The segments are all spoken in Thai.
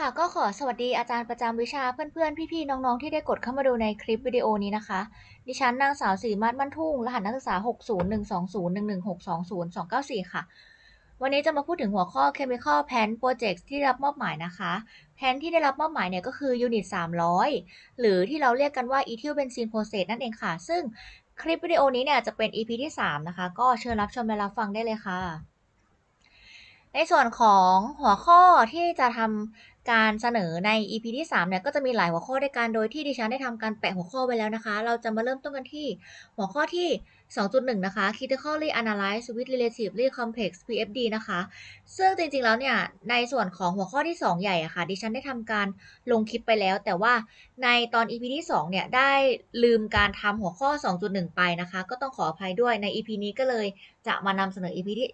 ค่ะก็ขอสวัสดีอาจารย์ประจำวิชาเพื่อนๆ พี่ๆ น้องๆ ที่ได้กดเข้ามาดูในคลิปวิดีโอนี้นะคะ ดิฉันนางสาวสีมาตมั่นทุ่ง รหัสนักศึกษา 601201162029ค่ะ วันนี้จะมาพูดถึงหัวข้อ Chemical p น a n ร p r o j e c t ที่รับมอบหมายนะคะแพนที่ได้รับมอบหมายเนี่ยก็คือยูนิต300 หรือที่เราเรียกกันว่าอีทิ l เบนซินโ p รเซสนั่นเองค่ะ ซึ่งคลิปวิดีโอนี้เนี่ยจะเป็น EP ที่ 3 นะคะ ก็เชิญรับชมและรับฟังได้เลยค่ะ ในส่วนของหัวข้อที่จะทการเสนอใน EP ที่3เนี่ยก็จะมีหลายหัวข้อด้วยกัน โดยที่ดิฉันได้ทำการแปะหัวข้อไว้แล้วนะคะ เราจะมาเริ่มต้นกันที่หัวข้อที่ 2.1นะคะ critically analyze with relatively complex PFD นะคะ ซึ่งจริงๆแล้วเนี่ยในส่วนของหัวข้อที่ 2 ใหญ่อะคะ่ะ ดิฉันได้ทำการลงคลิปไปแล้ว แต่ว่าในตอน EP ที่ 2 เนี่ยได้ลืมการทำหัวข้อ 2.1 ไปนะคะ ก็ต้องขออภัยด้วย ใน EP นี้ก็เลยจะมานำเสนอ EP ที่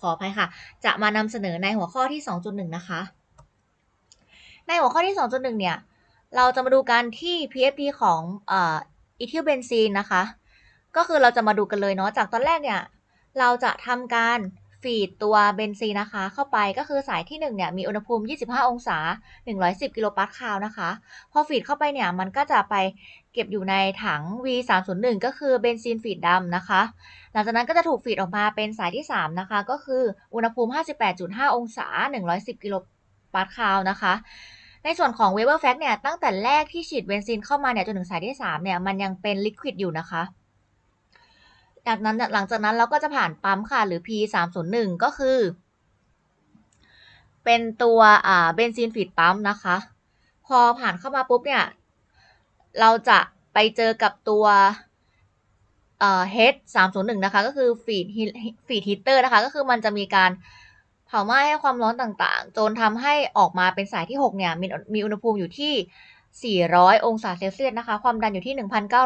ขออภัยค่ะ จะมานำเสนอในหัวข้อที่2.1นะคะในหัวข้อที่2.1เนี่ยเราจะมาดูการที่ PFP ของอิทิลเบนซีนนะคะก็คือเราจะมาดูกันเลยเนาะจากตอนแรกเนี่ยเราจะทำการฟีดตัวเบนซีนนะคะเข้าไปก็คือสายที่1เนี่ยมีอุณหภูมิ 25 องศา 110 กิโลปาสคาลนะคะพอฟีดเข้าไปเนี่ยมันก็จะไปเก็บอยู่ในถัง V301 ก็คือเบนซีนฟีดดำนะคะหลังจากนั้นก็จะถูกฟีดออกมาเป็นสายที่3นะคะก็คืออุณหภูมิ 58.5 องศา110กิโลปาร์ตคาวนะคะ ในส่วนของเวเบอร์แฟกเนี่ย ตั้งแต่แรกที่ฉีดเวนซินเข้ามาเนี่ยจนถึงสายที่3เนี่ย มันยังเป็นลิควิดอยู่นะคะ จากนั้นหลังจากนั้นเราก็จะผ่านปั๊มค่ะ หรือ P 3 0 1ก็คือ เป็นตัว อ่าเบนซินฟีดปั๊มนะคะ พอผ่านเข้ามาปุ๊บเนี่ย เราจะไปเจอกับตัวเย์หนึ่งนะคะ ก็คือฟีดฟีดฮีเตอร์นะคะ ก็คือมันจะมีการเผาไหม้ให้ความร้อนต่างๆ จนทำให้ออกมาเป็นสายที่6เนี่ยมีมีอุณหภูมิอยู่ที่ 400 องศาเซลเซียสนะคะ ความดันอยู่ที่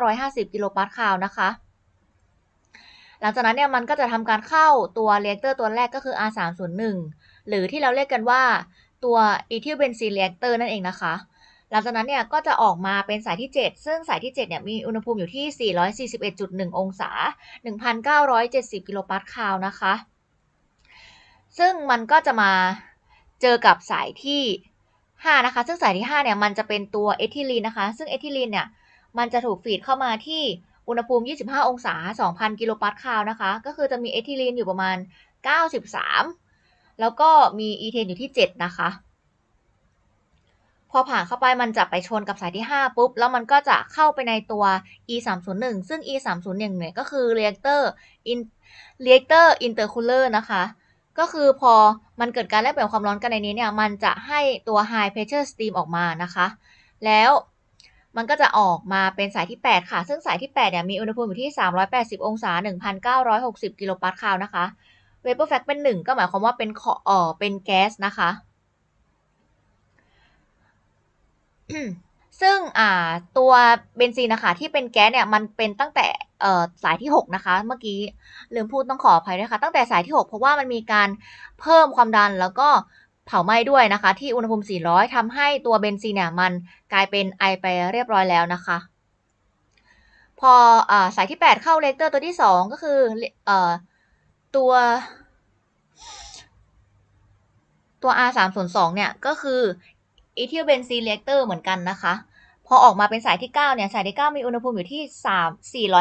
1950 กิโลปาสคาลนะคะ หลังจากนั้นเนี่ยมันก็จะทำการเข้าตัวเรกเตอร์ตัวแรกก็คือ R301 หรือที่เราเรียกกันว่าตัวอีทิลเบนซีเรกเตอร์นั่นเองนะคะ หลังจากนั้นเนี่ยก็จะออกมาเป็นสายที่ 7 ซึ่งสายที่7เนี่ยมีอุณหภูมิอยู่ที่ 441.1 องศา 1970 กิโลปาสคาลนะคะซึ่งมันก็จะมาเจอกับสายที่ 5 นะคะ ซึ่งสายที่5เนี่ยมันจะเป็นตัวเอทิลีนนะคะ ซึ่งเอทิลีนเนี่ยมันจะถูกฟีดเข้ามาที่อุณหภูมิ 25 องศา 2,000 กิโลปาสคาลนะคะ ก็คือจะมีเอทิลีนอยู่ประมาณ 93 แล้วก็มีอีเทนอยู่ที่7 นะคะ พอผ่านเข้าไปมันจะไปชนกับสายที่ 5 ปุ๊บ แล้วมันก็จะเข้าไปในตัว e 3 0 1ซึ่ง e 3 0 1เนี่ยก็คือเรียกเตอร์อินเรียกเตอร์อินเตอร์คูลเลอร์นะคะก็คือพอมันเกิดการแลกเปลี่ยนความร้อนกันในนี้เนี่ยมันจะให้ตัว high pressure steam ออกมานะคะ แล้วมันก็จะออกมาเป็นสายที่ 8 ค่ะ ซึ่งสายที่8เนี่ยมีอุณหภูมิอยู่ที่ 380 องศา 1,960 กิโลปาสคาลนะคะ vapor fact เป็น 1 ก็หมายความว่าเป็นขอเออเป็นแก๊สนะคะซึ่งตัวเบนซินนะคะที่เป็นแก๊สเนี่ยมันเป็นตั้งแต่สายที่6นะคะเมื่อกี้ลืมพูดต้องขออภัยด้วยค่ะตั้งแต่สายที่ 6 เพราะว่ามันมีการเพิ่มความดันแล้วก็เผาไหม้ด้วยนะคะ ที่อุณหภูมิ 400ทำให้ตัวเบนซินเนี่ยมันกลายเป็นไอไปเรียบร้อยแล้วนะคะ พออสายที่ 8 เข้าเลเตอร์ตัวที่ 2 ก็คืออตัวตัว R 3สน2เนี่ยก็คืออีทิลเบนซีเลเตอร์เหมือนกันนะคะพอออกมาเป็นสายที่ 9 เนี่ย สายที่ 9 มีอุณหภูมิอยู่ที่3 453.4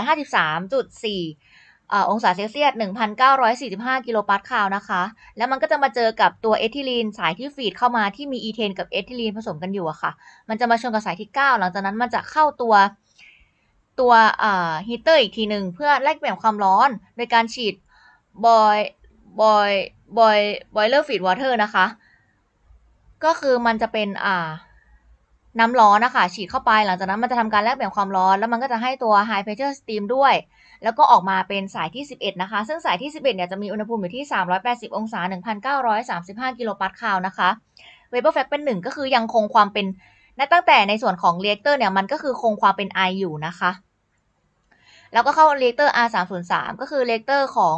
องศาเซลเซียส 1,945 กิโลปาสคาลนะคะ แล้วมันก็จะมาเจอกับตัวเอทิลีนสายที่ฟีดเข้ามาที่มีอีเทนกับเอทิลีนผสมกันอยู่อะค่ะ มันจะมาชนกับสายที่ 9 หลังจากนั้นมันจะเข้าตัวตัวฮีเตอร์อีกทีหนึ่งเพื่อแลกเปลี่ยนความร้อน โดยการฉีดบอยบอยบอยบอยเลอร์ฟีดวอเตอร์นะคะ ก็คือมันจะเป็นอ่าน้ำร้อนนะคะ ฉีดเข้าไปหลังจากนั้นมันจะทำการแลกเปลี่ยนความร้อน แล้วมันก็จะให้ตัว high pressure steam ด้วย แล้วก็ออกมาเป็นสายที่ 11 นะคะ ซึ่งสายที่ 11 เนี่ยจะมีอุณหภูมิอยู่ที่ 380 องศา 1,935 กิโลปาสคาลนะคะ vapor fact เป็น 1 ก็คือยังคงความเป็นนตั้งแต่ในส่วนของเร a c กเตอร์เนี่ย มันก็คือคงความเป็น I อยู่นะคะ แล้วก็เข้าเร a c กเตอร์ R 3 0 3ก็คือเร a c กเตอร์ของ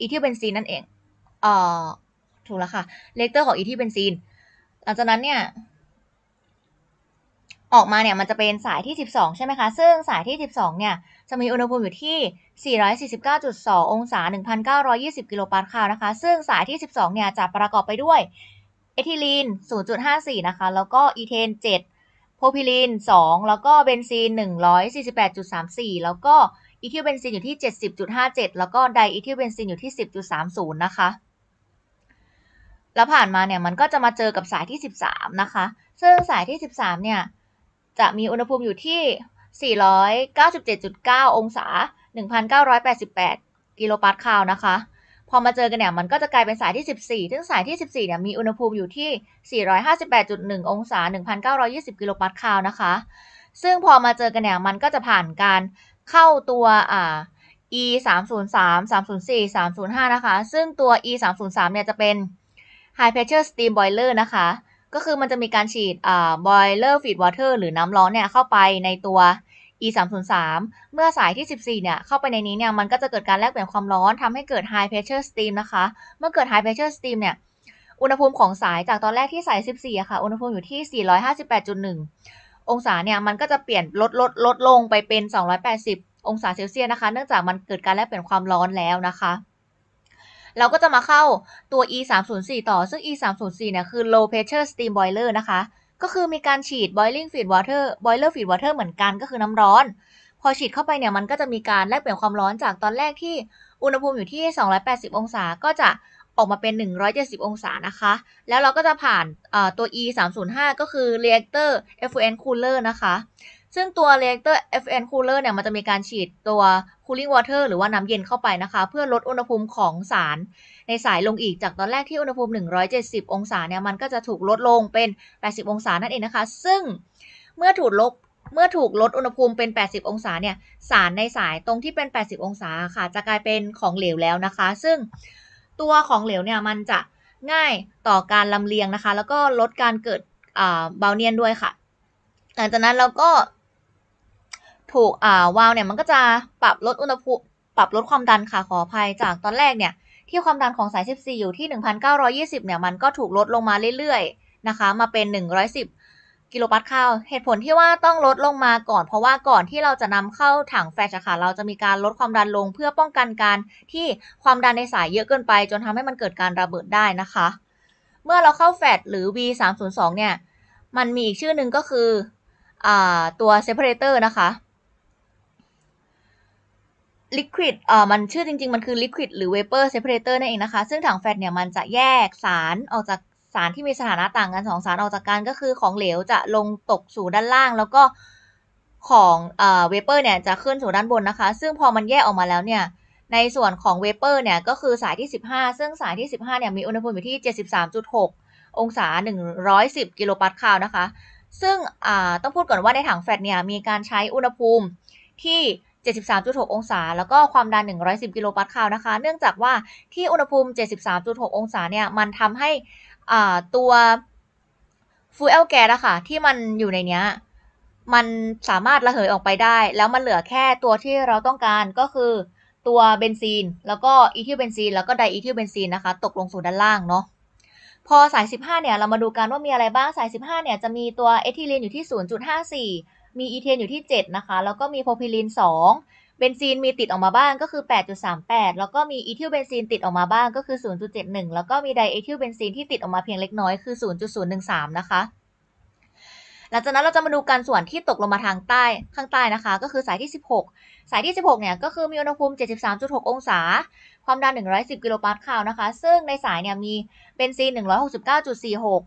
อีทิลเบนซีนนั่นเองเอ่อถูกแล้วค่ะเร a c กเตอร์ของอีทิลเบนซีนหลังจากนั้นเนี่ยออกมาเนี่ยมันจะเป็นสายที่ 12ใช่ไหมคะ ซึ่งสายที่ 12เนี่ยจะมีอุณหภูมิอยู่ที่ 449.2 องศา 1,920 กิโลปาสคาลนะคะ ซึ่งสายที่ 12เนี่ยจะประกอบไปด้วย เอทิลีน 0.54นะคะ แล้วก็อีเทน7โพพิลีน2 แล้วก็เบนซีน148.34 แล้วก็อีทิลเบนซินอยู่ที่70.57 แล้วก็ไดอีทิลเบนซินอยู่ที่ 10.30นะคะ แล้วผ่านมาเนี่ยมันก็จะมาเจอกับสายที่13นะคะซึ่งสายที่ 13เนี่ยจะมีอุณหภูมิอยู่ที่ 497.9 องศา 1,988 กิโลปาสคาลนะคะ พอมาเจอกันเนี่ยมันก็จะกลายเป็นสายที่ 14ซึ่งสายที่ 14 เนี่ย มีอุณหภูมิอยู่ที่ 458.1 องศา 1,920 กิโลปาสคาลนะคะ ซึ่งพอมาเจอกันเนี่ยมันก็จะผ่านการเข้าตัวอ่า e 303 304 305 นะคะ ซึ่งตัว e 303เนี่ย จะเป็น high pressure steam boiler นะคะก็คือมันจะมีการฉีดอ่าเลอร์ฟีดวอเตอร์หรือน้ำร้อนเนี่ยเข้าไปในตัว e 3 0 3เมื่อสายที่ 14เนี่ยเข้าไปในนี้เนี่ยมันก็จะเกิดการแลกเปลี่ยนความร้อนทำให้เกิด high pressure steam นะคะเมื่อเกิด high pressure steam เนี่ย อุณหภูมิของสายจากตอนแรกที่สาย 14อะค่ะ อุณหภูมิอยู่ที่ 458.1 องศาเนี่ยมันก็จะเปลี่ยนลดลดลดลงไปเป็น 280 องศาเซลเซียสนะคะ เนื่องจากมันเกิดการแลกเปลี่ยนความร้อนแล้วนะคะเราก็จะมาเข้าตัว e 3 0 4ต่อซึ่ง e 3 0 4เนี่ยคือ low pressure steam boiler นะคะ ก็คือมีการฉีด boiling feed water boiler feed water เหมือนกันก็คือน้ำร้อน พอฉีดเข้าไปเนี่ยมันก็จะมีการแลกเปลี่ยนความร้อนจากตอนแรกที่อุณหภูมิอยู่ที่ 280 องศาก็จะออกมาเป็น 170 องศานะคะ แล้วเราก็จะผ่านตัว e 3 0 5ก็คือ reactor effluent cooler นะคะซึ่งตัวเรยกเตอร์ FN Cooler เนี่ยมันจะมีการฉีดตัว Cooling Water หรือว่าน้ำเย็นเข้าไปนะคะ เพื่อลดอุณหภูมิของสาร ในสายลงอีกจากตอนแรกที่อุณหภูมิ 170 องศาเนี่ยมันก็จะถูกลดลงเป็น 80 องศานั่นเองนะคะ ซึ่งเมื่อถูกลบเมื่อถูกลดอุณหภูมิเป็น 80 องศาเนี่ยสารในสายตรงที่เป็น 80 องศาค่ะจะกลายเป็นของเหลวแล้วนะคะ ซึ่งตัวของเหลวเนี่ยมันจะง่ายต่อการลำเลียงนะคะ แล้วก็ลดการเกิดเบาเนียนด้วยค่ะหลังจากนั้นเราก็ถูกอ่าวาล์วเนี่ยมันก็จะปรับลดอุณหภูมิปรับลดความดันค่ะขออภัยจากตอนแรกเนี่ยที่ความดันของสาย14อยู่ที่ 1920เนี่ยมันก็ถูกลดลงมาเรื่อยๆนะคะ มาเป็น 110 กิโลปัสคาลเหตุผลที่ว่าต้องลดลงมาก่อน เพราะว่าก่อนที่เราจะนำเข้าถังแฟ่ชค่ะเราจะมีการลดความดันลงเพื่อป้องกันการที่ความดันในสายเยอะเกินไป จนทำให้มันเกิดการระเบิดได้นะคะ เมื่อเราเข้าแฟชหรือ V 3 0 2เนี่ยมันมีอีกชื่อหนึ่งก็คืออตัวเซปร์เรเตอร์นะคะลิควิดเอ่อมันชื่อจริง ๆ มัน คือลิควิดหรือเเวปอร์เซปเรเตอร์นั่นเองนะคะซึ่งถังแฟตเนี่ยมันจะแยกสารออกจากสารที่มีสถานะต่างกันสองสารออกจากกันก็คือของเหลวจะลงตกสู่ด้านล่าง แล้วก็ของเอ่อเวเปอร์เนี่ยจะขึ้นสู่ด้านบนนะคะซึ่งพอมันแยกออกมาแล้วเนี่ยในส่วนของเวเปอร์เนี่ยก็คือสายที่15 ซึ่งสายที่ 15เนี่ยมีอุณหภูมิอยู่ที่73.6 องศา110กิโลปาสคาลนะคะซึ่งต้องพูดก่อนว่าในถังแฟตเนี่ยมีการใช้อุณหภูมิที่73.6 องศา แล้วก็ความดัน 110 กิโลปาสคาลนะคะ เนื่องจากว่าที่อุณหภูมิ 73.6 องศาเนี่ย มันทำให้ตัวฟูเอลแก๊สอะค่ะ ที่มันอยู่ในเนี้ย มันสามารถระเหยออกไปได้ แล้วมันเหลือแค่ตัวที่เราต้องการก็คือตัวเบนซีน แล้วก็อีทิลเบนซีนแล้วก็ไดอีทิลเบนซีนนะคะ ตกลงสู่ด้านล่างเนาะ พอสาย 15 เนี่ย เรามาดูกันว่ามีอะไรบ้าง สาย 15 เนี่ย จะมีตัวเอทิลีนอยู่ที่ 0.54มีอีเทนอยู่ที่ 7 นะคะ แล้วก็มีโพพิลิน2เบนซีนมีติดออกมาบ้างก็คือ 8.38 แล้วก็มีอีทิลเบนซีนติดออกมาบ้างก็คือ 0.71 แล้วก็มีไดเอทิลเบนซีนที่ติดออกมาเพียงเล็กน้อยคือ 0.013 นะคะ หลังจากนั้นเราจะมาดูการส่วนที่ตกลงมาทางใต้ ข้างใต้นะคะ ก็คือสายที่ 16 สายที่ 16 เนี่ย ก็คือมีอุณหภูมิ73.6 องศา ความดัน 110 กิโลปาสคาลนะคะ ซึ่งในสายเนี่ยมีเบนซีน 169.46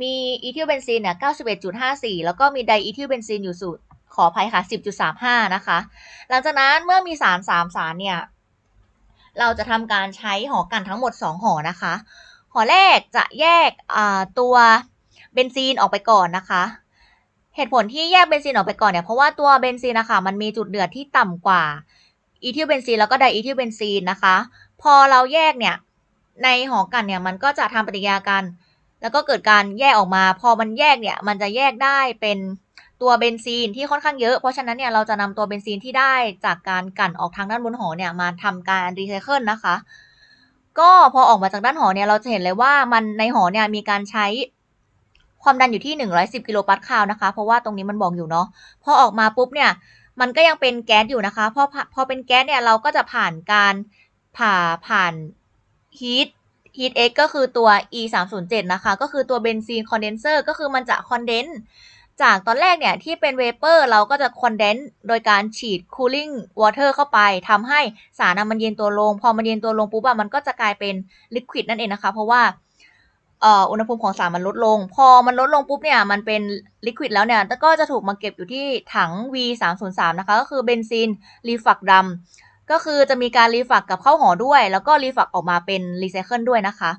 มีอีทิลเบนซินเนี่ย91.54 แล้วก็มีไดอีทิลเบนซินอยู่สูตรขออภัยค่ะ 10.35 นะคะ หลังจากนั้นเมื่อมีสารสามสารเนี่ย เราจะทำการใช้หอกันทั้งหมด 2 หอนะคะ หอแรกจะแยกตัวเบนซีนออกไปก่อนนะคะ เหตุผลที่แยกเบนซีนออกไปก่อนเนี่ย เพราะว่าตัวเบนซีนนะคะมันมีจุดเดือดที่ต่ำกว่าอีทิลเบนซีนแล้วก็ไดอีทิลเบนซีนนะคะ พอเราแยกเนี่ย ในหอกันเนี่ยมันก็จะทำปฏิกิริยากันแล้วก็เกิดการแยกออกมา พอมันแยกเนี่ย มันจะแยกได้เป็นตัวเบนซีนที่ค่อนข้างเยอะ เพราะฉะนั้นเนี่ย เราจะนำตัวเบนซีนที่ได้จากการกั่นออกทางด้านบนหอเนี่ยมาทำการรีไซเคิลนะคะ ก็พอออกมาจากด้านหอเนี่ยเราจะเห็นเลยว่ามันในหอเนี่ยมีการใช้ความดันอยู่ที่ 110 กิโลปาสคาลนะคะ เพราะว่าตรงนี้มันบอกอยู่เนาะ พอออกมาปุ๊บเนี่ย มันก็ยังเป็นแก๊สอยู่นะคะ พอพอเป็นแก๊สเนี่ย เราก็จะผ่านการผ่าผ่านฮีท HeatX ก็คือตัว E 3 0 7นะคะ ก็คือตัวเบนซีนคอนเดนเซอร์ ก็คือมันจะคอนเดนจากตอนแรกเนี่ยที่เป็นเวเปอร์เราก็จะคอนเดน์โดยการฉีดคูลิ่งวอเตอร์เข้าไป ทำให้สารมันเย็นตัวลง พอมันเย็นตัวลงปุ๊บอะมันก็จะกลายเป็นลิควิดนั่นเองนะคะ เพราะว่า อุณหภูมิของสารมันลดลง พอมันลดลงปุ๊บเนี่ย มันเป็นลิควิดแล้วเนี่ยก็จะถูกมาเก็บอยู่ที่ถัง V 3 0 3นะคะ ก็คือเบนซินรีฟักดมก็คือจะมีการรีฟักกับข้าวหอด้วย แล้วก็รีฟักออกมาเป็นรีไซเคิลด้วยนะคะ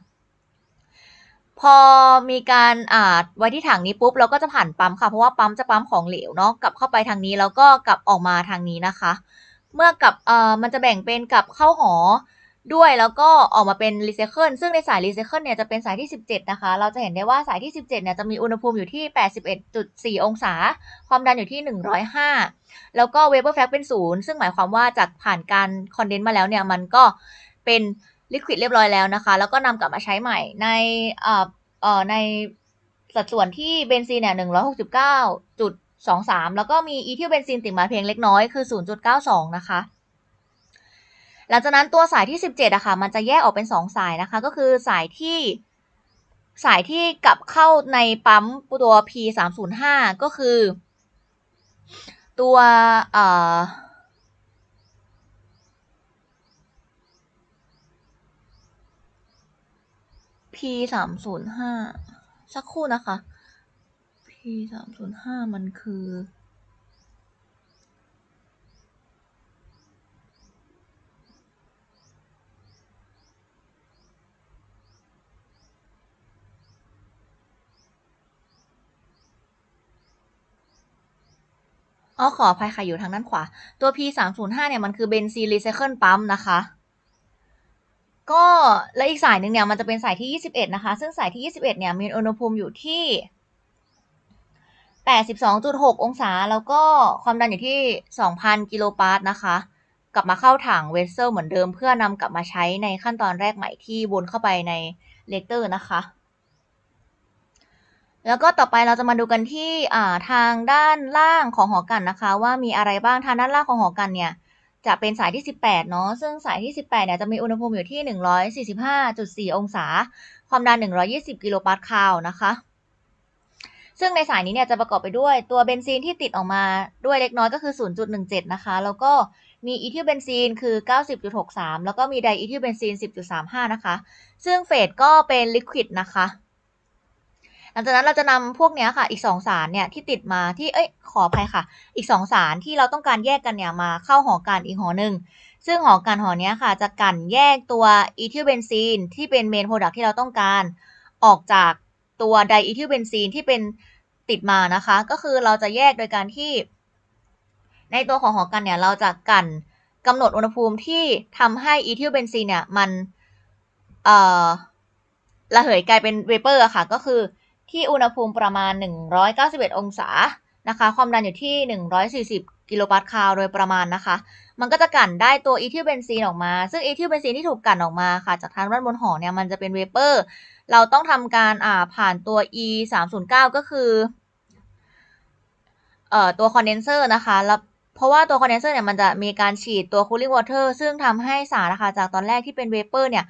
พอมีการอาดไว้ที่ถังนี้ปุ๊บ เราก็จะผ่านปั๊มค่ะ เพราะว่าปั๊มจะปั๊มของเหลวเนาะ กลับเข้าไปทางนี้ แล้วก็กลับออกมาทางนี้นะคะ เมื่อกลับเอ่อ มันจะแบ่งเป็นกับข้าวหอด้วยแล้วก็ออกมาเป็นรีไซเคิลซึ่งในสายรีไซเคิลเนี่ยจะเป็นสายที่ 17 นะคะ เราจะเห็นได้ว่าสายที่ 17 เนี่ยจะมีอุณหภูมิอยู่ที่ 81.4 องศา ความดันอยู่ที่ 105 แล้วก็เวเบอร์แฟกเป็นศูนย์ซึ่งหมายความว่าจากผ่านการคอนเดนต์มาแล้วเนี่ย มันก็เป็นลิควิดเรียบร้อยแล้วนะคะ แล้วก็นำกลับมาใช้ใหม่ในอ่าเอ่อในสัดส่วนที่เบนซีนเนี่ย 169.23 แล้วก็มีอีทลเบนซินติดมาเพียงเล็กน้อยคือ 0.92 นะคะหลังจากนั้นตัวสายที่ 17อะค่ะ มันจะแยกออกเป็น 2 สายนะคะ ก็คือสายที่ สายที่กลับเข้าในปั๊มตัว P 3 0 5ก็คือ ตัวเอ่อพีสามศูนย์ห้าสักครู่นะคะพีสามศูนย์ห้ามันคืออ๋อขออภัยค่ะอยู่ทางด้านขวา ตัว P 3 0 5เนี่ยมันคือเบนซีรีไซเคิลปั๊มนะคะ ก็และอีกสายหนึ่งเนี่ยมันจะเป็นสายที่ 21 นะคะ ซึ่งสายที่ 21 เนี่ยมีอุณหภูมิอยู่ที่ 82.6 องศาแล้วก็ความดันอยู่ที่ 2,000 กิโลปาสนะคะ กลับมาเข้าถังเวสเซลเหมือนเดิมเพื่อนำกลับมาใช้ในขั้นตอนแรกใหม่ที่วนเข้าไปในเลเตอร์นะคะแล้วก็ต่อไปเราจะมาดูกันที่ทางด้านล่างของหอกันนะคะ ว่ามีอะไรบ้างทางด้านล่างของหอกันเนี่ย จะเป็นสายที่18เนาะซึ่งสายที่18เนี่ยจะมีอุณหภูมิอยู่ที่ 145.4 องศา ความดัน120 กิโลปาสคาลนะคะ ซึ่งในสายนี้เนี่ยจะประกอบไปด้วยตัวเบนซีนที่ติดออกมาด้วยเล็กน้อยก็คือ 0.17 นะคะ แล้วก็มีอีทิลเบนซีนคือ 90.63 แล้วก็มีไดอีทิลเบนซีน10.35 นะคะ ซึ่งเฟสก็เป็นลิควิดนะคะหลังจากนั้นเราจะนำพวก เนี้ยค่ะ อีกสองสารเนี่ยที่ติดมาที่ เอ้ย ขออภัยค่ะ อีกสองสารที่เราต้องการแยกกันเนี่ยมา เข้าหอการอีกหอหนึ่ง ซึ่งหอการหอเนี้ยค่ะ จะกันแยกตัวอีทิลเบนซีนที่เป็นเมนโปรดักที่เราต้องการออกจากตัวไดอีทิลเบนซีนที่เป็นติดมานะคะ ก็คือเราจะแยกโดยการที่ ในตัวของหอกันเนี่ย เราจะกันกำหนดอุณหภูมิที่ทำให้อีทิลเบนซีนเนี่ยมันเอ่อระเหยกลายเป็นเวเปอร์ค่ะก็คือที่อุณหภูมิประมาณ 191 องศานะคะ ความดันอยู่ที่ 140 กิโลปาสคาลโดยประมาณนะคะ มันก็จะกั่นได้ตัวอีทิลเบนซีนออกมา ซึ่งอีทิลเบนซีนที่ถูกกั่นออกมาค่ะ จากทางด้านบนหอเนี่ยมันจะเป็นเวเปอร์ เราต้องทำการอ่าผ่านตัว e 309ก็คือ เอ่อตัวคอนเดนเซอร์นะคะแล้วเพราะว่าตัวคอนเดนเซอร์เนี่ยมันจะมีการฉีดตัวคูลิ่งวอเตอร์ซึ่งทำให้สารนะคะจากตอนแรกที่เป็นเวเปอร์เนี่ย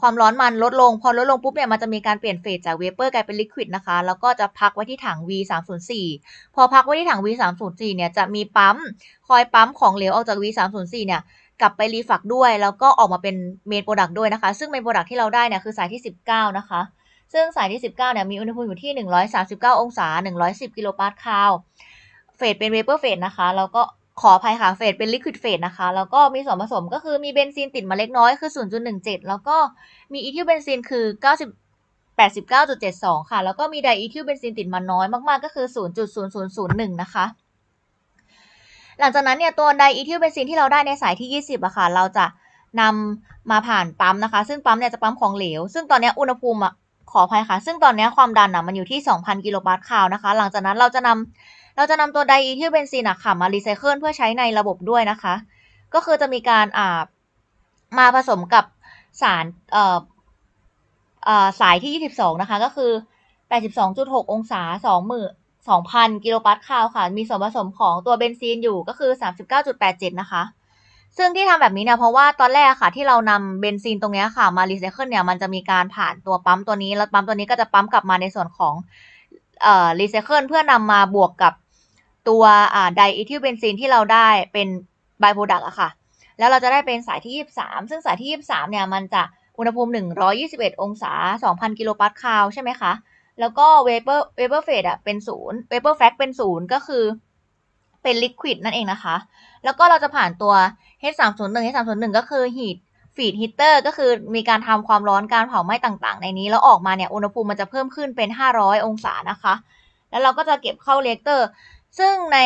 ความร้อนมันลดลงพอลดลงปุ๊บเนี่ยมันจะมีการเปลี่ยนเฟสจากเวเปอร์กลายเป็นลิควิดนะคะแล้วก็จะพักไว้ที่ถัง V 3 0 4พอพักไว้ที่ถัง V 3 0 4เนี่ยจะมีปั๊มคอยปั๊มของเหลวออกจาก V 3 0 4เนี่ย กลับไปรีฟักด้วยแล้วก็ออกมาเป็นเมนโปรดักต์ด้วยนะคะ ซึ่งเมนโปรดักต์ที่เราได้เนี่ยคือสายที่ 19นะคะซึ่งสายที่ 19เนี่ยมีอุณหภูมิอยู่ที่ 139 องศา110กิโลปาสคาลเฟสเป็นเวเปอร์เฟสนะคะแล้วก็ขออภัยค่ะเฟสเป็นลิควิดเฟสนะคะ แล้วก็มีส่วนผสมก็คือมีเบนซินติดมาเล็กน้อยคือ 0.17 แล้วก็มีอีทิลเบนซินคือ90 89.72 ค่ะ แล้วก็มีไดอีทิลเบนซินติดมาน้อยมากๆก็คือ 0.0001 นะคะ หลังจากนั้นเนี่ยตัวไดอีทิลเบนซินที่เราได้ในสายที่ 20อะค่ะเราจะนำมาผ่านปั๊มนะคะ ซึ่งปั๊มเนี่ยจะปั๊มของเหลวซึ่งตอนนี้อุณหภูมิอะขออภัยค่ะซึ่งตอนนี้ความดันอะมันอยู่ที่ 2,000 กิโลบาร์คาวนะคะ หลังจากนั้นเราจะนำเราจะนำตัวไดอีทิลเบนซินอะค่ะมารีไซเคิลเพื่อใช้ในระบบด้วยนะคะ ก็คือจะมีการอ่ามาผสมกับสารเอ่อเอ่อสายที่ 22 นะคะ ก็คือ 82.6 องศา2มือ2,000 กิโลปาสคาลค่ะ มีส่วนผสมของตัวเบนซีนอยู่ก็คือ 39.87 นะคะ ซึ่งที่ทำแบบนี้ เนี่ย เพราะว่าตอนแรกค่ะที่เรานำเบนซีน ตรงนี้ค่ะมารีไซเคิลเนี่ย มันจะมีการผ่านตัวปั๊มตัวนี้แล้วปั๊มตัวนี้ก็จะปั๊มกลับมาในส่วนของเอ่อรีไซเคิลเพื่อนำมาบวกกับตัวไดเอทิลเบนซิน ที่เราได้เป็นไบโปรดักต์อะค่ะ แล้วเราจะได้เป็นสายที่ 23 ซึ่งสายที่ 23 เนี่ย มันจะอุณหภูมิ 121 องศา 2,000 กิโลปาสคาลใช่ไหมคะ แล้วก็เวเปอร์เวเปอร์เฟดอะเป็นศูนย์เวเปอร์แฟกเป็นศูนย์ก็คือเป็นลิควิดนั่นเองนะคะ แล้วก็เราจะผ่านตัว H301 H301 ก็คือฮีทฟีดฮีเตอร์ก็คือมีการทำความร้อนการเผาไหม้ต่างๆ ในนี้แล้วออกมาเนี่ยอุณหภูมิมันจะเพิ่มขึ้นเป็น 500 องศานะคะแล้วเราก็จะเก็บเข้าเรียกเตอร์ซึ่งใน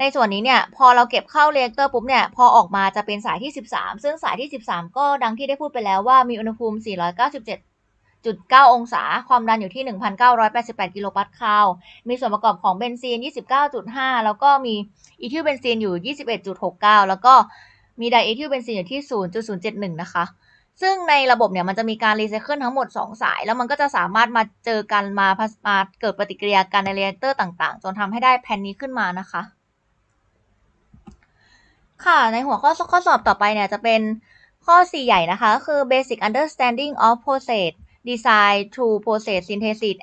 ในส่วนนี้เนี่ยพอเราเก็บเข้าเรียกเตอร์ปุ๊บเนี่ยพอออกมาจะเป็นสายที่ 13 ซึ่งสายที่ 13 ก็ดังที่ได้พูดไปแล้วว่ามีอุณหภูมิ 497.9 องศาความดันอยู่ที่ 1,988 กิโลปัสคาลมีส่วนประกอบของเบนซีน 29.5 แล้วก็มี อีทิลเบนซีนอยู่ 21.69 แล้วก็มีไดเอทิลเบนซีนอยู่ที่ 0.071 นะคะซึ่งในระบบเนี่ยมันจะมีการรีไซเคิลทั้งหมด2สาย แล้วมันก็จะสามารถมาเจอกันมาพมาเกิดปฏิกิริยากันในเรเตอร์ต่างๆ จนทำให้ได้แผ่นนี้ขึ้นมานะคะ ค่ะในหัวข้อข้อสอบต่อไปเนี่ยจะเป็นข้อ4ใหญ่นะคะ คือ basic understanding of process design to process synthesis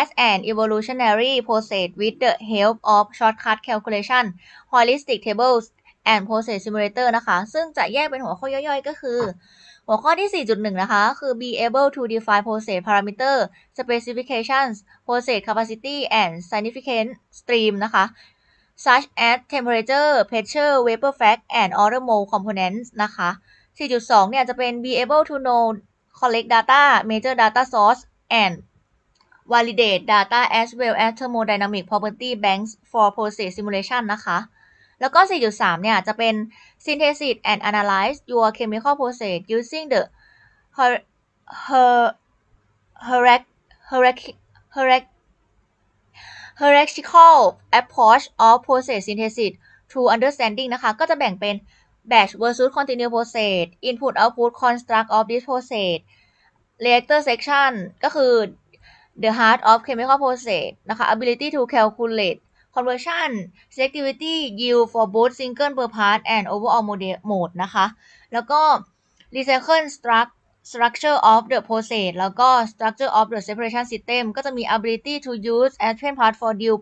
as an evolutionary process with the help of shortcut calculation holistic tables and process simulator นะคะ ซึ่งจะแยกเป็นหัวข้อย่อย ๆ ก็คือหัวข้อที่ 4.1 นะคะ คือ be able to define process parameter specifications process capacity and significant stream นะคะ such as temperature pressure vapor fact and other mole components นะคะ 4.2 เนี่ยจะเป็น be able to know collect data major data source and validate data as well as thermodynamic property banks for process simulation นะคะ แล้วก็ 4.3 เนี่ยจะเป็น s y n t h e s i s and analyze your chemical process using the hierarchical approach of process synthesis to understanding นะคะก็จะแบ่งเป็น batch versus continuous process input output construct of this process reactor section ก็คือ the heart of chemical process นะคะ ability to calculate conversion selectivity yield for both single per part and overall mode นะคะแล้วก็ recycle struct structure of the process แล้วก็ structure of the separation system ก็จะมี ability to use aspen part for deal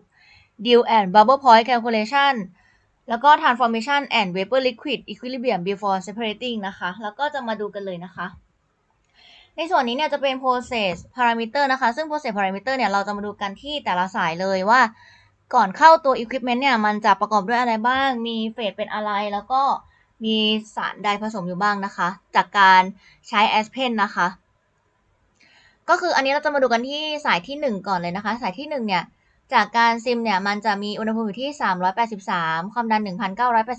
deal and bubble point calculation แล้วก็ transformation and vapor liquid equilibrium before separating นะคะ แล้วก็จะมาดูกันเลยนะคะ ในส่วนนี้เนี่ยจะเป็น process parameter นะคะ ซึ่ง process parameter เนี่ยเราจะมาดูกันที่แต่ละสายเลยว่าก่อนเข้าตัว Equipment เนี่ยมันจะประกอบด้วยอะไรบ้าง มีเฟสเป็นอะไร แล้วก็มีสารใดผสมอยู่บ้างนะคะ จากการใช้ Aspen นะคะ ก็คืออันนี้เราจะมาดูกันที่สายที่ 1 ก่อนเลยนะคะ สายที่1เนี่ย จากการซิมเนี่ยมันจะมีอุณหภูมิอยู่ที่ 383 ความดัน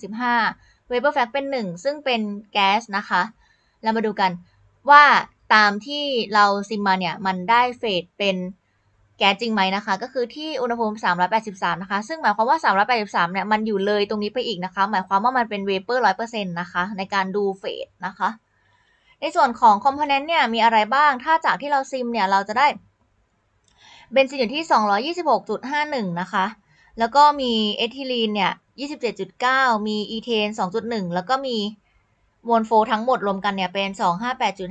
1985 Vapor Fact เป็น 1 ซึ่งเป็นแก๊สนะคะเรามาดูกันว่าตามที่เราซิมมาเนี่ย มันได้เฟสเป็นแก๊สจริงไหมนะคะ ก็คือที่อุณหภูมิ 383 นะคะ ซึ่งหมายความว่า 383 เนี่ย มันอยู่เลยตรงนี้ไปอีกนะคะ หมายความว่ามันเป็นเวเปอร์100%นะคะ ในการดูเฟสนะคะ ในส่วนของคอมโพเนนต์เนี่ย มีอะไรบ้างถ้าจากที่เราซิม เนี่ย เราจะได้เบนซินอยู่ที่ 226.51 นะคะ แล้วก็มีเอทิลีนเนี่ย 27.9 มีอีเทน2.1 แล้วก็มีมวลโฟทั้งหมด รวมกันเนี่ยเป็น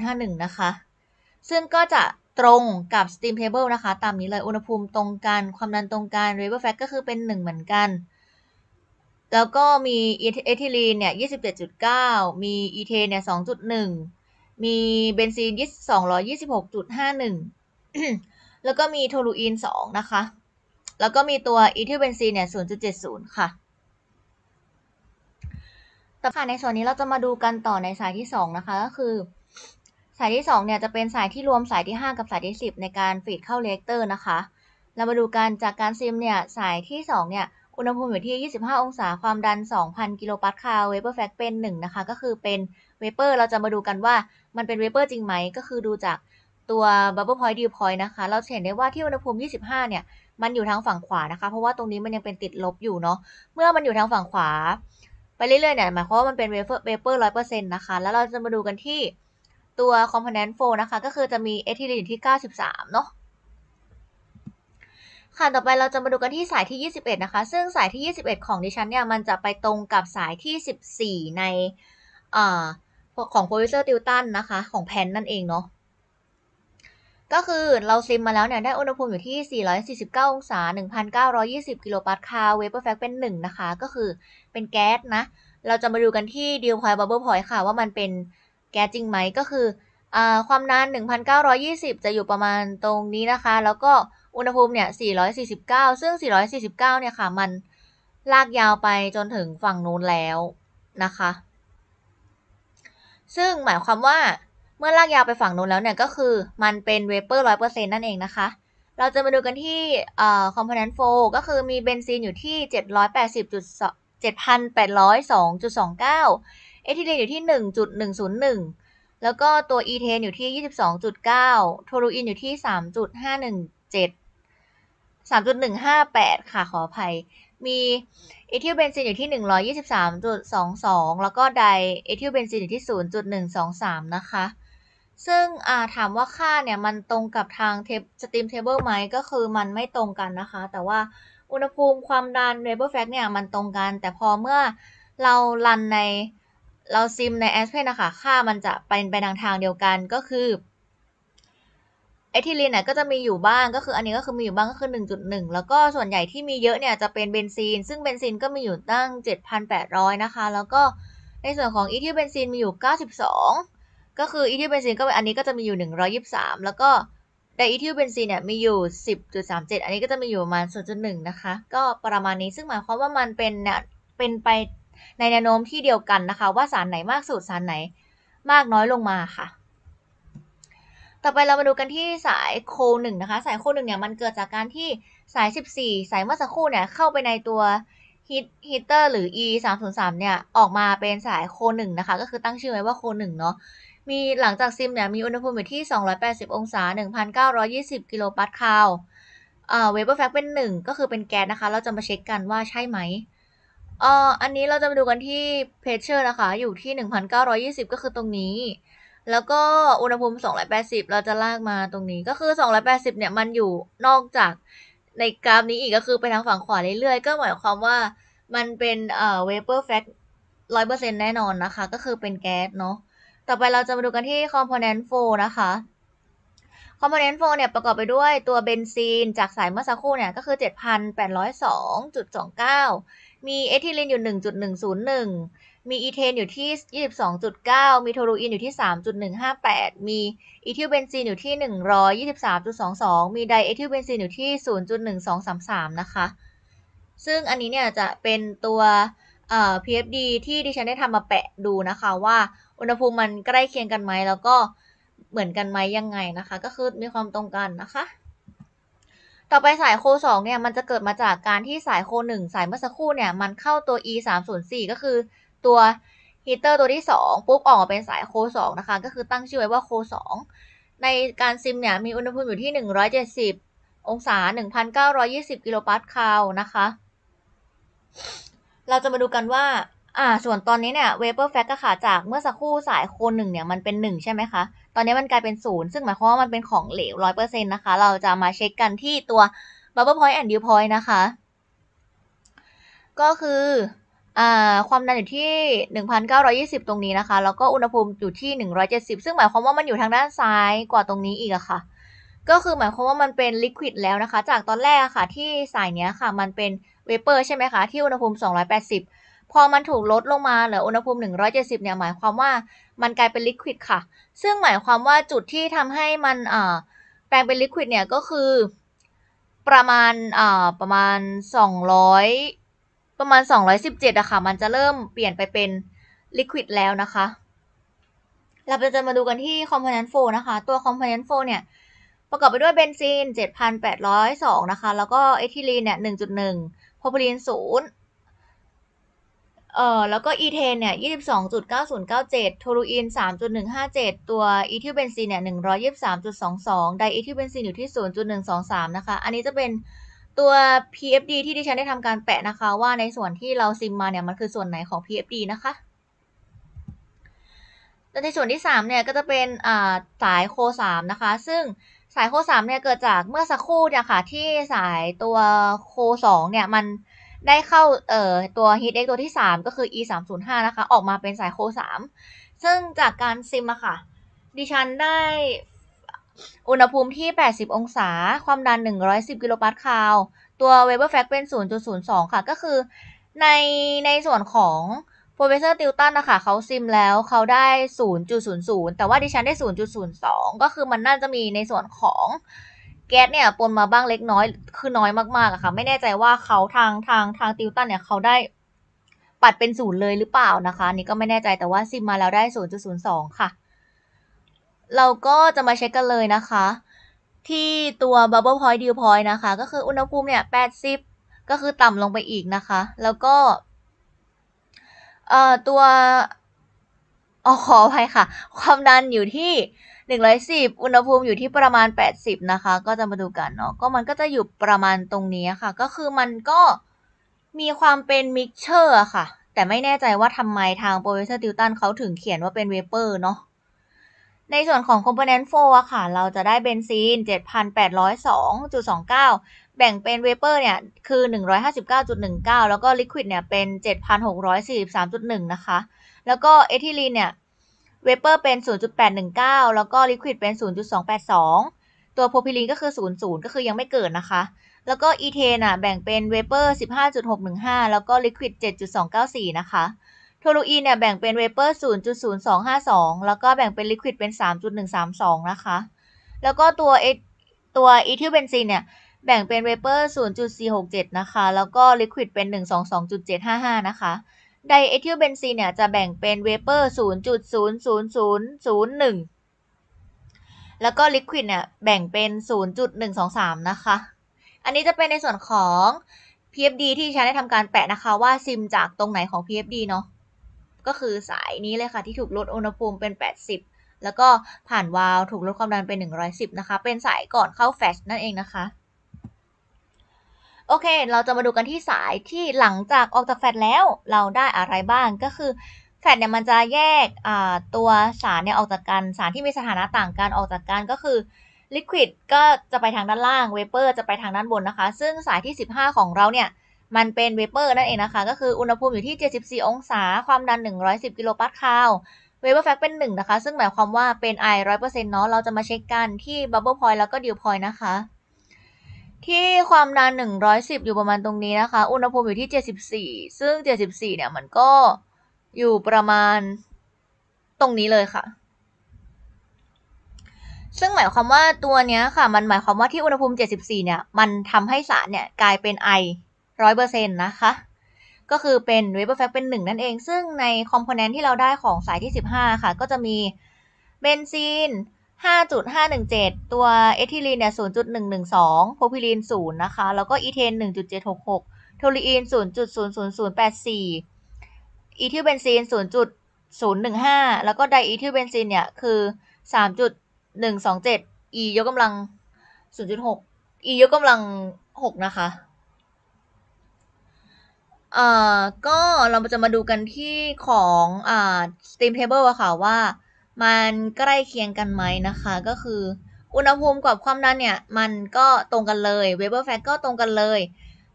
258.51นะคะ ซึ่งก็จะตรงกับ steam table นะคะ ตามนี้เลย อุณหภูมิตรงกัน ความดันตรงกันเ a p o r fact ก็คือเป็น 1 เหมือนกัน แล้วก็มีเอทิลีนเนี่ย 27.9 มีอีเทนเนี่ย 2.1 มีเบนซีน226.51 แล้วก็มีโทลูอีน2นะคะ แล้วก็มีตัวอีทิลเบนซีนเนี่ย 0.70 ค่ะแต่ค่ะในส่วนนี้เราจะมาดูกันต่อในสายที่ 2 นะคะก็คือสายที่2เนี่ยจะเป็นสายที่รวมสายที่ 5 กับสายที่10ในการฟีดเข้าเลกเตอร์นะคะ เรามาดูกันจากการซิมเนี่ยสายที่2เนี่ย อุณหภูมิอยู่ที่ 25 องศาความดัน 2,000 กิโลปาสคาลเวเปอร์แฟกเป็น1นะคะก็คือเป็นเวเปอร์เราจะมาดูกันว่ามันเป็นเวเปอร์จริงไหมก็คือดูจากตัวบับเบิลพอยต์ดิวพอยต์นะคะ เราเห็นได้ว่าที่อุณหภูมิ 25เนี่ยมันอยู่ทางฝั่งขวานะคะ เพราะว่าตรงนี้มันยังเป็นติดลบอยู่เนาะเมื่อมันอยู่ทางฝั่งขวาไปเรื่อยๆเนี่ยหมายความว่ามันเป็นเวเปอร์ร้อยเปอร์เซ็นต์นะคะแล้วเราจะมาดูกันที่ตัว component 4นะคะ ก็คือจะมีเอทิลีนที่ 93 เนาะค่ะต่อไปเราจะมาดูกันที่สายที่ 21 นะคะ ซึ่งสายที่ 21 ของดิฉันเนี่ย มันจะไปตรงกับสายที่ 14 ในอของโปรดิวเซอร์ติวตันนะคะ ของแพนนั่นเองเนาะก็คือเราซิมมาแล้วเนี่ย ได้อุณหภูมิอยู่ที่ 449 องศา 1,920 กิโลปาสคาลเวเปอร์แฟกเป็น 1 นะคะ ก็คือเป็นแก๊สนะ เราจะมาดูกันที่ดิวพอยบับเบิลพอย์ค่ะว่ามันเป็นแก๊สจริงไหมก็คืออความนาน1,920 จะอยู่ประมาณตรงนี้นะคะ แล้วก็อุณหภูมิเนี่ย449 ซึ่ง 449เนี่ยค่ะมันลากยาวไปจนถึงฝั่งนู้นแล้วนะคะ ซึ่งหมายความว่าเมื่อลากยาวไปฝั่งนู้นแล้วเนี่ยก็คือมันเป็นเวเปอร์ร้อยเปอร์เซ็นต์นั่นเองนะคะ เราจะมาดูกันที่คอมโพเนนต์โฟก็คือมีเบนซีนอยู่ที่ 780.7,802.29เอทิลีนอยู่ที่ 1.101 แล้วก็ตัวอีเทนอยู่ที่ 22.9โทรูอินอยู่ที่ 3.517 3.158 ค่ะขออภัย มีเอทิลเบนซินอยู่ที่ 123.22 แล้วก็ไดเอทิลเบนซินอยู่ที่ 0.123 นะคะ ซึ่งถามว่าค่าเนี่ยมันตรงกับทางเทปสตรีมเทเบิลไหมก็คือมันไม่ตรงกันนะคะ แต่ว่าอุณหภูมิความดันเรเบอร์แฟกเนี่ยมันตรงกัน แต่พอเมื่อเราลันในเราซิมใน Aspen นะคะค่ามันจะเป็นไปทางทางเดียวกัน ก็คือเอทิลีนเนี่ยก็จะมีอยู่บ้างก็คืออันนี้ก็คือมีอยู่บ้างก็คือ1.1 แล้วก็ ส่วนใหญ่ที่มีเยอะเนี่ยจะเป็นเบนซิน ซึ่งเบนซินก็มีอยู่ตั้ง 7,800 นะคะ แล้วก็ในส่วนของอีทิลเบนซินมีอยู่ 92 ก็คืออีทิลเบนซินก็อันนี้ก็จะมีอยู่ 123 แล้วก็ในอีทิลเบนซีนเนี่ยมีอยู่ 10.37 อันนี้ก็จะมีอยู่ประมาณ0.1นะคะก็ประมาณนี้ซึ่งหมายความว่ามันเป็นเนี่ยเป็นไปในแนวโน้มที่เดียวกันนะคะ ว่าสารไหนมากสุดสารไหนมากน้อยลงมาค่ะ ต่อไปเรามาดูกันที่สายโคหนึ่งนะคะ สายโคหนึ่งเนี่ยมันเกิดจากการที่สาย 14 สายเมื่อสักครู่เนี่ย เข้าไปในตัวฮิตฮเตอร์หรือ e 3 0 3เนี่ยออกมาเป็นสายโคหนึ่งนะคะ ก็คือตั้งชื่อไว้ว่าโคหนึ่งเนาะมีหลังจากซิมเนี่ยมีอุณหภูมิอยู่ที่ 280 องศา 1,920 กิโลปาสคาลเวเบอร์แฟกเป็น 1 ก็คือเป็นแก๊สนะคะ เราจะมาเช็คกันว่าใช่ไหมเอ่ออันนี้เราจะมาดูกันที่เพจเชอร์นะคะ อยู่ที่ 1,920 ก็คือตรงนี้ แล้วก็อุณหภูมิ 280 เราจะลากมาตรงนี้ ก็คือ 280เนี่ย มันอยู่นอกจากในกราฟนี้อีกก็คือไปทางฝั่งขวาเรื่อยๆ ก็หมายความว่ามันเป็น เอ่อ เวเปอร์แฟกต์ร้อยเปอร์เซ็นต์แน่นอนนะคะ ก็คือเป็นแก๊สเนาะ ต่อไปเราจะมาดูกันที่คอมโพเนนต์โฟนะคะ คอมโพเนนต์โฟเนี่ยประกอบไปด้วยตัวเบนซีนจากสายเมื่อสักครู่เนี่ย ก็คือ 7,802.29มีเอทิลีนอยู่ 1.101 มีอีเทนอยู่ที่ 22.9 มีโทรูอินอยู่ที่ 3.158 มีอีทิลเบนซีนอยู่ที่ 123.22 มีไดเอทิลเบนซีนอยู่ที่ 0.1233 นะคะ ซึ่งอันนี้เนี่ยจะเป็นตัวเอ่อ PFD ที่ดิฉันได้ทำมาแปะดูนะคะ ว่าอุณหภูมิมันใกล้เคียงกันไหมแล้วก็เหมือนกันไหมยังไงนะคะ ก็คือมีความตรงกันนะคะต่อไปสายโค 2 เนี่ย มันจะเกิดมาจากการที่สายโค 1 สายเมื่อสักครู่เนี่ยมันเข้าตัว e สามศูนย์สี่ก็คือ ตัวฮีเตอร์ตัวที่สองปุ๊บออกเป็นสายโค 2 นะคะ ก็คือตั้งชื่อไว้ว่าโค 2 ในการซิมเนี่ยมีอุณหภูมิอยู่ที่หนึ่งร้อยเจ็ดสิบองศาหน2ึ่งพัเก้ารอยี่สิบกิโลปาสคาลนะคะ เราจะมาดูกันว่า อ่าส่วนตอนนี้เนี่ยเวเปอร์แฟกต์ค่ะจากเมื่อสักครู่สายโค1หนึ่งเนี่ยมันเป็นหนึ่งใช่ไหมคะตอนนี้มันกลายเป็นศูนย์ซึ่งหมายความว่ามันเป็นของเหลวร้อยเปอร์เซ็นต์นะคะเราจะมาเช็คกันที่ตัว bubble point and dew point นะคะก็คือความดันอยู่ที่ 1,920 ตรงนี้นะคะ แล้วก็อุณหภูมิอยู่ที่ 170 ซึ่งหมายความว่ามันอยู่ทางด้านซ้ายกว่าตรงนี้อีกอะคะ่ะ ก็คือหมายความว่ามันเป็นลิควิดแล้วนะคะจากตอนแรกค่ะที่สายเนี้ยค่ะ มันเป็นเวเปอร์ใช่ไหมคะที่อุณหภูมิ280พอมันถูกลดลงมาเหลืออุณหภูมิ 170 เนี่ย หมายความว่ามันกลายเป็นลิควิดค่ะ ซึ่งหมายความว่าจุดที่ทำให้มันแปลงเป็นลิควิดเนี่ย ก็คือประมาณประมาณ 200 ประมาณ 217อะค่ะมันจะเริ่มเปลี่ยนไปเป็นลิควิดแล้วนะคะ เราจะมาดูกันที่ค c o m p o น e ์โฟนะคะตัวคอมเพ p น n e n t 4เนี่ย ประกอบไปด้วยเบนซีน7,802 นะคะ แล้วก็เอทิลีนเนี่ย 1.1โพรพิลีน0เอ่อ แล้วก็อีเทนเนี่ย 22.9097โทรูอิน3.157 ตัวอีทิวเบนซีนเนี่ย 123.22ไดอีทิวเบนซีนอยู่ที่ 0.123 นะคะ อันนี้จะเป็นตัว PFD ที่ดิฉันได้ทำการแปะนะคะว่าในส่วนที่เราซิมมาเนี่ย มันคือส่วนไหนของ PFD นะคะแต่ในส่วนที่3เนี่ยก็จะเป็นสายโค3นะคะ ซึ่งสายโค3เนี่ยเกิดจากเมื่อสักครู่เนี่ยค่ะ ที่สายตัวโค2เนี่ยมันได้เข้าเอ่อตัว h เ t x ตัวที่ 3 ก็คือ e 3 0 5นะคะ ออกมาเป็นสายโค 3 ซึ่งจากการซิมอะค่ะดิฉันได้อุณหภูมิที่ 80 องศา ความดัน 110 กิโลปาสคาลตัว Weber Fact เป็น 0.02 ค่ะ ก็คือในในส่วนของ Professor Tilton นะคะเขาซิมแล้วเขาได้ 0.00 แต่ว่าดิฉันได้ 0.02 ก็คือมันน่าจะมีในส่วนของแก๊สเนี่ยปนมาบ้างเล็กน้อยคือน้อยมากๆอะค่ะไม่แน่ใจว่าเขาทางทางทางติวตันเนี่ยเขาได้ปัดเป็นศูนย์เลยหรือเปล่านะคะนี่ก็ไม่แน่ใจแต่ว่าซิมมาแล้วได้ศูนย์จุดศูนย์สองค่ะ เราก็จะมาเช็คกันเลยนะคะ ที่ตัวบบเบิ้ลพอยต์ดิวพอยต์นะคะ ก็คืออุณหภูมิเนี่ยแปดสิบก็คือต่ำลงไปอีกนะคะ แล้วก็ เอ่อ ตัวอ๋อขออภัยค่ะ ความดันอยู่ที่110อุณหภูมิอยู่ที่ประมาณ 80 นะคะ ก็จะมาดูกันเนาะก็มันก็จะอยู่ประมาณตรงนี้ค่ะ ก็คือมันก็มีความเป็นมิกเชอร์ค่ะ แต่ไม่แน่ใจว่าทำไมทางโปรเฟสเซอร์ติวตันเขาถึงเขียนว่าเป็นเวเปอร์เนาะในส่วนของคอมโพเนนต์โฟอะค่ะ เราจะได้เบนซีน7,802.29 แบ่งเป็นเวเปอร์เนี่ยคือ 159.19 แล้วก็ลิควิดเนี่ยเป็น 7,643.1 นะคะ แล้วก็เอทิลีนเนี่ยเวเปอร์เป็น 0.819 แล้วก็ลิควิดเป็น 0.282 ตัวโพพิลีนก็คือ 00 ก็คือยังไม่เกิดนะคะ แล้วก็อีเทนอ่ะแบ่งเป็นเวเปอร์15.615 แล้วก็ลิควิด7.294 นะคะ โทลูอีนเนี่ยแบ่งเป็นเวเปอร์0.0252 แล้วก็แบ่งเป็นลิควิดเป็น 3.132 นะคะ แล้วก็ตัวเอตัวอีทิลเบนซินเนี่ยแบ่งเป็นเวเปอร์0.467 นะคะ แล้วก็ลิควิดเป็น 122.755 นะคะไดเอทิลเบนซีนเนี่ยจะแบ่งเป็นเวเปอร์0.00001 แล้วก็ ลิควิดเนี่ยแบ่งเป็น 0.123 นะคะ อันนี้จะเป็นในส่วนของ PFD ที่ฉันได้ทำการแปะนะคะ ว่าซิมจากตรงไหนของ PFD เนาะก็คือสายนี้เลยค่ะที่ถูกลดอุณหภูมิเป็น 80 แล้วก็ผ่านวาล์วถูกลดความดันเป็น 110 นะคะ เป็นสายก่อนเข้าแฟชนั่นเองนะคะโอเค เราจะมาดูกันที่สายที่หลังจากออกจากแฟตแล้ว เราได้อะไรบ้างก็คือแฟดเนี่ยมันจะแยกตัวสารเนี่ยออกจากกัน สารที่มีสถานะต่างกัน ออกจากกันก็คือลิควิดก็จะไปทางด้านล่าง เวเปอร์จะไปทางด้านบนนะคะ ซึ่งสายที่ 15 ของเราเนี่ย มันเป็นเวเปอร์นั่นเองนะคะ ก็คืออุณหภูมิอยู่ที่ 74องศา ความดัน 110 กิโลปาสคาล เวเปอร์แฟกเป็น1นะคะ ซึ่งหมายความว่าเป็นไอ100%เนาะ เราจะมาเช็คกันที่บับเบิลพอยต์แล้วก็ดิวพอยต์นะคะที่ความดัน110 อยู่ประมาณตรงนี้นะคะ อุณหภูมิอยู่ที่ 74 ซึ่ง 74เนี่ย มันก็อยู่ประมาณตรงนี้เลยค่ะ ซึ่งหมายความว่าตัวเนี้ยค่ะ มันหมายความว่าที่อุณหภูมิ 74เนี่ย มันทำให้สารเนี่ยกลายเป็นไอร้อยเปอร์เซ็นต์นะคะ ก็คือเป็นเวเบอร์แฟกเป็นหนึ่งนั่นเอง ซึ่งในคอมโพเนนต์ที่เราได้ของสายที่ 15ค่ะ ก็จะมีเบนซีน5.517 ตัวเอทิลีนเนี่ย 0.112 โพพิลีน 0 นะคะ แล้วก็อีเทน1.766 โทลีอีน0.00084อีทิลเบนซีน0.015 แล้วก็ไดอีทิลเบนซีนเนี่ยคือ 3.127 E ยกกำลัง0.6 E ยกกำลัง6นะคะอ่ก็เราจะมาดูกันที่ของ อ่า Steam Table อะค่ะว่ามันใกล้เคียงกันไหมนะคะก็คืออุณหภูมิกับความดันเนี่ยมันก็ตรงกันเลย Weber fact ก็ตรงกันเลย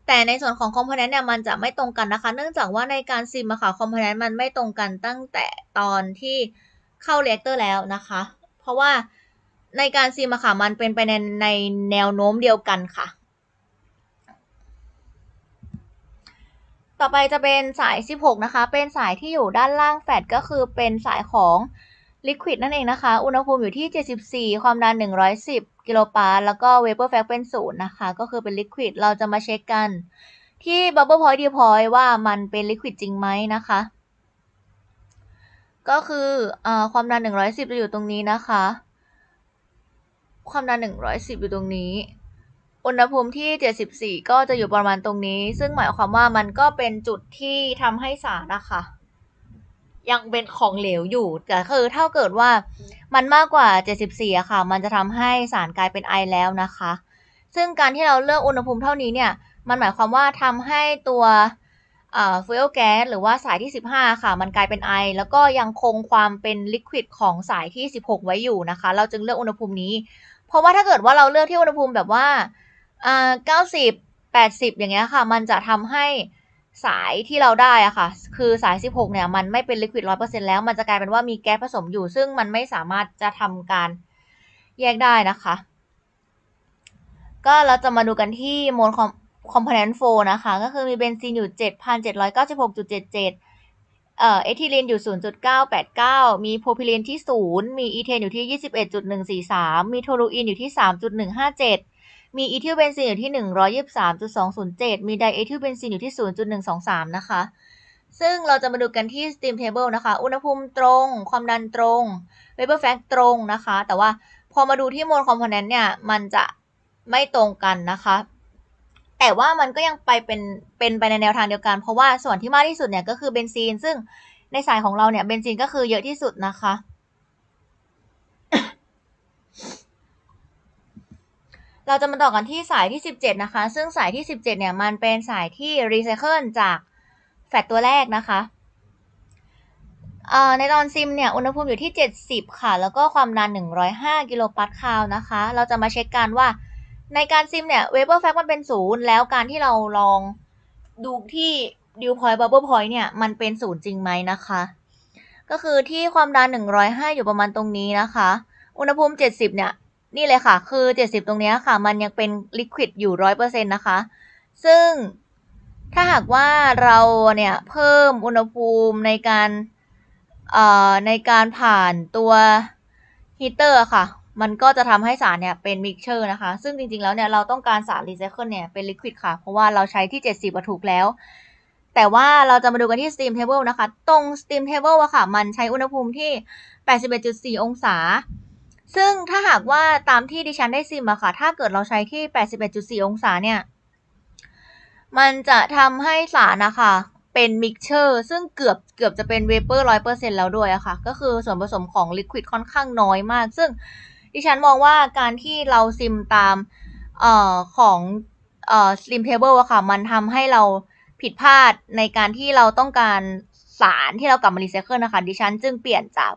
แต่ในส่วนของคอมโพเนนต์เนี่ยมันจะไม่ตรงกันนะคะ เนื่องจากว่าในการซิมอะค่ะคอมโพเนนต์มันไม่ตรงกันตั้งแต่ตอนที่เข้าเรกเตอร์แล้วนะคะ เพราะว่าในการซิมอะค่ะมันเป็นไปในในแนวโน้มเดียวกันค่ะ ต่อไปจะเป็นสาย 16 นะคะ เป็นสายที่อยู่ด้านล่างแฟดก็คือเป็นสายของลิควิดนั่นเองนะคะ อุณหภูมิอยู่ที่ 74 ความดัน 110 กิโลปาส แล้วก็เวเปอร์แฟกเป็นศูนย์นะคะ ก็คือเป็นลิควิด เราจะมาเช็คกันที่บับเบิลพอยต์ดีพอยต์ว่ามันเป็นลิควิดจริงไหมนะคะ ก็คืออความดัน 110 จะอยู่ตรงนี้นะคะ ความดัน 110 อยู่ตรงนี้ อุณหภูมิที่ 74 ก็จะอยู่ประมาณตรงนี้ ซึ่งหมายความว่ามันก็เป็นจุดที่ทำให้สารนะคะยังเป็นของเหลวอยู่แต่คือถ้าเกิดว่ามันมากกว่า 74อะค่ะ มันจะทำให้สารกลายเป็นไอแล้วนะคะซึ่งการที่เราเลือกอุณหภูมิเท่านี้เนี่ยมันหมายความว่าทำให้ตัวฟิวอแก๊สหรือว่าสายที่ 15ค่ะมันกลายเป็นไอแล้วก็ยังคงความเป็นลิควิดของสายที่16 ไว้อยู่นะคะ เราจึงเลือกอุณหภูมินี้ เพราะว่าถ้าเกิดว่าเราเลือกที่อุณหภูมิแบบว่าเ90 80อย่างเงี้ยค่ะ มันจะทำให้สายที่เราได้อะค่ะ คือสาย 16เนี่ย มันไม่เป็นลิควิดร้อยเปอร์เซ็นแล้ว มันจะกลายเป็นว่ามีแก๊สผสมอยู่ ซึ่งมันไม่สามารถจะทำการแยกได้นะคะ ก็เราจะมาดูกันที่โมลคอมโพเนนต์โฟนะคะ ก็คือมีเบนซินอยู่ 7,796.77 เอ่อ เอทิลีนอยู่ 0.989 มีโพพิลีนที่ 0 มีอีเทนอยู่ที่ 21.143 มีโทลูอินอยู่ที่ 3.157มีอีทิลเบนซินอยู่ที่ 123.207 มีไดเอทิลเบนซินอยู่ที่ 0.123 นะคะ ซึ่งเราจะมาดูกันที่ steam table นะคะ อุณหภูมิตรง ความดันตรง vapor fact ตรงนะคะ แต่ว่าพอมาดูที่โมลคอมโพเนนต์เนี่ย มันจะไม่ตรงกันนะคะ แต่ว่ามันก็ยังไปเป็น เป็นไปในแนวทางเดียวกัน เพราะว่าส่วนที่มากที่สุดเนี่ย ก็คือเบนซินซึ่งในสายของเราเนี่ยเบนซินก็คือเยอะที่สุดนะคะเราจะมาต่อกันที่สายที่ 17 นะคะ ซึ่งสายที่ 17 เนี่ย มันเป็นสายที่รีไซเคิลจาก แฟตตัวแรกนะคะ ในตอนซิมเนี่ย อุณหภูมิอยู่ที่ 70 ค่ะ แล้วก็ความดัน 105 กิโลปาสคาลนะคะ เราจะมาเช็คกันว่าในการซิมเนี่ยเวเบอร์แฟกมันเป็นศูนย์แล้วการที่เราลองดูที่ดิวพอยต์บับเบิลพอยต์เนี่ย มันเป็นศูนย์จริงไหมนะคะ ก็คือที่ความดัน 105 อยู่ประมาณตรงนี้นะคะ อุณหภูมิ 70 เนี่ยนี่เลยค่ะ คือ 70 ตรงนี้ค่ะ มันยังเป็นลิควิดอยู่ร้อยเปอร์เซ็นต์นะคะ ซึ่งถ้าหากว่าเราเนี่ย เพิ่มอุณหภูมิในการ เออ่ในการผ่านตัวฮีเตอร์ค่ะ มันก็จะทำให้สารเนี่ย เป็นมิกเชอร์นะคะ ซึ่งจริง ๆ แล้วเนี่ย เราต้องการสารรีไซเคิลเนี่ย เป็นลิควิดค่ะ เพราะว่าเราใช้ที่ 70ถูกถแล้ว แต่ว่าเราจะมาดูกันที่ steam table นะคะ ตรง steam table อะค่ะมันใช้อุณหภูมิที่81.4องศาซึ่งถ้าหากว่าตามที่ดิฉันได้ซิมอะค่ะ ถ้าเกิดเราใช้ที่ 81.4 องศาเนี่ย มันจะทำให้สารนะคะเป็นมิกเชอร์ซึ่งเกือบเกือบจะเป็นเวเปอร์ร้อยเปอร์เซ็นแล้วด้วยอะค่ะ ก็คือส่วนผสมของลิควิดค่อนข้างน้อยมาก ซึ่งดิฉันมองว่าการที่เราซิมตามเอ่อ ของเอ่อสิมเทเบิลอะค่ะ มันทำให้เราผิดพลาดในการที่เราต้องการสารที่เรากลับมารีไซเคิลนะคะ ดิฉันจึงเปลี่ยนจาก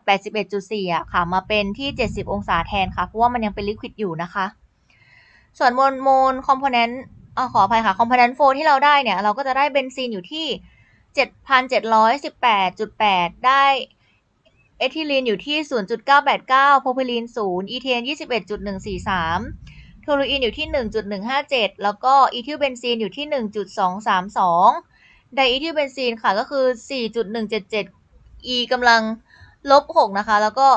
81.4ค่ะ มาเป็นที่ 70 องศาแทนค่ะ เพราะว่ามันยังเป็นลิควิดอยู่นะคะ ส่วนโมลโมลคอมโพเนนต์ขออภัยค่ะ คอมโพเนนต์โฟที่เราได้เนี่ย เราก็จะได้เบนซีนอยู่ที่ 7,718.8 ได้ เอทิลีนอยู่ที่ 0.989 โพพิลีน0อีเทน21.143 โทลูอีนอยู่ที่ 1.157 แล้วก็อีทิลเบนซีนอยู่ที่1.232ไดอีทิลเบนซีนค่ะก็คือ 4.177 e กำลังลบ6นะคะแล้วก็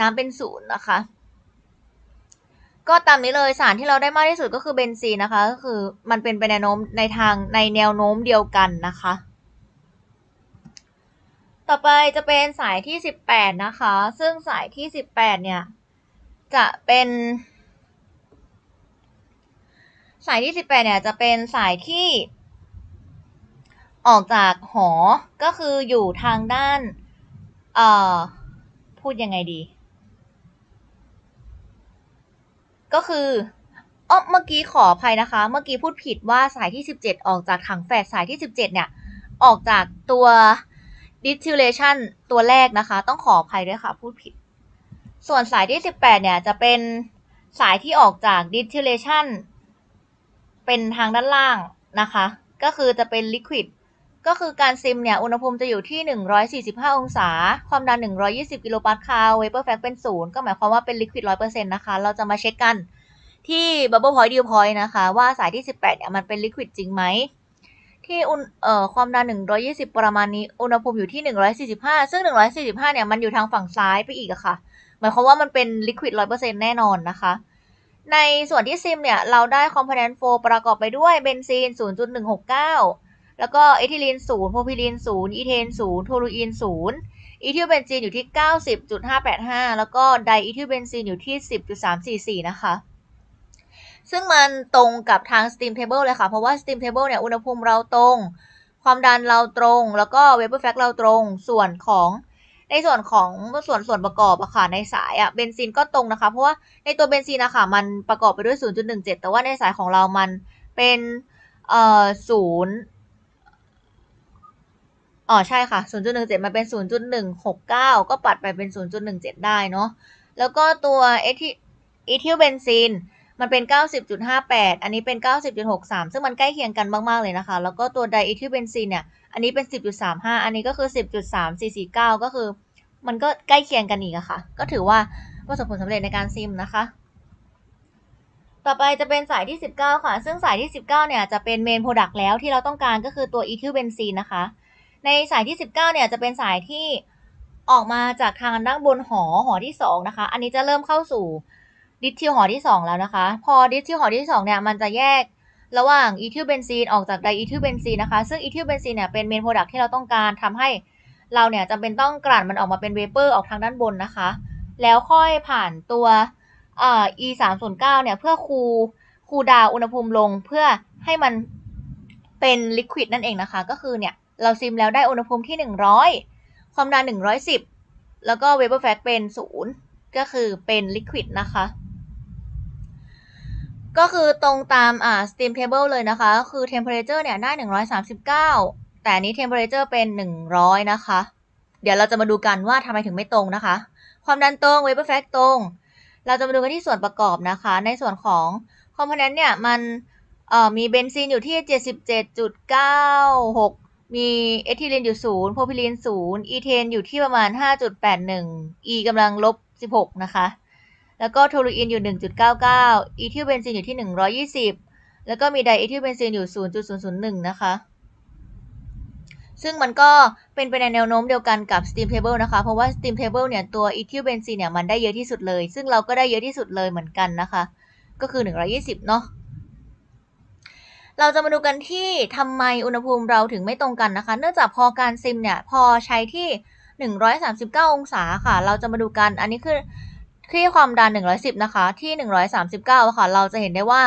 น้ำเป็นศูนย์นะคะก็ตามนี้เลยสารที่เราได้มากที่สุดก็คือเบนซีนนะคะก็คือมันเป็นไปในโน้มในทางในแนวโน้มเดียวกันนะคะ ต่อไปจะเป็นสายที่ 18 นะคะ ซึ่งสายที่ 18 เนี่ยจะเป็นสายที่ 18 เนี่ยจะเป็นสายที่ออกจากหอ ก็คืออยู่ทางด้านเอ่อพูดยังไงดี ก็คืออ๋อเมื่อกี้ขออภัยนะคะ เมื่อกี้พูดผิดว่าสายที่ 17 ออกจากถังแฝดสายที่17เนี่ย ออกจากตัว distillation ตัวแรกนะคะ ต้องขออภัยด้วยค่ะ พูดผิด ส่วนสายที่ 18เนี่ยจะเป็นสายที่ออกจาก distillation เป็นทางด้านล่างนะคะ ก็คือจะเป็น liquid ก็คือการซิมเนี่ยอุณหภูมิจะอยู่ที่ 145 องศา ความดัน120 กิโลปาสคาลเวเปอร์แฟกเป็นศูนย์ก็หมายความว่าเป็นลิควิดร้อยเปอร์เซ็นต์นะคะ เราจะมาเช็คกันที่บบเบิ้ลพอยต์ดิวพอยต์นะคะ ว่าสายที่ 18เนี่ยมันเป็นลิควิดจริงไหมที่อุณเอ่อความดัน 120 ประมาณนี้ อุณหภูมิอยู่ที่ 145 ซึ่ง 145เนี่ยมันอยู่ทางฝั่งซ้ายไปอีกอะคะ่ะ หมายความว่ามันเป็นลิควิดร้อยเปอร์เซ็นตแน่นอน นะคะ ในส่วนที่ซิมเนี่ยเราได้คอมโพเนนต์โฟประกอบไปด้วยเบนซีน0.169แล้วก็เอทิลีนศูนย์โพพิลีนศูนย์อีเทนศูนย์โทลูอีนศูนย์อีทิลเบนซีนอยู่ที่ 90.585 แล้วก็ไดอีทิลเบนซีนอยู่ที่ 10.344 นะคะ ซึ่งมันตรงกับทางสตีมเทเบิลเลยค่ะ เพราะว่าสตีมเทเบิลเนี่ยอุณหภูมิเราตรง ความดันเราตรง แล้วก็เบอร์แฟกต์เราตรง ส่วนของในส่วนของส่วนส่วนประกอบอะค่ะในสายอะเบนซินก็ตรงนะคะ เพราะว่าในตัวเบนซินอะค่ะมันประกอบไปด้วย 0.17 แต่ว่าในสายของเรามันเป็นเอ่อ์อ๋อใช่ค่ะ 0.17มาเป็น 0.169 ก็ปัดไปเป็น 0.17 ได้เนาะ แล้วก็ตัวเอทิอทิลเบนซินมันเป็น 90.58 อันนี้เป็น 90.63 ซึ่งมันใกล้เคียงกันมาก ๆ เลยนะคะ แล้วก็ตัวไดเอทิลเบนซินเนี่ย อันนี้เป็น 10.35 อันนี้ก็คือ 10.3449 ก็คือ มันก็ใกล้เคียงกันอีกอะคะ่ะ ก็ถือว่าประสบผลสำเร็จในการซิมนะคะ ต่อไปจะเป็นสายที่ 19 ค่ะ ซึ่งสายที่ 19 เนี่ยจะเป็นเมนโปรดักต์แล้วที่เราต้องการก็คือตัวเอทิลเบนซินนะคะในสายที่ 19เนี่ยจะเป็นสายที่ออกมาจากทางด้านบนหอหอที่2นะคะ อันนี้จะเริ่มเข้าสู่ดิทิวหอที่2 แล้วนะคะ พอดิทิวหอที่2เนี่ย มันจะแยกระหว่างอีทิวเบนซีนออกจากไดอีทิวเบนซีนนะคะ ซึ่งอีทิวเบนซีนเนี่ยเป็นเมนโปรดักที่เราต้องการทำให้เราเนี่ยจำเป็นต้องกลั่นมันออกมาเป็นเวเปอร์ออกทางด้านบนนะคะ แล้วค่อยผ่านตัวเอ่อ e สามส่วนเก้าเนี่ยเพื่อคูคูดาวอุณหภูมิลงเพื่อให้มันเป็นลิควิดนั่นเองนะคะ ก็คือเนี่ยเราซิมแล้วได้อุณหภูมิที่ 100 ความดัน 110 แล้วก็เวเบอร์แฟกเป็น 0 ก็คือเป็นลิควิดนะคะ ก็คือตรงตามอ่าสตีมเทเบิลเลยนะคะ คือเทมเพอร์เจอร์เนี่ยได้ 139 แต่นี้เทมเพอร์เจอร์เป็น 100 นะคะ เดี๋ยวเราจะมาดูกันว่าทำไมถึงไม่ตรงนะคะ ความดันตรงเวเบอร์แฟกตรง เราจะมาดูกันที่ส่วนประกอบนะคะ ในส่วนของคอมโพเนนต์เนี่ย มันมีเบนซินอยู่ที่ 77.96มีเอทิลีนอยู่ศูนย์โพพิลีนศูนย์อีเทนอยู่ที่ประมาณ 5.81ีกำลังลบ 16นะคะ แล้วก็โทลูอินอยู่1.99อีทิลเบนซินอยู่ที่ 120 แล้วก็มีไดเอทิลเบนซินอยู่ 0.001 นะคะ ซึ่งมันก็เป็นไปในแนวโน้มเดียวกันกับ steam table นะคะ เพราะว่า steam table เนี่ยตัวอีทิลเบนซินเนี่ยมันได้เยอะที่สุดเลย ซึ่งเราก็ได้เยอะที่สุดเลยเหมือนกันนะคะ ก็คือ 120 เนาะเราจะมาดูกันที่ทำไมอุณหภูมิเราถึงไม่ตรงกันนะคะ เนื่องจากพอการซิมเนี่ยพอใช้ที่ 139 องศาค่ะ เราจะมาดูกันอันนี้คือที่ความดัน110 นะคะที่ 139 ค่ะ เราจะเห็นได้ว่า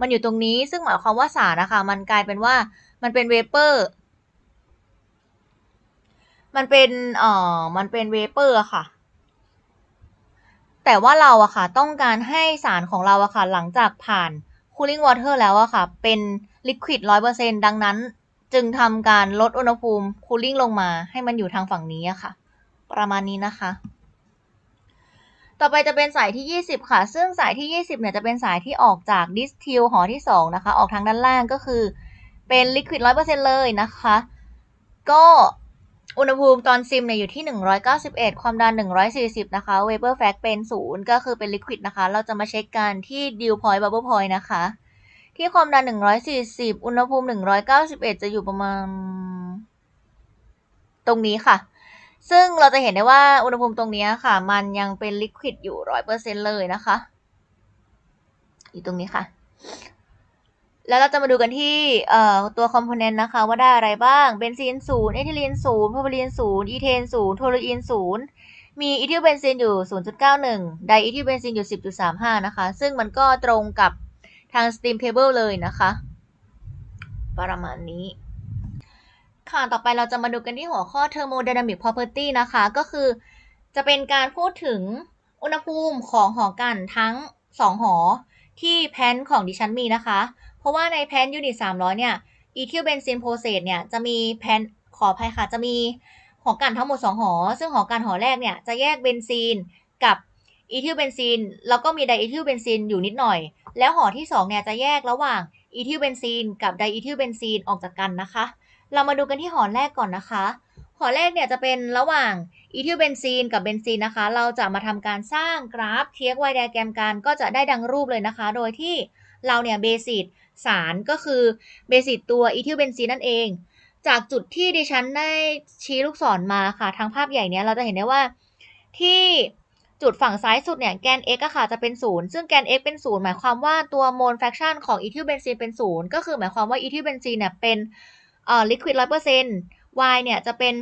มันอยู่ตรงนี้ซึ่งหมายความว่าสารนะคะมันกลายเป็นว่ามันเป็นเวเปอร์มันเป็นเอ่อมันเป็นเวเปอร์ค่ะ แต่ว่าเราอะค่ะต้องการให้สารของเราอะค่ะหลังจากผ่าน cooling water แล้วอะค่ะเป็นลิควิดร้อยเปอร์เซ็นดังนั้นจึงทำการลดอุณหภูมิคูลิ่งลงมาให้มันอยู่ทางฝั่งนี้ค่ะ ประมาณนี้นะคะ ต่อไปจะเป็นสายที่ 20 ค่ะ ซึ่งสายที่ 20 เนี่ยจะเป็นสายที่ออกจากดิสทิลหอที่ 2 นะคะ ออกทางด้านล่างก็คือเป็นลิควิดร้อยเปอร์เซ็นเลยนะคะ ก็อุณหภูมิตอนซิม เนี่ยอยู่ที่ 191 ความดัน 140 นะคะเวเบอร์แฟกเป็น 0 ก็คือเป็นลิควิดนะคะ เราจะมาเช็คกันที่ดิวพอยต์บับเบิลพอยต์นะคะที่ความดันหนึ่งร้อยสี่สิบอุณหภูมิหนึ่งร้อยเก้าสิบเอ็ดจะอยู่ประมาณ ตรงนี้ค่ะ ซึ่งเราจะเห็นได้ว่าอุณหภูมิตรงนี้ค่ะ มันยังเป็นลิควิดอยู่ร้อยเปอร์เซ็นเลยนะคะ อยู่ตรงนี้ค่ะ แล้วเราจะมาดูกันที่ตัวคอมโพเนนต์นะคะ ว่าได้อะไรบ้างเบนซีนศูนย์เอทิลีนศูนย์พาพาลีนศูนย์ อีเทนศูนย์ โทลูอีนศูนย์ มีอีทิลเบนซินอยู่ 0.91 ไดอีทิลเบนซินอยู่10.35นะคะ ซึ่งมันก็ตรงกับทาง Steam Table เลยนะคะประมาณนี้ค่ะต่อไปเราจะมาดูกันที่หัวข้อ Thermodynamic Property นะคะ ก็คือจะเป็นการ พูด ถึงอุณหภูมิของหอกันทั้ง2หอที่แพนของ ดิฉัน มีนะคะ เพราะว่าในแพนยูนิต 300 เนี่ยอีทิลเบนซินโพเซตเนี่ย จะมีแพนขออภัยค่ะจะมีหอกันทั้งหมด2หอซึ่งหอกันหอแรกเนี่ยจะแยกเบนซีนกับอีทิลเบนซินแล้วก็มีไดอีทิลเบนซินอยู่นิดหน่อย แล้วหอที่2เนี่ยจะแยกระหว่างอีทิลเบนซินกับไดอีทิลเบนซินออกจากกันนะคะ เรามาดูกันที่หอแรกก่อนนะคะ หอแรกเนี่ยจะเป็นระหว่างอีทิลเบนซีนกับเบนซีนนะคะ เราจะมาทำการสร้างกราฟเทียบไวไดแกรมกันก็จะได้ดังรูปเลยนะคะ โดยที่เราเนี่ยเบสิสสารก็คือเบสิสตัวอีทิลเบนซีนนั่นเอง จากจุดที่ดิฉันได้ชี้ลูกศรมาค่ะทางภาพใหญ่เนี้ยเราจะเห็นได้ว่าที่จุดฝั่งซ้ายสุดเนี่ยแกน x อะค่ะจะเป็น 0 ซึ่งแกน x เป็น 0 หมายความว่าตัวโมลแฟกชันของอีทิลเบนซีนเป็น 0 ก็คือหมายความว่าอีทิลเบนซีนเนี่ยเป็นเอ่อลิควิดร้อยเปอร์เซ็นต์ y เนี่ยจะเป็น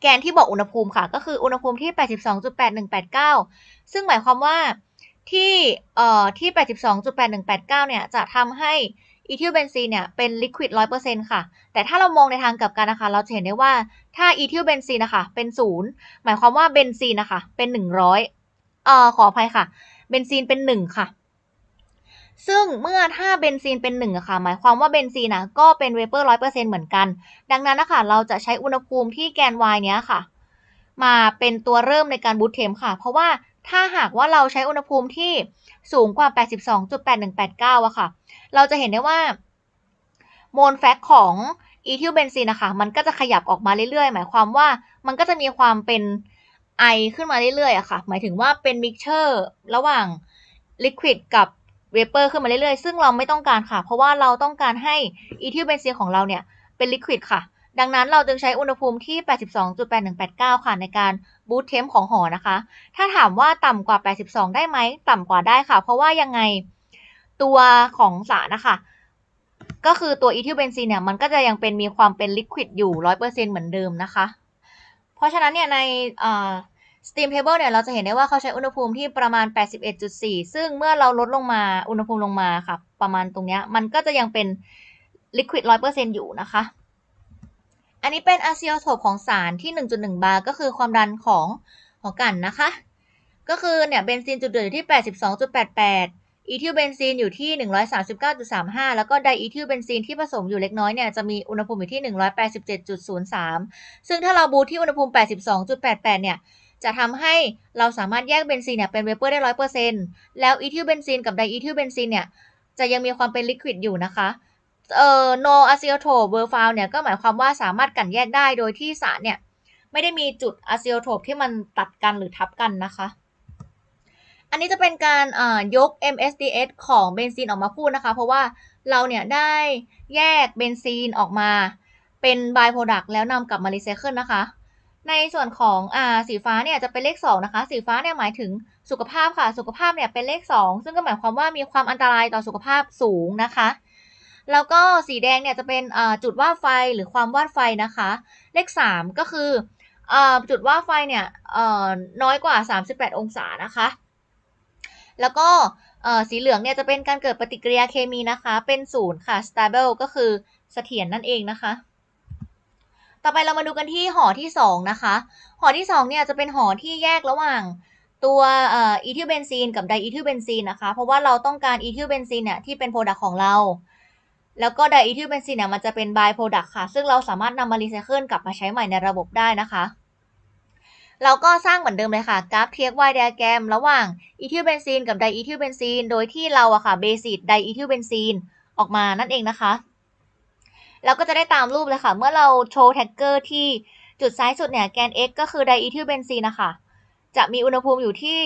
แกนที่บอกอุณหภูมิค่ะ ก็คืออุณหภูมิที่ 82.8189 ซึ่งหมายความว่าที่ เอ่อ ที่ 82.8189 เนี่ยจะทำให้อีทิลเบนซีนเนี่ยเป็นลิควิดร้อยเปอร์เซ็นต์ค่ะ แต่ถ้าเรามองในทางกลับกันนะคะเราจะเห็นได้ว่าถ้าอีทิลเบนซีนนะคะเป็นศูนย์หมายความว่าเบนซีนนะคะเป็นหนึ่งร้อยเอ่อขออภัยค่ะเบนซีนเป็นหนึ่งค่ะ ซึ่งเมื่อถ้าเบนซีนเป็นหนึ่งอะค่ะ หมายความว่าเบนซีนนะก็เป็นเวเปอร์ร้อยเปอร์เซ็นต์เหมือนกัน ดังนั้นนะคะเราจะใช้อุณหภูมิที่แกน y เนี้ยค่ะ มาเป็นตัวเริ่มในการบูตเทมค่ะ เพราะว่าถ้าหากว่าเราใช้อุณหภูมิที่สูงกว่า 82.8189อะค่ะ เราจะเห็นได้ว่าโมลแฟกของอีทิลเบนซีนนะคะ มันก็จะขยับออกมาเรื่อยๆ หมายความว่ามันก็จะมีความเป็น ไอขึ้นมาเรื่อยๆอะค่ะ หมายถึงว่าเป็นมิกเชอร์ระหว่างลิควิดกับเวเปอร์ขึ้นมาเรื่อยๆ ซึ่งเราไม่ต้องการค่ะ เพราะว่าเราต้องการให้อีทิลเบนซีนของเราเนี่ย เป็นลิควิดค่ะ ดังนั้นเราจึงใช้อุณหภูมิที่ 82.8189 ค่ะในการบูตเทมของหอนะคะ ถ้าถามว่าต่ำกว่า 82 ได้ไหม ต่ำกว่าได้ค่ะ เพราะว่ายังไงตัวของสารนะคะ ก็คือตัวอีทิลเบนซีนเนี่ย มันก็จะยังเป็นมีความเป็นลิควิดอยู่ 100%เหมือนเดิมนะคะ เพราะฉะนั้นเนี่ย ในสตีมเทเบิลเนี่ย เราจะเห็นได้ว่าเขาใช้อุณหภูมิที่ประมาณ 81.4 ซึ่งเมื่อเราลดลงมา อุณหภูมิลงมาค่ะ ประมาณตรงเนี้ยมันก็จะยังเป็นลิควิด 100%อยู่นะคะอันนี้เป็นอเซีโอโทปของสารที่ 1.1 บาร์ก็คือความดันของของกันนะคะ ก็คือเนี่ยเบนซินจุดเดือดอยู่ที่ 82.88 อีทิลเบนซินอยู่ที่ 139.35 แล้วก็ไดอีทิลเบนซินที่ผสมอยู่เล็กน้อยเนี่ยจะมีอุณหภูมิอยู่ที่ 187.03 ซึ่งถ้าเราบูทที่อุณหภูมิ 82.88 เนี่ยจะทำให้เราสามารถแยกเบนซินเนี่ยเป็นเวเปอร์ได้ 100%แล้วอีทิลเบนซินกับไดอีทิลเบนซินเนี่ยจะยังมีความเป็นลิควิดอยู่นะคะเอ่อ no acetyl e v e f u เนี่ยก็หมายความว่าสามารถกันแยกได้โดยที่สารเนี่ย ไม่ได้มีจุด a s y t o p e ทที่มันตัดกันหรือทับกันนะคะ อันนี้จะเป็นการยก MSDS ของเบนซีนออกมาพูดนะคะ เพราะว่าเราเนี่ยได้แยกเบนซีนออกมา เป็น b y โปรดักต์แล้วนำกลับมารีไซเคิลนะคะ ในส่วนของอ่าสีฟ้าเนี่ยจะเป็นเลข 2 นะคะ สีฟ้าเนี่ยหมายถึงสุขภาพค่ะสุขภาพเนี่ยเป็นเลข 2 ซึ่งก็หมายความว่ามีความอันตรายต่อสุขภาพสูงนะคะแล้วก็สีแดงเนี่ยจะเป็นจุดว่าไฟหรือความวาดไฟนะคะ เลข3 ก็คือจุดว่าไฟเนี่ยน้อยกว่า 38 องศานะคะ แล้วก็สีเหลืองเนี่ยจะเป็นการเกิดปฏิกิริยาเคมีนะคะเป็นศูนย์ค่ะ stable ก็คือเสถียรนนั่นเองนะคะ ต่อไปเรามาดูกันที่หอที่ 2 นะคะหอที่ 2 เนี่ยจะเป็นหอที่แยกระหว่างตัวอีทิลเบนซีนกับไดอีทิลเบนซีนนะคะเพราะว่าเราต้องการอีทิลเบนซีนเนี่ยที่เป็นโปรดักของเราแล้วก็ไดอีทิลเบนซินเนี่ย มันจะเป็นบายโปรดักค่ะ ซึ่งเราสามารถนำมารีไซเคิลกลับมาใช้ใหม่ในระบบได้นะคะ เราก็สร้างเหมือนเดิมเลยค่ะ กราฟเทียบวายไดอะแกรมระหว่างอีทิลเบนซินกับไดอีทิลเบนซินโดยที่เราอะค่ะเบสิสไดอีทิลเบนซินออกมานั่นเองนะคะ เราก็จะได้ตามรูปเลยค่ะ เมื่อเราโชว์แท็กเกอร์ที่จุดซ้ายสุดเนี่ย แกน x ก็คือไดอีทิลเบนซีนนะคะจะมีอุณหภูมิอยู่ที่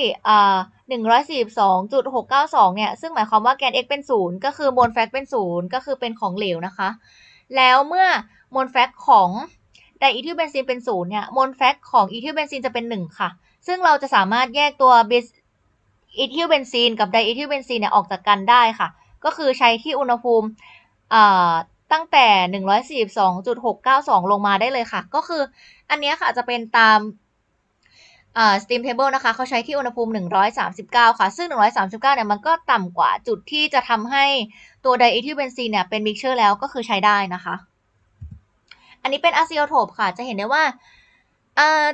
142.692เนี่ยซึ่งหมายความว่าแกน x เป็น0ก็คือมวลแฟกเป็น0ก็คือเป็นของเหลวนะคะ แล้วเมื่อมวลแฟกของไดอีทิลเบนซินเป็น0เนี่ยมวลแฟกของอีทิลเบนซินจะเป็น 1 ค่ะ ซึ่งเราจะสามารถแยกตัวอีทิลเบนซินกับไดอีทิลเบนซินเนี่ยออกจากกันได้ค่ะ ก็คือใช้ที่อุณหภูมิตั้งแต่142.692 ลงมาได้เลยค่ะ ก็คืออันนี้ค่ะ จะเป็นตามสตีมเทเบิลนะคะเขาใช้ที่อุณหภูมิ 139 ค่ะ ซึ่ง 139 เนี่ย มันก็ต่ำกว่าจุดที่จะทำให้ตัวไดเอทิลเบนซีนเนี่ย เป็นมิกเชอร์แล้วก็คือใช้ได้นะคะ อันนี้เป็นอะซิโอโทปค่ะ จะเห็นได้ว่า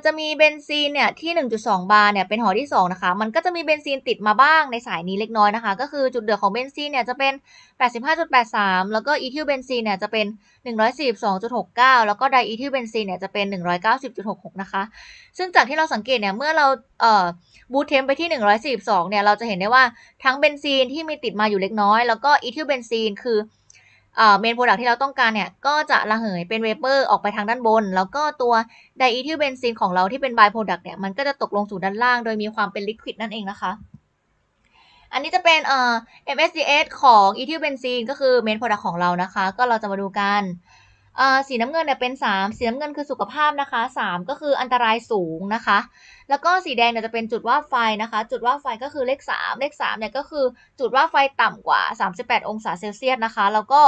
จะมีเบนซีนเนี่ยที่1.2 บาร์เนี่ยเป็นหอที่2นะคะมันก็จะมีเบนซีนติดมาบ้างในสายนี้เล็กน้อยนะคะ ก็คือจุดเดือดของเบนซีนเนี่ยจะเป็น 85.83 แล้วก็อีทิลเบนซีนเนี่ยจะเป็น1 4 2 6 9 แล้วก็ไดอีทิลเบนซีนเนี่ยจะเป็น190.66นะคะซึ่งจากที่เราสังเกตเนี่ยเมื่อเราเบูทเทมไปที่142เนี่ยเราจะเห็นได้ว่าทั้งเบนซีนที่มีติดมาอยู่เล็กน้อยแล้วก็อีทิลเบนซีนคือเมนโปรดักที่เราต้องการเนี่ยก็จะระเหยเป็นเวเปอร์ออกไปทางด้านบน แล้วก็ตัวไดอีทิลเบนซินของเราที่เป็นบายโปรดักเนี่ย มันก็จะตกลงสู่ด้านล่างโดยมีความเป็นลิควิดนั่นเองนะคะอันนี้จะเป็นเอ่อ MSDS ของอีทิลเบนซินก็คือเมนโปรดักของเรานะคะ ก็เราจะมาดูกันเอ่อสีน้ำเงินเนี่ยเป็น 3 สีน้ำเงินคือสุขภาพ นะคะ 3 ก็คืออันตรายสูงนะคะ แล้วก็สีแดงเนี่ยจะเป็นจุดว่าไฟนะคะ จุดว่าไฟก็คือเลข 3 เลข3เนี่ยก็คือจุดว่าไฟต่ำกว่า 38 องศาเซลเซียสนะคะ แล้วก็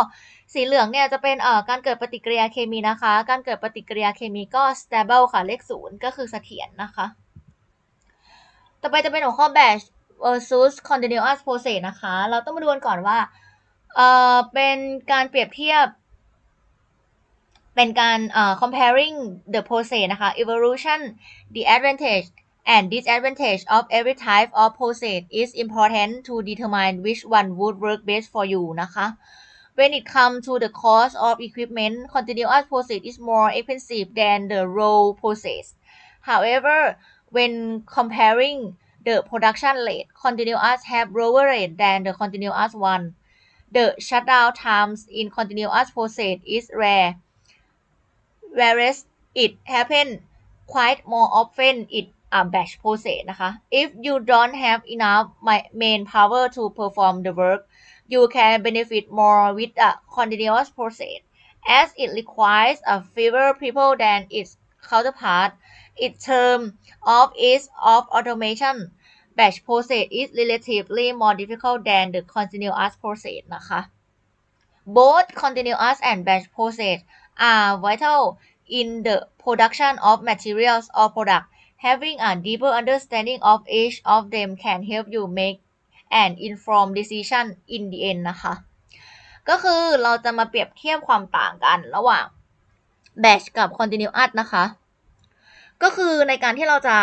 สีเหลืองเนี่ยจะเป็นเอ่อการเกิดปฏิกิริยาเคมีนะคะ การเกิดปฏิกิริยาเคมีก็ stable ค่ะ เลข 0 ก็คือเสถียรนนะคะ ต่อไปจะเป็นหัวข้อ batch versus continuous process นะคะ เราต้องมาดูกันก่อนว่าเอ่อเป็นการเปรียบเทียบเป็นการ comparing the process นะคะ evolution the advantage and disadvantage of every type of process is important to determine which one would work best for you นะคะ when it comes to the cost of equipment continuous process is more expensive than the roll process however when comparing the production rate continuous have lower rate than the continuous one the shutdown times in continuous process is rare whereas it happens quite more often in a um, batch process นะคะ if you don't have enough main power to perform the work you can benefit more with a continuous process as it requires a fewer people than its counterpart in terms of ease of automation batch process is relatively more difficult than the continuous process นะคะ both continuous and batch process are vital in the production of materials or p r o d u c t Having a deeper understanding of each of them can help you make an informed decision in the end นะคะก็คือเราจะมาเปรียบเทียบความต่างกันระหว่าง batch กับ continuous นะคะ ก็คือในการที่เราจะ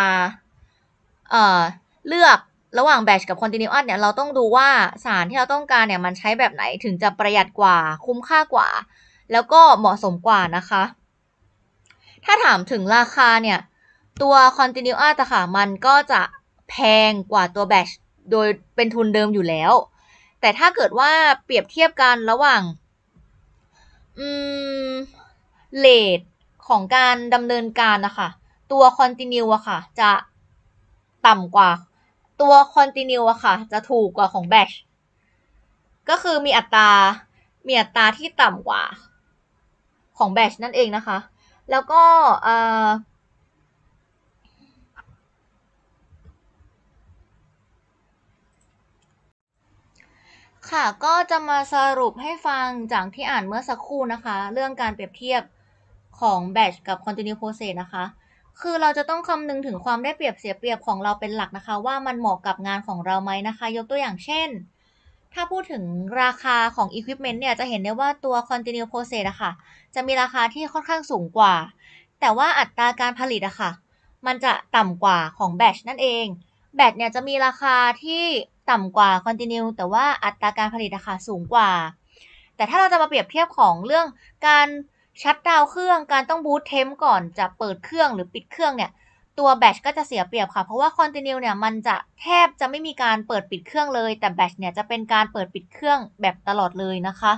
เเลือกระหว่าง batch กับ continuous เนี่ย เราต้องดูว่าสารที่เราต้องการเนี่ย มันใช้แบบไหนถึงจะประหยัดกว่าคุ้มค่ากว่าแล้วก็เหมาะสมกว่านะคะ ถ้าถามถึงราคาเนี่ย ตัว Continuous อะค่ะ มันก็จะแพงกว่าตัว Batch โดยเป็นทุนเดิมอยู่แล้ว แต่ถ้าเกิดว่าเปรียบเทียบกันระหว่าง อืมเลทของการดำเนินการนะคะ ตัว Continue อะค่ะ จะต่ำกว่า ตัว Continue อะค่ะ จะถูกกว่าของ Batch ก็คือมีอัตรามีอัตราที่ต่ำกว่าของแบชนั่นเองนะคะ แล้วก็ค่ะ ก็จะมาสรุปให้ฟังจากที่อ่านเมื่อสักครู่นะคะ เรื่องการเปรียบเทียบของแบชกับ c o n t i n u ียล Process นะคะ คือเราจะต้องคำนึงถึงความได้เปรียบเสียเปรียบของเราเป็นหลักนะคะ ว่ามันเหมาะกับงานของเราไหมนะคะ ยกตัวอย่างเช่นถ้าพูดถึงราคาของ Equipment เนี่ยจะเห็นได้ว่าตัว Continue Process อะค่ะ จะมีราคาที่ค่อนข้างสูงกว่า แต่ว่าอัตราการผลิตอะค่ะ มันจะต่ำกว่าของ Batch นั่นเองแบชเนี่ยจะมีราคาที่ต่ำกว่า Continue แต่ว่าอัตราการผลิตอะค่ะสูงกว่า แต่ถ้าเราจะมาเปรียบเทียบของเรื่องการชัดดาวเครื่องการต้องบูตเทมก่อนจะเปิดเครื่องหรือปิดเครื่องเนี่ยตัวแบชก็จะเสียเปรียบค่ะ เพราะว่าคอนติเนียเนี่ย มันจะแทบจะไม่มีการเปิดปิดเครื่องเลย แต่แบชเนี่ย จะเป็นการเปิดปิดเครื่องแบบตลอดเลยนะคะ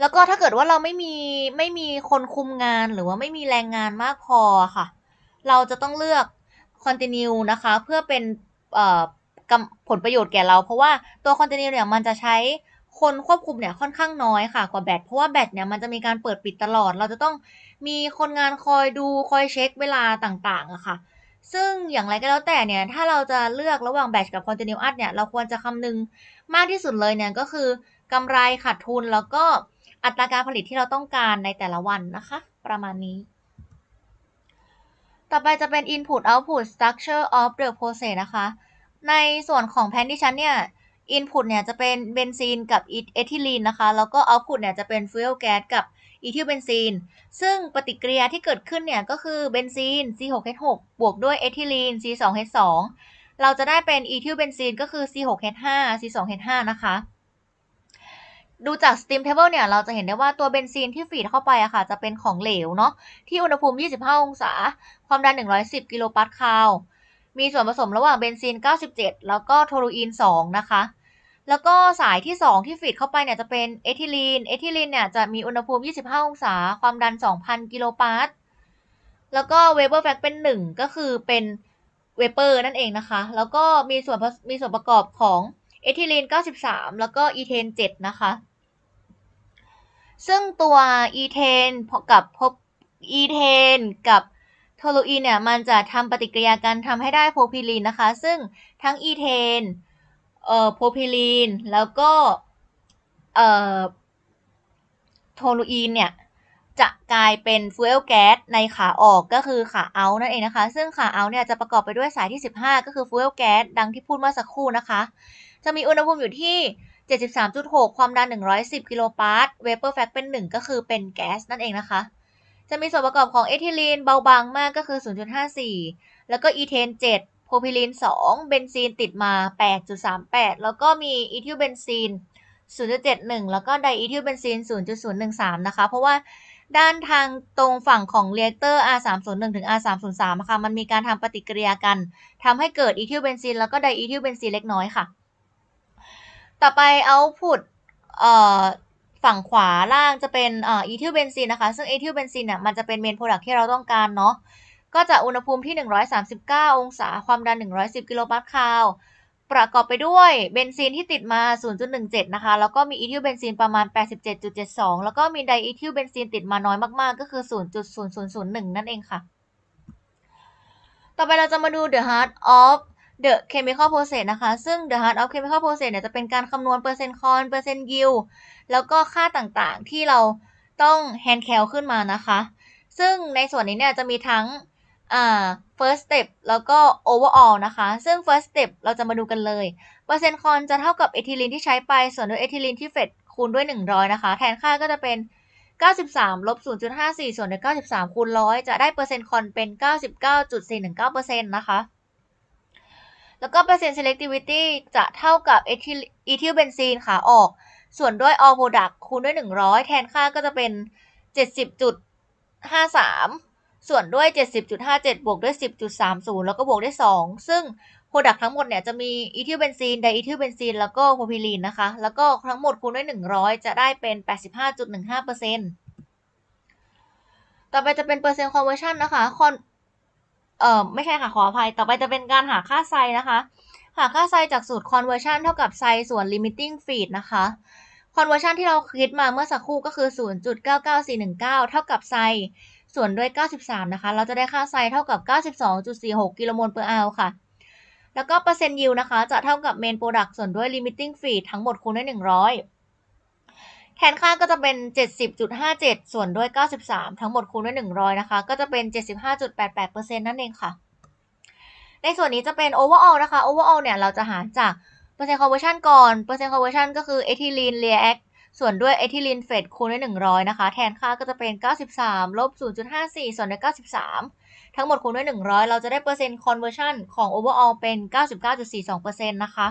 แล้วก็ถ้าเกิดว่าเราไม่มีไม่มีคนคุมงานหรือว่าไม่มีแรงงานมากพอค่ะ เราจะต้องเลือกคอนติเนียนะคะ เพื่อเป็นผลประโยชน์แก่เรา เพราะว่าตัวคอนติเนียเนี่ย มันจะใช้คนควบคุมเนี่ยค่อนข้างน้อยค่ะกว่าแบตเพราะว่าแบตเนี่ยมันจะมีการเปิดปิดตลอด เราจะต้องมีคนงานคอยดูคอยเช็คเวลาต่างๆอะค่ะซึ่งอย่างไรก็แล้วแต่เนี่ย ถ้าเราจะเลือกระหว่างแบตกับคอนติเนียดเนี่ยเราควรจะคำนึงมากที่สุดเลยเนี่ยก็คือกำไรขาดทุนแล้วก็อัตราการผลิตที่เราต้องการในแต่ละวันนะคะ ประมาณนี้ ต่อไปจะเป็น input output structure of the process นะคะ ในส่วนของแผนที่ฉันเนี่ยอินพุตเนี่ยจะเป็นเบนซีนกับเอทิลีนนะคะ แล้วก็เอาพุตเนี่ยจะเป็นฟิวเอลแก๊สกับอีทิลเบนซีนซึ่งปฏิกิริยาที่เกิดขึ้นเนี่ยก็คือเบนซีน C6H6 บวกด้วยเอทิลีน C2H2 เราจะได้เป็นอีทิลเบนซีนก็คือ C6H5 C2H5 นะคะ ดูจาก steam table เนี่ยเราจะเห็นได้ว่าตัวเบนซีนที่ฟีดเข้าไปอะค่ะจะเป็นของเหลวเนาะที่อุณหภูมิ 25 องศา ความดัน 110 กิโลปาสคาลมีส่วนผสมระหว่างเบนซิน 97 แล้วก็โทลูอีน 2 นะคะ แล้วก็สายที่ 2 ที่ฟีดเข้าไปเนี่ย จะเป็นเอทิลีน เอทิลีนเนี่ยจะมีอุณหภูมิ 25 องศา ความดัน 2,000 กิโลปาส แล้วก็เวเบอร์แฟกเป็น1 ก็คือเป็นเวเปอร์นั่นเองนะคะ แล้วก็มีส่วน มีส่วนประกอบของเอทิลีน 93 แล้วก็อีเทน 7 นะคะ ซึ่งตัวอีเทนกับพบอีเทนกับโทลูอีนเนี่ยมันจะทำปฏิกิริยากันทำให้ได้โพพิลีนนะคะ ซึ่งทั้งอีเทน เอ่อ โพพิลีน แล้วก็ เอ่อโทลูอีนเนี่ย จะกลายเป็นฟูเอลแก๊สในขาออกก็คือขาเอานั่นเองนะคะ ซึ่งขาเอาเนี่ยจะประกอบไปด้วยสายที่ 15 ก็คือฟูเอลแก๊สดังที่พูดเมื่อสักครู่นะคะ จะมีอุณหภูมิอยู่ที่ 73.6 ความดัน 110 กิโลปาสเวเปอร์แฟกเป็น1ก็คือเป็นแก๊สนั่นเองนะคะจะมีส่วนประกอบของเอทิลีนเบาบางมากก็คือ 0.54 แล้วก็อีเทน 7 โพพิลีน 2 เบนซีน ติดมา 8.38 แล้วก็มีอีทิลเบนซีน0.71 แล้วก็ไดอีทิลเบนซีน 0.013 นะคะ เพราะว่าด้านทางตรงฝั่งของเรียกเตอร์ R301 ถึง R303 ค่ะ มันมีการทำปฏิกิริยากันทำให้เกิดอีทิลเบนซีนแล้วก็ไดอีทิลเบนซีนเล็กน้อยค่ะ ต่อไปเอาพุทเอ่อฝั่งขวา ล่างจะเป็นอีทิลเบนซินนะคะ ซึ่ง อีทิลเบนซินเนี่ยมันจะเป็นเมนโปรดักที่เราต้องการเนาะก็จะอุณหภูมิที่ 139 องศาความดัน 110 กิโลปาสคาลประกอบไปด้วยเบนซินที่ติดมา 0.17 นะคะ แล้วก็มีอีทิลเบนซินประมาณ 87.72 แล้วก็มีไดอีทิลเบนซินติดมาน้อยมากๆก็คือ0.0001 นั่นเองค่ะ ต่อไปเราจะมาดู the heart of The Chemical Process นะคะ ซึ่ง The Heart of Chemical Process เนี่ยจะเป็นการคำนวณเปอร์เซ็นต์คอนเปอร์เซ็นต์ยิวแล้วก็ค่าต่างๆที่เราต้องแฮนด์แคลขึ้นมานะคะ ซึ่งในส่วนนี้เนี่ยจะมีทั้ง first step แล้วก็ overall นะคะ ซึ่ง first step เราจะมาดูกันเลยเปอร์เซ็นต์คอนจะเท่ากับเอทิลีนที่ใช้ไปส่วนด้วยเอทิลีนที่เฟดคูณด้วย 100 นะคะ แทนค่าก็จะเป็น 93 ลบ 0.54 ส่วนด้วย93คูณ100จะได้เปอร์เซ็นต์คอนเป็น 99.419%นะคะแล้วก็เปอร์เซ็นต์ selectivity จะเท่ากับอีทิลเบนซีนขาออก ส่วนด้วย all product คูณด้วย 100 แทนค่าก็จะเป็น 70.53 ส่วนด้วย 70.57 บวกด้วย 10.30 แล้วก็บวกด้วย2ซึ่ง product ทั้งหมดเนี่ย จะมีอีทิลเบนซีนไดอีทิลเบนซีนแล้วก็โพรพิลีนนะคะ แล้วก็ ทั้งหมดคูณด้วย 100 จะได้เป็น 85.15%ต่อไปจะเป็นเปอร์เซ็นต์คอนเวอร์ชันนะคะเอ่อไม่ใช่ค่ะขออภัยต่อไปจะเป็นการหาค่าไซ นะคะ หาค่าไซจากสูตร conversion เท่ากับไซส่วน limiting feed นะคะ conversion ที่เราคิดมาเมื่อสักครู่ก็คือ 0.99419 เท่ากับไซส่วนด้วย 93 นะคะ เราจะได้ค่าไซเท่ากับ 92.46 กิโลโอลเปอร์อาวค่ะ แล้วก็เปอร์เซ็นต์ยิวนะคะ จะเท่ากับเมนโปรดัก c ์ส่วนด้วย limiting feed ทั้งหมดคูณด้วย100แทนค่าก็จะเป็น 70.57 ส่วนด้วย 93 ทั้งหมดคูณด้วย100นะคะก็จะเป็น 75.88%นั่นเองค่ะ ในส่วนนี้จะเป็น overall นะคะ overall เนี่ยเราจะหารจากเปอร์เซ็นต์ conversion ก่อนเปอร์เซ็นต์ conversion ก็คือ ethylene react ส่วนด้วย ethylene fed คูณด้วย 100 นะคะ แทนค่าก็จะเป็น 93ลบ0.54 ส่วนด้วย93 ทั้งหมดคูณด้วย 100 เราจะได้เปอร์เซ็นต์ conversion ของ overall เป็น99.42%นะคะ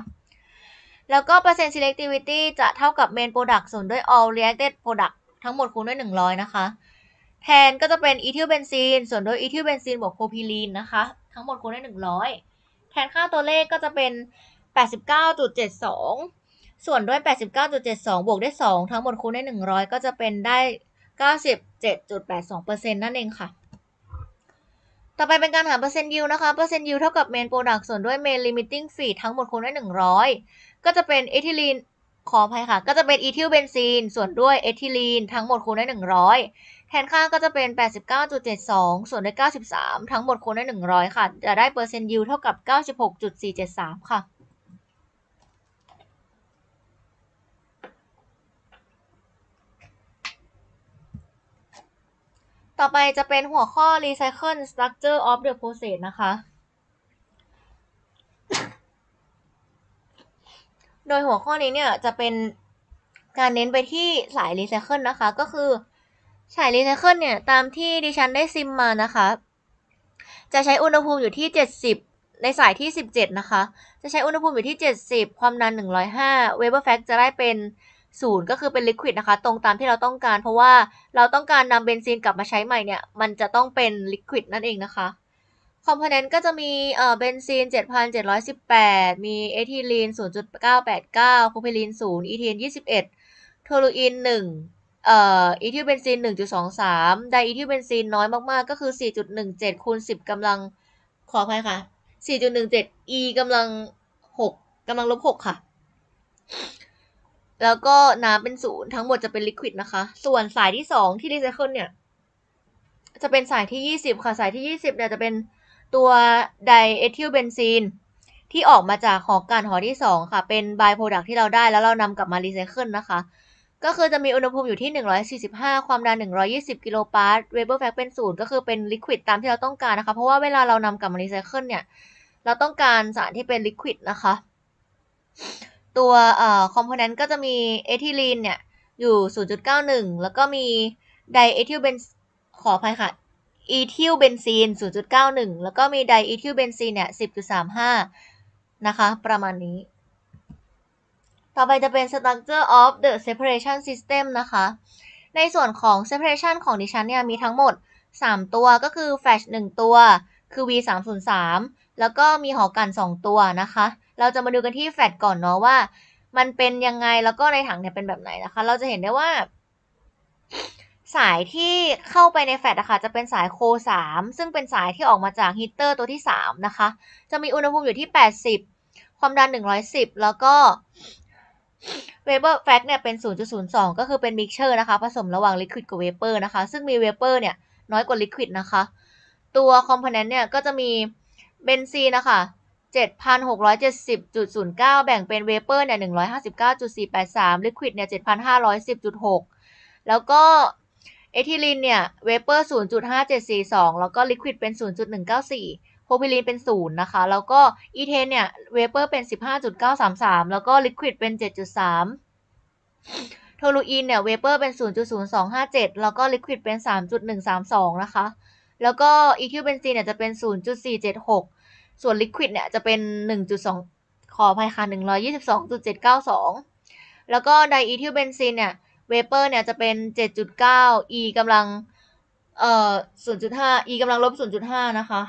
แล้วก็เปอร์เซ็นต์ selectivity จะเท่ากับ main product ส่วนด้วย all r e a c t e d product ทั้งหมดคูณด้วย100นะคะแทนก็จะเป็นอีทิลเบนซีนส่วนด้วยอีทิลเบนซีนบวกโคพิลีนนะคะทั้งหมดคูณด้วย100 แทนค่าตัวเลขก็จะเป็น 89.72 ส่วนด้วย 89.72บวกด้วย2ทั้งหมดคูณด้วย100 ก็จะเป็นได้ 97.82%นั่นเองค่ะต่อไปเป็นการหาเปอร์เซ็นต์ยิวนะคะเปอร์เซ็นต์ยิวเท่ากับเมนโปรดักต์ส่วนด้วยเมนลิมิติ้งฟีดทั้งหมดคูณด้วยก็จะเป็นเอทิลีนขออภัยค่ะ ก็จะเป็นอีทิลเบนซีนส่วนด้วยเอทิลีนทั้งหมดคูณได้ 100 แทนค่าก็จะเป็น 89.72 ส่วนด้วย 93 ทั้งหมดคูณได้ 100 ค่ะ จะได้เปอร์เซ็นต์ยิวเท่ากับ 96.473 ค่ะ ต่อไปจะเป็นหัวข้อ Recycle Structure of the Process นะคะโดยหัวข้อนี้เนี่ยจะเป็นการเน้นไปที่สายรีไซเคิลนะคะ ก็คือสายรีไซเคิลเนี่ยตามที่ดิฉันได้ซิมมานะคะ จะใช้อุณหภูมิอยู่ที่ 70 ในสายที่ 17 นะคะ จะใช้อุณหภูมิอยู่ที่ 70 ความดัน105วเบอร์แฟกจะได้เป็นศูนย์ก็คือเป็นลิควิดนะคะตรงตามที่เราต้องการ เพราะว่าเราต้องการนำเบนซินกลับมาใช้ใหม่เนี่ยมันจะต้องเป็นลิควิดนั่นเองนะคะคอมโพเนนต์ก็จะมีเอ่อเบนซิน7,718 มีเอทิลีน0.989โคเพลีน0อีเทน21โทลูอิน1เอ่ออีทิลเบนซิน1.23 ไดอีทิลเบนซินน้อยมากๆ ก็คือ 4.17คูณ10กำลังขออภัยค่ะ4.17 e กำลัง6กำลังลบ6ค่ะ แล้วก็น้ำเป็นศูนย์ทั้งหมดจะเป็นลิควิดนะคะ ส่วนสายที่ 2 ที่รีไซเคิลเนี่ย จะเป็นสายที่ 20 ค่ะสายที่ 20เนี่ยจะเป็นตัวไดเอทิลเบนซีนที่ออกมาจากหอการหอที่ 2 ค่ะ เป็นบายโปรดักที่เราได้แล้วเรานำกลับมารีไซเคิลนะคะ ก็คือจะมีอุณหภูมิอยู่ที่ 145 ความดัน 120 กิโลปาสเวเบอร์แฟกเป็นศูนย์ก็คือเป็นลิควิดตามที่เราต้องการนะคะ เพราะว่าเวลาเรานำกลับมารีไซเคิลเนี่ย เราต้องการสารที่เป็นลิควิดนะคะ ตัวเอ่อคอมโพเนนต์ก็จะมีเอทิลีนเนี่ย อยู่ 0.91 แล้วก็มีไดเอทิลเบนขออภัยค่ะอีทิลเบนซีน0.91 แล้วก็มีไดอีทิลเบนซีนเนี่ย 10.35 นะคะ ประมาณนี้ ต่อไปจะเป็น structure of the separation system นะคะ ในส่วนของ separation ของดิฉันเนี่ยมีทั้งหมด3ตัวก็คือ flash 1ตัว คือ v 3 0 3แล้วก็มีหอกัน2ตัวนะคะ เราจะมาดูกันที่ flash ก่อนเนาะว่า มันเป็นยังไง แล้วก็ในถังเนี่ยเป็นแบบไหนนะคะ เราจะเห็นได้ว่าสายที่เข้าไปในแฟลตนะคะ จะเป็นสายโค 3 ซึ่งเป็นสายที่ออกมาจากฮีเตอร์ตัวที่ 3 นะคะ จะมีอุณหภูมิอยู่ที่ 80 ความดัน 110 แล้วก็เวเบอร์แฟกเนี่ยเป็น 0.02 ก็คือเป็นมิกเชอร์นะคะ ผสมระหว่างลิควิดกับเวเปอร์นะคะ ซึ่งมีเวเปอร์เนี่ยน้อยกว่าลิควิดนะคะ ตัวคอมโพเนนต์เนี่ยก็จะมีเบนซีนนะคะ7,670.09 แบ่งเป็นเวเปอร์เนี่ย 159.483ลิควิดเนี่ย 7,510.6 แล้วก็เอทิลีนเนี่ยเวเปอร์ 0.5742 แล้วก็ลิควิดเป็น 0.194 โพพิลีนเป็น 0 นะคะ แล้วก็อีเทนเนี่ยเวเปอร์เป็น 15.933 แล้วก็ลิควิดเป็น 7.3 โทลูอินเนี่ยเวเปอร์เป็น 0.0257 แล้วก็ลิควิดเป็น 3.132 นะคะ แล้วก็อีคิวเบนซีนเนี่ยจะเป็น 0.476 ส่วนลิควิดเนี่ยจะเป็น 1.2 ขออภัยค่ะ122.792 แล้วก็ไดอีทิลเบนซีนเนี่ยเวเปอร์เนี่ยจะเป็น 7.9 e กำลังเอ่อ0.5 e กำลังลบ0.5นะคะ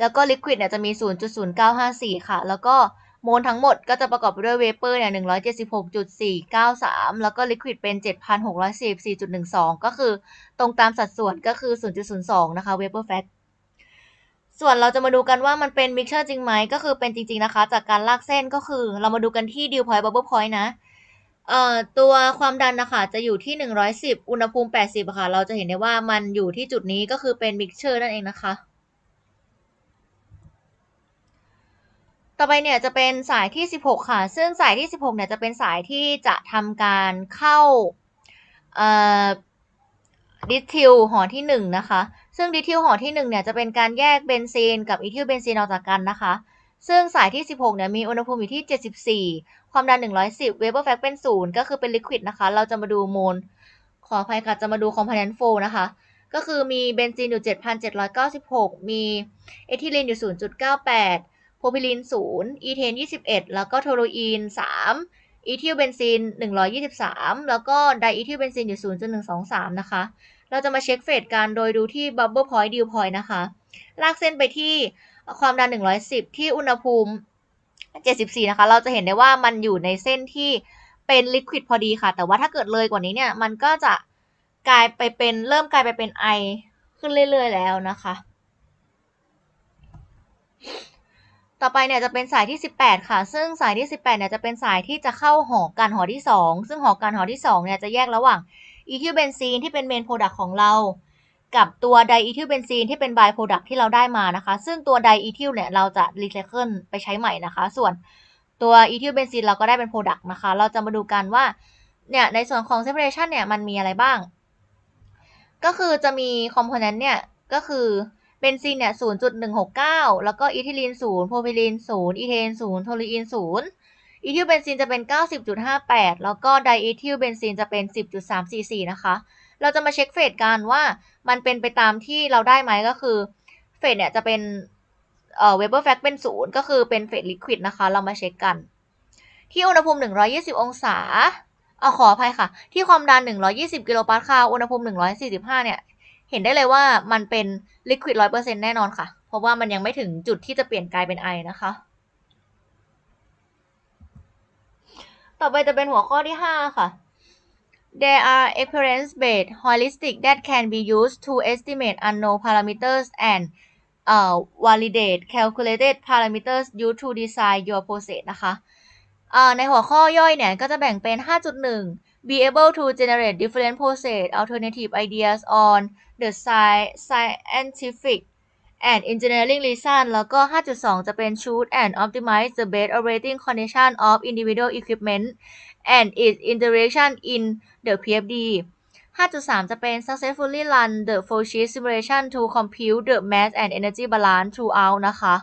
แล้วก็ลิควิดเนี่ยจะมี 0.0954 ค่ะ แล้วก็โมลทั้งหมดก็จะประกอบไปด้วยเวเปอร์เนี่ย 176.493 แล้วก็ลิควิดเป็น 7,644.12 ก็คือตรงตามสัดส่วนก็คือ 0.02 นะคะเวเปอร์แฟกส่วนเราจะมาดูกันว่ามันเป็นมิกเชอร์จริงไหม ก็คือเป็นจริง ๆ นะคะ จากการลากเส้นก็คือ เรามาดูกันที่ดิวพอยต์บับเบิลพอยต์นะเอ่อตัวความดันนะคะจะอยู่ที่ 110 อุณหภูมิ 80ิบค่ะเราจะเห็นได้ว่ามันอยู่ที่จุดนี้ก็คือเป็นมิกเชอร์นั่นเองนะคะต่อไปเนี่ยจะเป็นสายที่16ค่ะซึ่งสายที่ 16เนี่ยจะเป็นสายที่จะทำการเข้าเอ่อดิทิลห่อที่ 1 นะคะซึ่งดิทิลห่อที่1เนี่ยจะเป็นการแยกเบนซีนกับอีทิลเบนซีนออกจากกันนะคะซึ่งสายที่ 16เนี่ยมีอุณหภูมิอยู่ที่ 74ความดัน 110 Weber Fact เป็น 0 ก็คือเป็นลิควิดนะคะ เราจะมาดูโมลขออภัยค่ะจะมาดูคอมโพเนนต์โฟนะคะ ก็คือมีเบนซินอยู่ 7,796 มีเอทิลีนอยู่ 0.98โพพิลีน0อีเทน21 แล้วก็โทโรอีน3อีทิลเบนซิน123 แล้วก็ไดอีทิลเบนซินอยู่ 0.123 นะคะ เราจะมาเช็คเฟสกันโดยดูที่บับเบิลพอยต์ดิวพอยต์นะคะ ลากเส้นไปที่ความดัน 110 ที่อุณหภูมิ74นะคะ เราจะเห็นได้ว่ามันอยู่ในเส้นที่เป็นลิควิดพอดีค่ะแต่ว่าถ้าเกิดเลยกว่านี้เนี่ย มันก็จะกลายไปเป็นเริ่มกลายไปเป็นไอขึ้นเรื่อยๆ แล้วนะคะ ต่อไปเนี่ยจะเป็นสายที่ 18 ค่ะ ซึ่งสายที่ 18เนี่ยจะเป็นสายที่จะเข้าหอการหอที่ 2 ซึ่งหอการหอที่2เนี่ยจะแยกระหว่างอีคิวเบนซีนที่เป็นเมนโปรดักต์ของเรากับตัวไดอีทิลเบนซีนที่เป็นบายโปรดักที่เราได้มานะคะ ซึ่งตัวไดอีทิลเนี่ย เราจะรีไซเคิลไปใช้ใหม่นะคะ ส่วนตัวอีทิลเบนซีนเราก็ได้เป็นโปรดักนะคะเราจะมาดูกันว่าเนี่ยในส่วนของเซปเรชันเนี่ยมันมีอะไรบ้าง ก็คือจะมีคอมโพเนนต์เนี่ยก็คือเบนซีนเนี่ย0.169 แล้วก็อีทิลีน0โพพิลีน0อีเทน0โทลีอีน0อีทิลเบนซีนจะเป็น90.58 แล้วก็ไดอีทิลเบนซีนจะเป็น10.344 นะคะเราจะมาเช็คเฟดกันว่ามันเป็นไปตามที่เราได้ไหมก็คือ เฟดเนี่ยจะเป็นเอ่อเวเบอร์แฟกเป็นศูนย์ก็คือเป็นเฟดลิควิดนะคะ เรามาเช็คกัน ที่อุณหภูมิ120องศาเอาขออภัยค่ะ ที่ความดัน120 กิโลปาสคาลอุณหภูมิ145เนี่ยเห็นได้เลยว่ามันเป็นลิควิด100%แน่นอนค่ะเพราะว่ามันยังไม่ถึงจุดที่จะเปลี่ยนกลายเป็นไอนะคะ ต่อไปจะเป็นหัวข้อที่5ค่ะ There are experience-based heuristics that can be used to estimate unknown parameters and uh, validate calculated parameters used to design your process นะคะในหัวข้อย่อยเนี่ยก็จะแบ่งเป็น 5.1 be able to generate different process alternative ideas on the scientific and engineering reason แล้วก็ 5.2 จะเป็น choose and optimize the best operating condition of individual equipment and its interaction in the PFD 5.3 จะเป็น successfully run the f o r sheet simulation to compute the mass and energy balance throughout นะคะ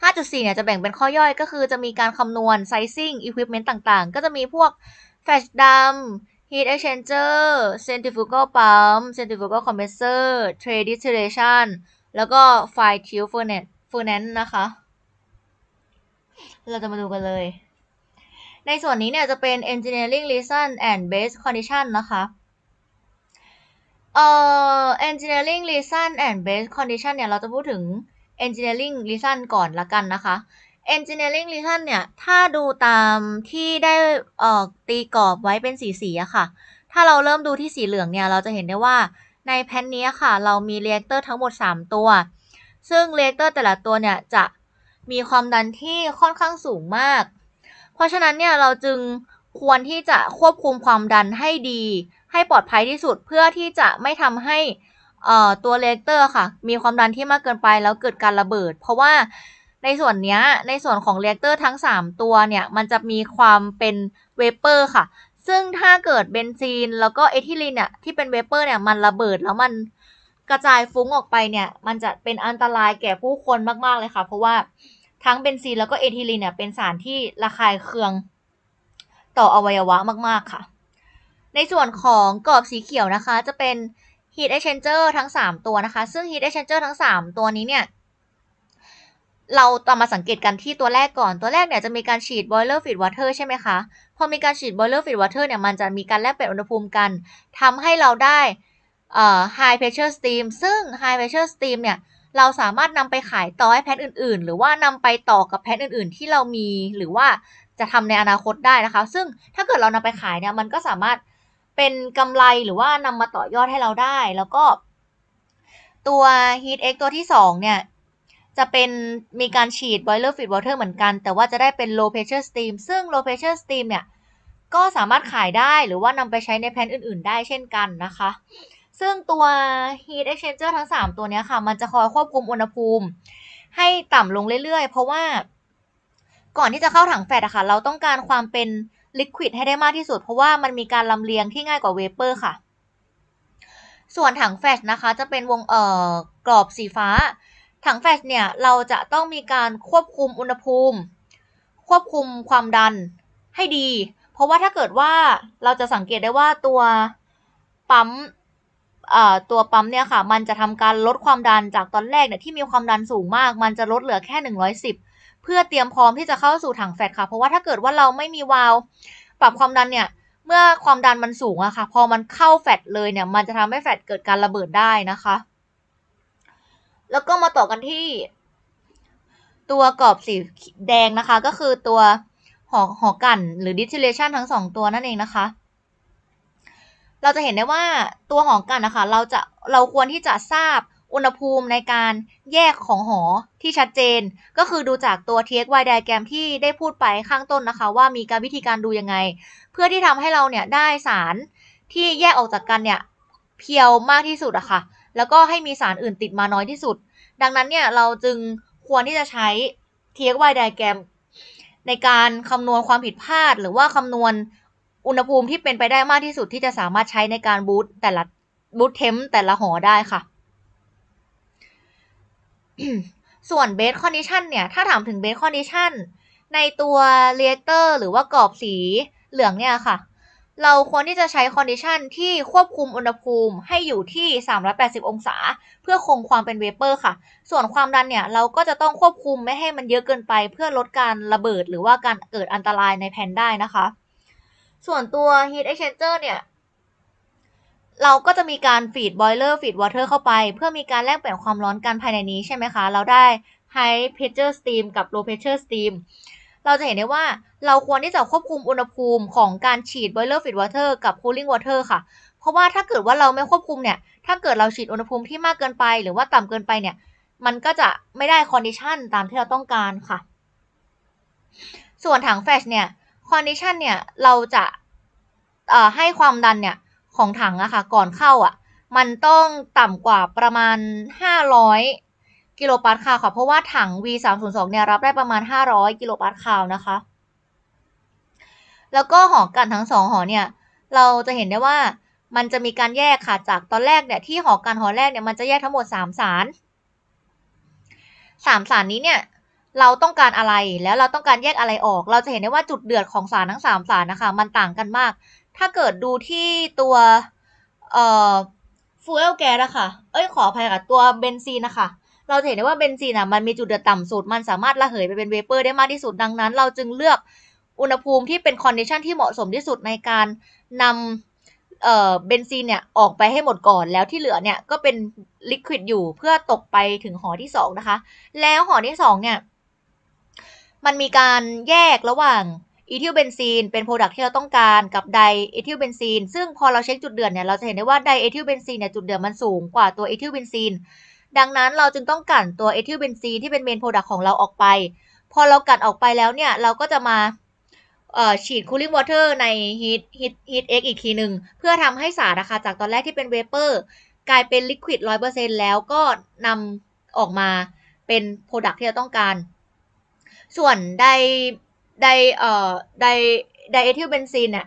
5.4เนี่ยจะแบ่งเป็นข้อย่อยก็คือจะมีการคำนวณ sizing equipment ต่างๆ ก็จะมีพวก flash dump heat exchanger centrifugal pump centrifugal compressor tray distillation แล้วก็ fine tube furnace furnace นะคะ เราจะมาดูกันเลยในส่วนนี้เนี่ยจะเป็น engineering reason and base condition นะคะ เอ่อ engineering reason and base condition เนี่ย เราจะพูดถึง engineering reason ก่อนละกันนะคะ engineering reason เนี่ย ถ้าดูตามที่ได้ออ่อตีกรอบไว้เป็นสีสีอะค่ะ ถ้าเราเริ่มดูที่สีเหลืองเนี่ย เราจะเห็นได้ว่าในแพนนี้ค่ะ เรามีเรีกเตอร์ทั้งหมด 3 ตัว ซึ่งเรีกเตอร์แต่ละตัวเนี่ย จะมีความดันที่ค่อนข้างสูงมากเพราะฉะนั้นเนี่ยเราจึงควรที่จะควบคุมความดันให้ดีให้ปลอดภัยที่สุดเพื่อที่จะไม่ทำให้ตัวเลเตอร์ค่ะ มีความดันที่มากเกินไปแล้วเกิดการระเบิดเพราะว่าในส่วนนี้ในส่วนของเรกเตอร์ทั้ง 3 ตัวเนี่ยมันจะมีความเป็นเวเปอร์ค่ะ ซึ่งถ้าเกิดเบนซีนแล้วก็เอทิลีนเนี่ยที่เป็นเวเปอร์เนี่ยมันระเบิดแล้วมันกระจายฟุ้งออกไปเนี่ย มันจะเป็นอันตรายแก่ผู้คนมากๆเลยค่ะ เพราะว่าทั้งเบนซีนแล้วก็เอทิลีนเนี่ย เป็นสารที่ระคายเคือง ต่ออวัยวะมากๆค่ะ ในส่วนของกรอบสีเขียวนะคะ จะเป็น heat exchanger ทั้ง 3 ตัวนะคะ ซึ่ง heat exchanger ทั้ง 3 ตัวนี้เนี่ย เราต้องมาสังเกตกันที่ตัวแรกก่อน ตัวแรกเนี่ยจะมีการฉีด boiler feed water ใช่ไหมคะ พอมีการฉีด boiler feed water เนี่ย มันจะมีการแลกเปลี่ยนอุณหภูมิกันทำให้เราได้ high pressure steam ซึ่ง high pressure steam เนี่ยเราสามารถนำไปขายต่อให้แพทอื่น ๆ หรือว่านำไปต่อกับแพทอื่น ๆ ที่เรามีหรือว่าจะทำในอนาคตได้นะคะ ซึ่งถ้าเกิดเรานำไปขายเนี่ยมันก็สามารถเป็นกำไรหรือว่านำมาต่อยอดให้เราได้ แล้วก็ ตัว heat x ตัวที่ 2 เนี่ยจะเป็นมีการฉีด boiler feed water เหมือนกัน แต่ว่าจะได้เป็น low pressure steam ซึ่ง low pressure steam เนี่ย ก็สามารถขายได้หรือว่านำไปใช้ในแพทนอื่น ๆ ได้เช่นกันนะคะซึ่งตัว heat exchanger ทั้ง 3 ตัวนี้ค่ะ มันจะคอยควบคุมอุณหภูมิให้ต่ำลงเรื่อยๆ เพราะว่าก่อนที่จะเข้าถังแฟตอะค่ะ เราต้องการความเป็นลิควิดให้ได้มากที่สุด เพราะว่ามันมีการลำเลียงที่ง่ายกว่าเวเปอร์ค่ะ ส่วนถังแฟตนะคะ จะเป็นวงเอ่อกรอบสีฟ้า ถังแฟตเนี่ยเราจะต้องมีการควบคุมอุณหภูมิ ควบคุมความดันให้ดี เพราะว่าถ้าเกิดว่าเราจะสังเกตได้ว่าตัวปั๊มตัวปั๊มเนี่ยค่ะ มันจะทำการลดความดันจากตอนแรกเนี่ยที่มีความดันสูงมาก มันจะลดเหลือแค่110เพื่อเตรียมพร้อมที่จะเข้าสู่ถังแฟตค่ะ เพราะว่าถ้าเกิดว่าเราไม่มีวาล์วปรับความดันเนี่ยเมื่อความดันมันสูงอะค่ะ พอมันเข้าแฟตเลยเนี่ย มันจะทำให้แฟตเกิดการระเบิดได้นะคะ แล้วก็มาต่อกันที่ ตัวกรอบสีแดงนะคะก็คือตัวหอหอกันหรือ distillation ทั้ง 2 ตัวนั่นเองนะคะเราจะเห็นได้ว่าตัวหอกันนะคะ เราจะเราควรที่จะทราบอุณหภูมิในการแยกของหอที่ชัดเจน ก็คือดูจากตัวเ TXY d i ดแกรมที่ได้พูดไปข้างต้นนะคะว่ามีการวิธีการดูยังไง เพื่อที่ทำให้เราเนี่ยได้สารที่แยกออกจากกันเนี่ยเพียวมากที่สุดอะคะ่ะแล้วก็ให้มีสารอื่นติดมาน้อยที่สุด ดังนั้นเนี่ยเราจึงควรที่จะใช้เ TXY d i ดแกรมในการคำนวณความผิดพลาดหรือว่าคำนวณอุณหภูมิที่เป็นไปได้มากที่สุดที่จะสามารถใช้ในการบูตแต่ละบูตเทม แต่ละหอ ได้ค่ะ ส่วนเบสคอนดิชันเนี่ยถ้าถามถึงเบสคอนดิชันในตัวเรเตอร์หรือว่ากรอบสีเหลืองเนี่ยค่ะ เราควรที่จะใช้คอนดิชันที่ควบคุมอุณหภูมิให้อยู่ที่ 380 องศา เพื่อคงความเป็นเวเปอร์ค่ะ ส่วนความดันเนี่ยเราก็จะต้องควบคุมไม่ให้มันเยอะเกินไปเพื่อลดการระเบิด หรือว่าการเกิดอันตรายในแผ่นได้นะคะส่วนตัว heat exchanger เนี่ย เราก็จะมีการฟีดบอยเลอร์ฟีดวอเทอร์เข้าไป เพื่อมีการแลกเปลี่ยนความร้อนกันภายในนี้ใช่ไหมคะ เราได้ high pressure steam กับ low pressure steam เราจะเห็นได้ว่าเราควรที่จะควบคุมอุณหภูมิของการฉีดบอยเลอร์ฟีดวอเทอร์กับ cooling water ค่ะ เพราะว่าถ้าเกิดว่าเราไม่ควบคุมเนี่ย ถ้าเกิดเราฉีดอุณหภูมิที่มากเกินไป หรือว่าต่ำเกินไปเนี่ย มันก็จะไม่ได้คอนดิชันตามที่เราต้องการค่ะ ส่วนถังแฟชเนี่ย condition เนี่ยเราจะให้ความดันเนี่ย ของถังอะค่ะก่อนเข้าอะมันต้องต่ำกว่าประมาณ 500กิโลปาสคาลค่ะ เพราะว่าถัง V302 เนี่ย รับได้ประมาณ500กิโลปาสคาลนะคะ แล้วก็หอกันทั้งสองหอเนี่ย เราจะเห็นได้ว่ามันจะมีการแยกค่ะจากตอนแรกเนี่ยที่หอกันหอแรกเนี่ย มันจะแยกทั้งหมด3สาร3สารนี้เนี่ยเราต้องการอะไรแล้วเราต้องการแยกอะไรออก เราจะเห็นได้ว่าจุดเดือดของสารทั้งสามสารนะคะ มันต่างกันมาก ถ้าเกิดดูที่ตัวเอ่อฟูเอลแก๊สอะค่ะเอ้ยขออภัยค่ะ ตัวเบนซีนนะคะ เราเห็นได้ว่าเบนซีนอะมันมีจุดเดือดต่ำสุดมันสามารถระเหยไปเป็นเวเปอร์ได้มากที่สุด ดังนั้นเราจึงเลือกอุณหภูมิที่เป็นคอนดิชันที่เหมาะสมที่สุดในการนำเอ่อเบนซีนเนี่ยออกไปให้หมดก่อน แล้วที่เหลือเนี่ยก็เป็นลิควิดอยู่เพื่อตกไปถึงหอที่2 นะคะ แล้วหอที่ 2เนี่ยมันมีการแยกระหว่างอีทิลเบนซีนเป็นโปรดักที่เราต้องการกับไดเอทิลเบนซีนซึ่งพอเราเช็คจุดเดือดเนี่ยเราจะเห็นได้ว่าไดเอทิลเบนซีนเนี่ยจุดเดือดมันสูงกว่าตัวเอทิลเบนซีนดังนั้นเราจึงต้องกันตัวเอทิลเบนซีนที่เป็นเมนโปรดักของเราออกไป พอเรากันออกไปแล้วเนี่ย เราก็จะมาฉีดคูลิ่งวอเตอร์ในฮีทฮีทฮีทเอ็กอีกทีหนึ่งเพื่อทำให้สารนะคะจากตอนแรกที่เป็นเวเปอร์กลายเป็นลิควิดร้อยเปอร์เซ็นต์แล้วก็นำออกมาเป็นโปรดักที่เราต้องการส่วนไดไดเอ่อไดไดเอทิลเบนซินเนี่ย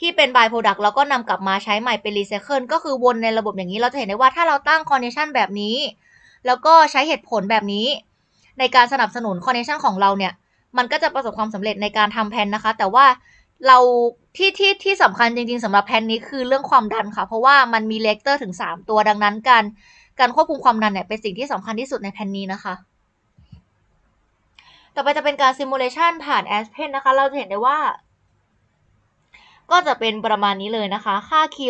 ที่เป็นบายโปรดักต์เราก็นำกลับมาใช้ใหม่เป็นรีไซเคิลก็คือวนในระบบอย่างนี้เราจะเห็นได้ว่าถ้าเราตั้งคอนเนคชันแบบนี้ แล้วก็ใช้เหตุผลแบบนี้ในการสนับสนุนคอนเนคชันของเราเนี่ย มันก็จะประสบความสำเร็จในการทำแพนนะคะ แต่ว่าเราที่ที่ที่สำคัญจริงๆสำหรับแพนนี้คือเรื่องความดันค่ะ เพราะว่ามันมีเลกเตอร์ถึง3ตัวดังนั้นการการควบคุมความดันเนี่ยเป็นสิ่งที่สำคัญที่สุดในแพนนี้นะคะต่อไปจะเป็นการซิมูเลชันผ่าน Aspen นะคะ เราจะเห็นได้ว่าก็จะเป็นประมาณนี้เลยนะคะ ค่า Q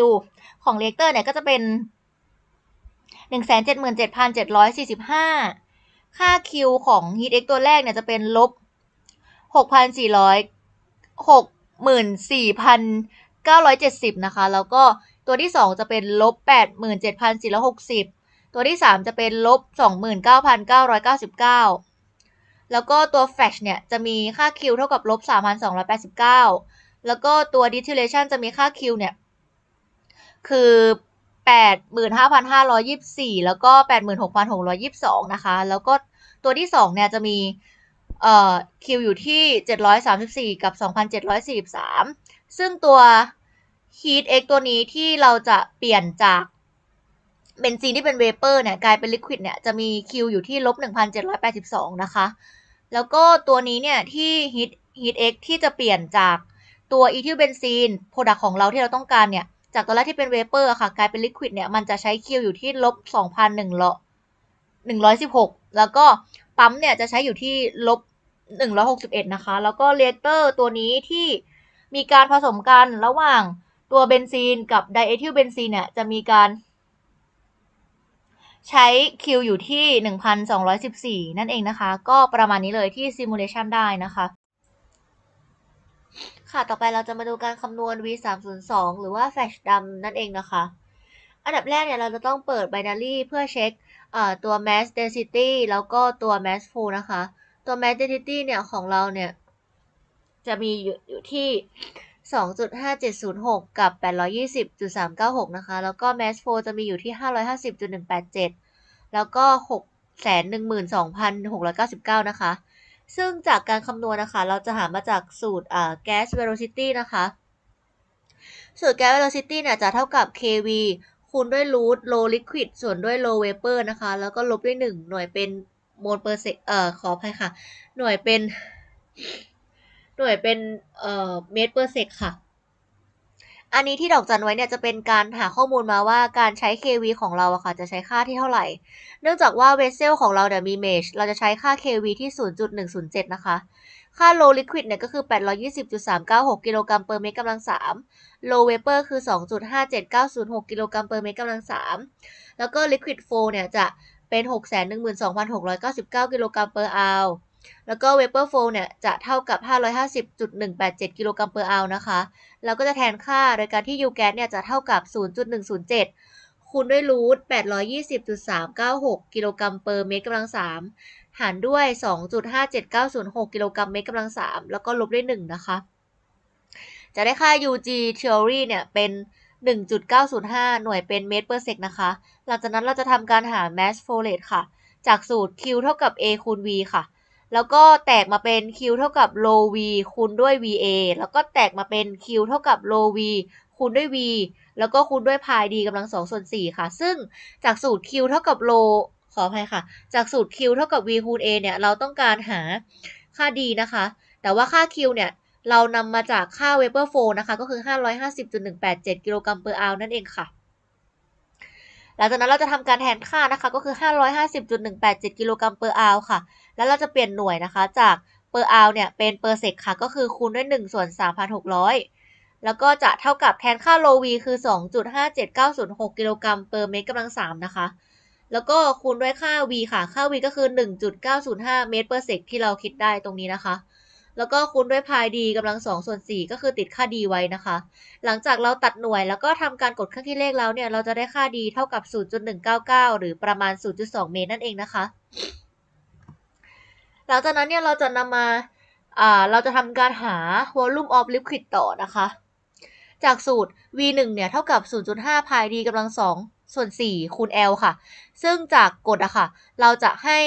ของเลกเตอร์เนี่ยก็จะเป็น 177,745 ค่า Q ของ h e อ็ X ตัวแรกเนี่ยจะเป็นลบ 6,400,970 นะคะ แล้วก็ตัวที่ 2 จะเป็นลบ87,460ตัวที่ 3 จะเป็นลบ29,999แล้วก็ตัว f e t h เนี่ยจะมีค่า q เท่ากับลบ3,289แล้วก็ตัว distillation จะมีค่า q เนี่ย คือ 85,524 แล้วก็ 86,622 นะคะ แล้วก็ตัวที่2เนี่ยจะมีเอ่อ Q อยู่ที่ 734 กับ 2,743 ซึ่งตัว Heat X ตัวนี้ที่เราจะเปลี่ยนจากเบนซีนที่เป็นเวเปอร์เนี่ยกลายเป็นลิควิดเนี่ยจะมีคิวอยู่ที่ลบ1,782นะคะ แล้วก็ตัวนี้เนี่ยที่ฮิตฮิตเอ็กที่จะเปลี่ยนจากตัวอีทิลเบนซีนโปรดักของเราที่เราต้องการเนี่ยจากตอนแรกที่เป็นเวเปอร์ค่ะกลายเป็นลิควิดเนี่ยมันจะใช้คิวอยู่ที่ลบ2ึ0งละ116แล้วก็ปั๊มเนี่ยจะใช้อยู่ที่ลบ161นะคะ แล้วก็เลเตอร์ตัวนี้ที่มีการผสมกันระหว่างตัวเบนซีนกับไดเอทิลเบนซีนเนี่ยจะมีการใช้คิวอยู่ที่ 1,214 นั่นเองนะคะ ก็ประมาณนี้เลยที่ simulation ได้นะคะ ค่ะต่อไปเราจะมาดูการคำนวณ v 3 0 2หรือว่า f ฟชด h dump นั่นเองนะคะ อันดับแรกเนี่ยเราจะต้องเปิด binary เพื่อเช็คตัว mass density แล้วก็ตัว mass flow นะคะ ตัว mass density เนี่ย ของเราเนี่ย จะมีอยู่ที่2.5706 กับ 820.396 นะคะ แล้วก็ Mass Flow จะมีอยู่ที่ 550.187 แล้วก็ 612,699 นะคะ ซึ่งจากการคำนวณนะคะเราจะหามาจากสูตรอ่า Gas Velocity นะคะ สูตร Gas Velocity เนี่ยจะเท่ากับ kV คูณด้วย root low liquid ส่วนด้วย low vapor นะคะ แล้วก็ลบด้วย 1 หน่วยเป็นโมลเปอร์เซกเอ่อขออภัยค่ะ หน่วยเป็นหน่วยเป็นเอ่อเมตรเปอร์เซกค่ะ อันนี้ที่ดอกจันไว้เนี่ยจะเป็นการหาข้อมูลมาว่าการใช้ kV ของเราอะค่ะจะใช้ค่าที่เท่าไหร่ เนื่องจากว่าเวสเซลของเราเนี่ยมีเมชเราจะใช้ค่า kV ที่ 0.107 นะคะ ค่า low liquid เนี่ยก็คือ 820.396 กิโลกรัมเปอร์เมตรกำลัง 3 low vapor คือ 2.57906กิโลกรัมเปอร์เมตรกำลัง 3 แล้วก็ liquid flow เนี่ยจะเป็น 612,699 กิโลกรัมเปอร์อาวแล้วก็เวเปอร์โฟลเนี่ย จะเท่ากับ 550.187 กิโลกรัมเปอร์อาวนะคะ เราก็จะแทนค่าโดยการที่ยูแกสเนี่ย จะเท่ากับ 0.107 คูณด้วยรูท820.396กิโลกรัมเปอร์เมตรกำลังสามหารด้วย 2.57906กิโลกรัมเมตรกำลังสามแล้วก็ลบด้วย1นะคะ จะได้ค่า UG theory เนี่ย เป็น 1.905 หน่วยเป็นเมตรเปอร์เซกนะคะ หลังจากนั้นเราจะทำการหา mass flow rate ค่ะ จากสูตร Q เท่ากับ A คูณ V ค่ะแล้วก็แตกมาเป็น q เท่ากับ low v คูณด้วย va แล้วก็แตกมาเป็น q เท่ากับ low v คูณด้วย v แล้วก็คูณด้วย pi d กำลังสอง ส่วนสี่ค่ะ ซึ่งจากสูตร q เท่ากับ low ขออภัยค่ะ จากสูตร q เท่ากับ v คูณ a เนี่ย เราต้องการหาค่า d นะคะ แต่ว่าค่า q เนี่ย เรานำมาจากค่าเวเบอร์โฟนะคะ ก็คือ550.187กิโลกรัมเปอร์อาวนั่นเองค่ะหลังจากนั้นเราจะทำการแทนค่านะคะก็คือ550.187กิโลกรัมเปอร์อาค่ะ แล้วเราจะเปลี่ยนหน่วยนะคะ จากเปอร์อาเนี่ยเป็นเปอร์เซกค่ะ ก็คือคูณด้วย1ส่วน3,600 แล้วก็จะเท่ากับแทนค่าโลวีคือ 2.57906กิโลกรัมเปอร์เมตรกำลังสามนะคะ แล้วก็คูณด้วยค่า v ค่ะค่า v ก็คือ 1.905 เมตรเปอร์เซกที่เราคิดได้ตรงนี้นะคะแล้วก็คูณด้วยพายดีกำลังสองส่วนสี่ก็คือติดค่าดีไว้นะคะ หลังจากเราตัดหน่วยแล้วก็ทำการกดเครื่องคิดเลขแล้วเนี่ย เราจะได้ค่าดีเท่ากับ 0.199 หรือประมาณ 0.2เมตรนั่นเองนะคะหลังจากนั้นเนี่ยเราจะนำมาอ่าเราจะทำการหา volume of liquid ต่อนะคะ จากสูตร v 1เนี่ยเท่ากับ 0.5พายดีกำลังสองส่วน 4 คูณ L ค่ะ ซึ่งจากกฎอะค่ะเราจะให้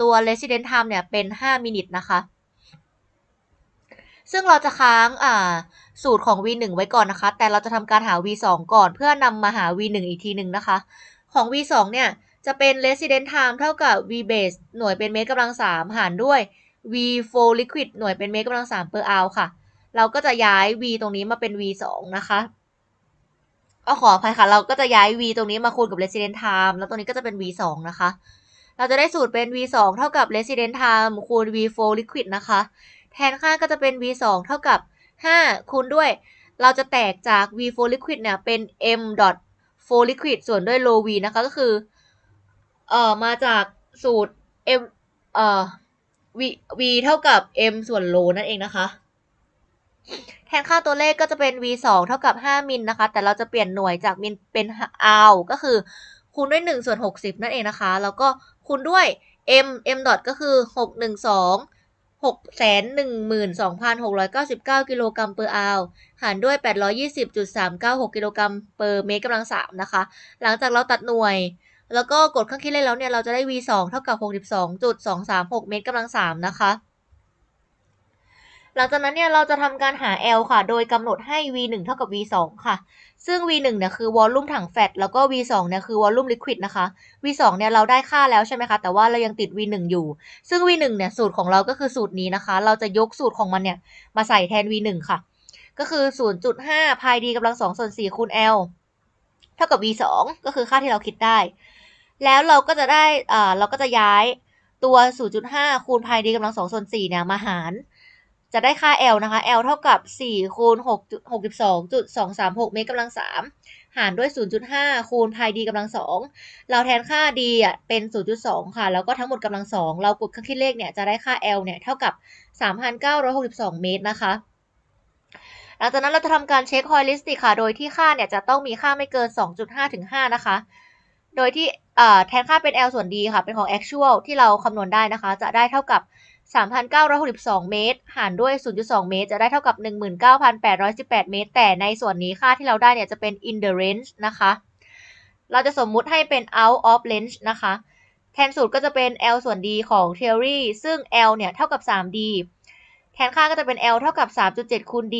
ตัว resident time เนี่ยเป็น5มินิทนะคะซึ่งเราจะค้างอ่าสูตรของ v1 ไว้ก่อนนะคะ แต่เราจะทำการหา v2 ก่อนเพื่อนำมาหา v1 อีกทีหนึ่งนะคะ ของ v2 เนี่ย จะเป็น resident time เท่ากับ v base หน่วยเป็นเมตรกำลังสามหารด้วย v f l liquid หน่วยเป็นเมตรกำลังสาม per hour ค่ะ เราก็จะย้าย v ตรงนี้มาเป็น v 2นะคะเอาขออภัยค่ะ เราก็จะย้าย v ตรงนี้มาคูณกับ resident time แล้วตรงนี้ก็จะเป็น v 2นะคะ เราจะได้สูตรเป็น v 2เท่ากับ resident time คูณ v f liquid นะคะแทนค่าก็จะเป็น v 2เท่ากับ 5 คูณด้วย เราจะแตกจาก v 4 liquid เนี่ยเป็น m dot 4 liquid ส่วนด้วย low v นะคะ ก็คือ เอ่อ มาจากสูตร m เอ่อ v v เท่ากับ m ส่วน low นั่นเองนะคะ แทนค่าตัวเลขก็จะเป็น v 2เท่ากับ 5 มิลนะคะ แต่เราจะเปลี่ยนหน่วยจากมิลเป็นอัลก็คือคูณด้วย 1 ส่วน 60 นั่นเองนะคะ แล้วก็คูณด้วย m m dot ก็คือ 612 612,699กิโลกรัมเปอร์อาวหารด้วย 820.396กิโลกรัมเปอร์เมตรกำลัง3นะคะ หลังจากเราตัดหน่วย แล้วก็กดเครื่องคิดเลขแล้วเนี่ย เราจะได้ v 2เท่ากับ62.236 เมตรกำลัง3นะคะ หลังจากนั้นเนี่ย เราจะทำการหา l ค่ะโดยกำหนดให้ v 1เท่ากับ v 2ค่ะซึ่ง v1 เนี่ยคือวอลลุ่มถังแฟตแล้วก็ v2 เนี่ยคือวอลลุ่มลิควิดนะคะ v2 เนี่ยเราได้ค่าแล้วใช่ไหมคะ แต่ว่าเรายังติด v1 อยู่ ซึ่ง v1 เนี่ยสูตรของเราก็คือสูตรนี้นะคะ เราจะยกสูตรของมันเนี่ย มาใส่แทน v1 ค่ะ ก็คือ 0.5พายดีกำลัง2ส่วน4คูณ l เท่ากับ v 2ก็คือค่าที่เราคิดได้ แล้วเราก็จะได้อ่าเราก็จะย้ายตัว 0.5คูณพายดีกำลัง2ส่วน4เนี่ยมาหารจะได้ค่า L นะคะ L เท่ากับ 4คูณ6.62.236เมตรกำลัง3หารด้วย 0.5คูณพายดีกำลัง2เราแทนค่า d อ่ะเป็น 0.2 ค่ะ แล้วก็ทั้งหมดกำลัง 2 เรากดเครื่องคิดเลข เนี่ย จะได้ค่า L เนี่ย เท่ากับ 3,962เมตรนะคะ หลังจากนั้นเราจะทำการเช็คฮอยลิสติก ค่ะ โดยที่ค่า เนี่ย จะต้องมีค่าไม่เกิน 2.5 ถึง 5 นะคะ โดยที่แทนค่าเป็น L ส่วน D ค่ะ เป็นของ actual ที่เราคำนวณได้นะคะจะได้เท่ากับ3,962เมตร หารด้วย 0.2 เมตร จะได้เท่ากับ 19,818 เมตร แต่ในส่วนนี้ค่าที่เราได้เนี่ย จะเป็น in the range นะคะ เราจะสมมุติให้เป็น out of range นะคะ แทนสูตรก็จะเป็น L ส่วน D ของ theory ซึ่ง L เนี่ย เท่ากับ 3D แทนค่าก็จะเป็น L เท่ากับ 3.7 คูณ D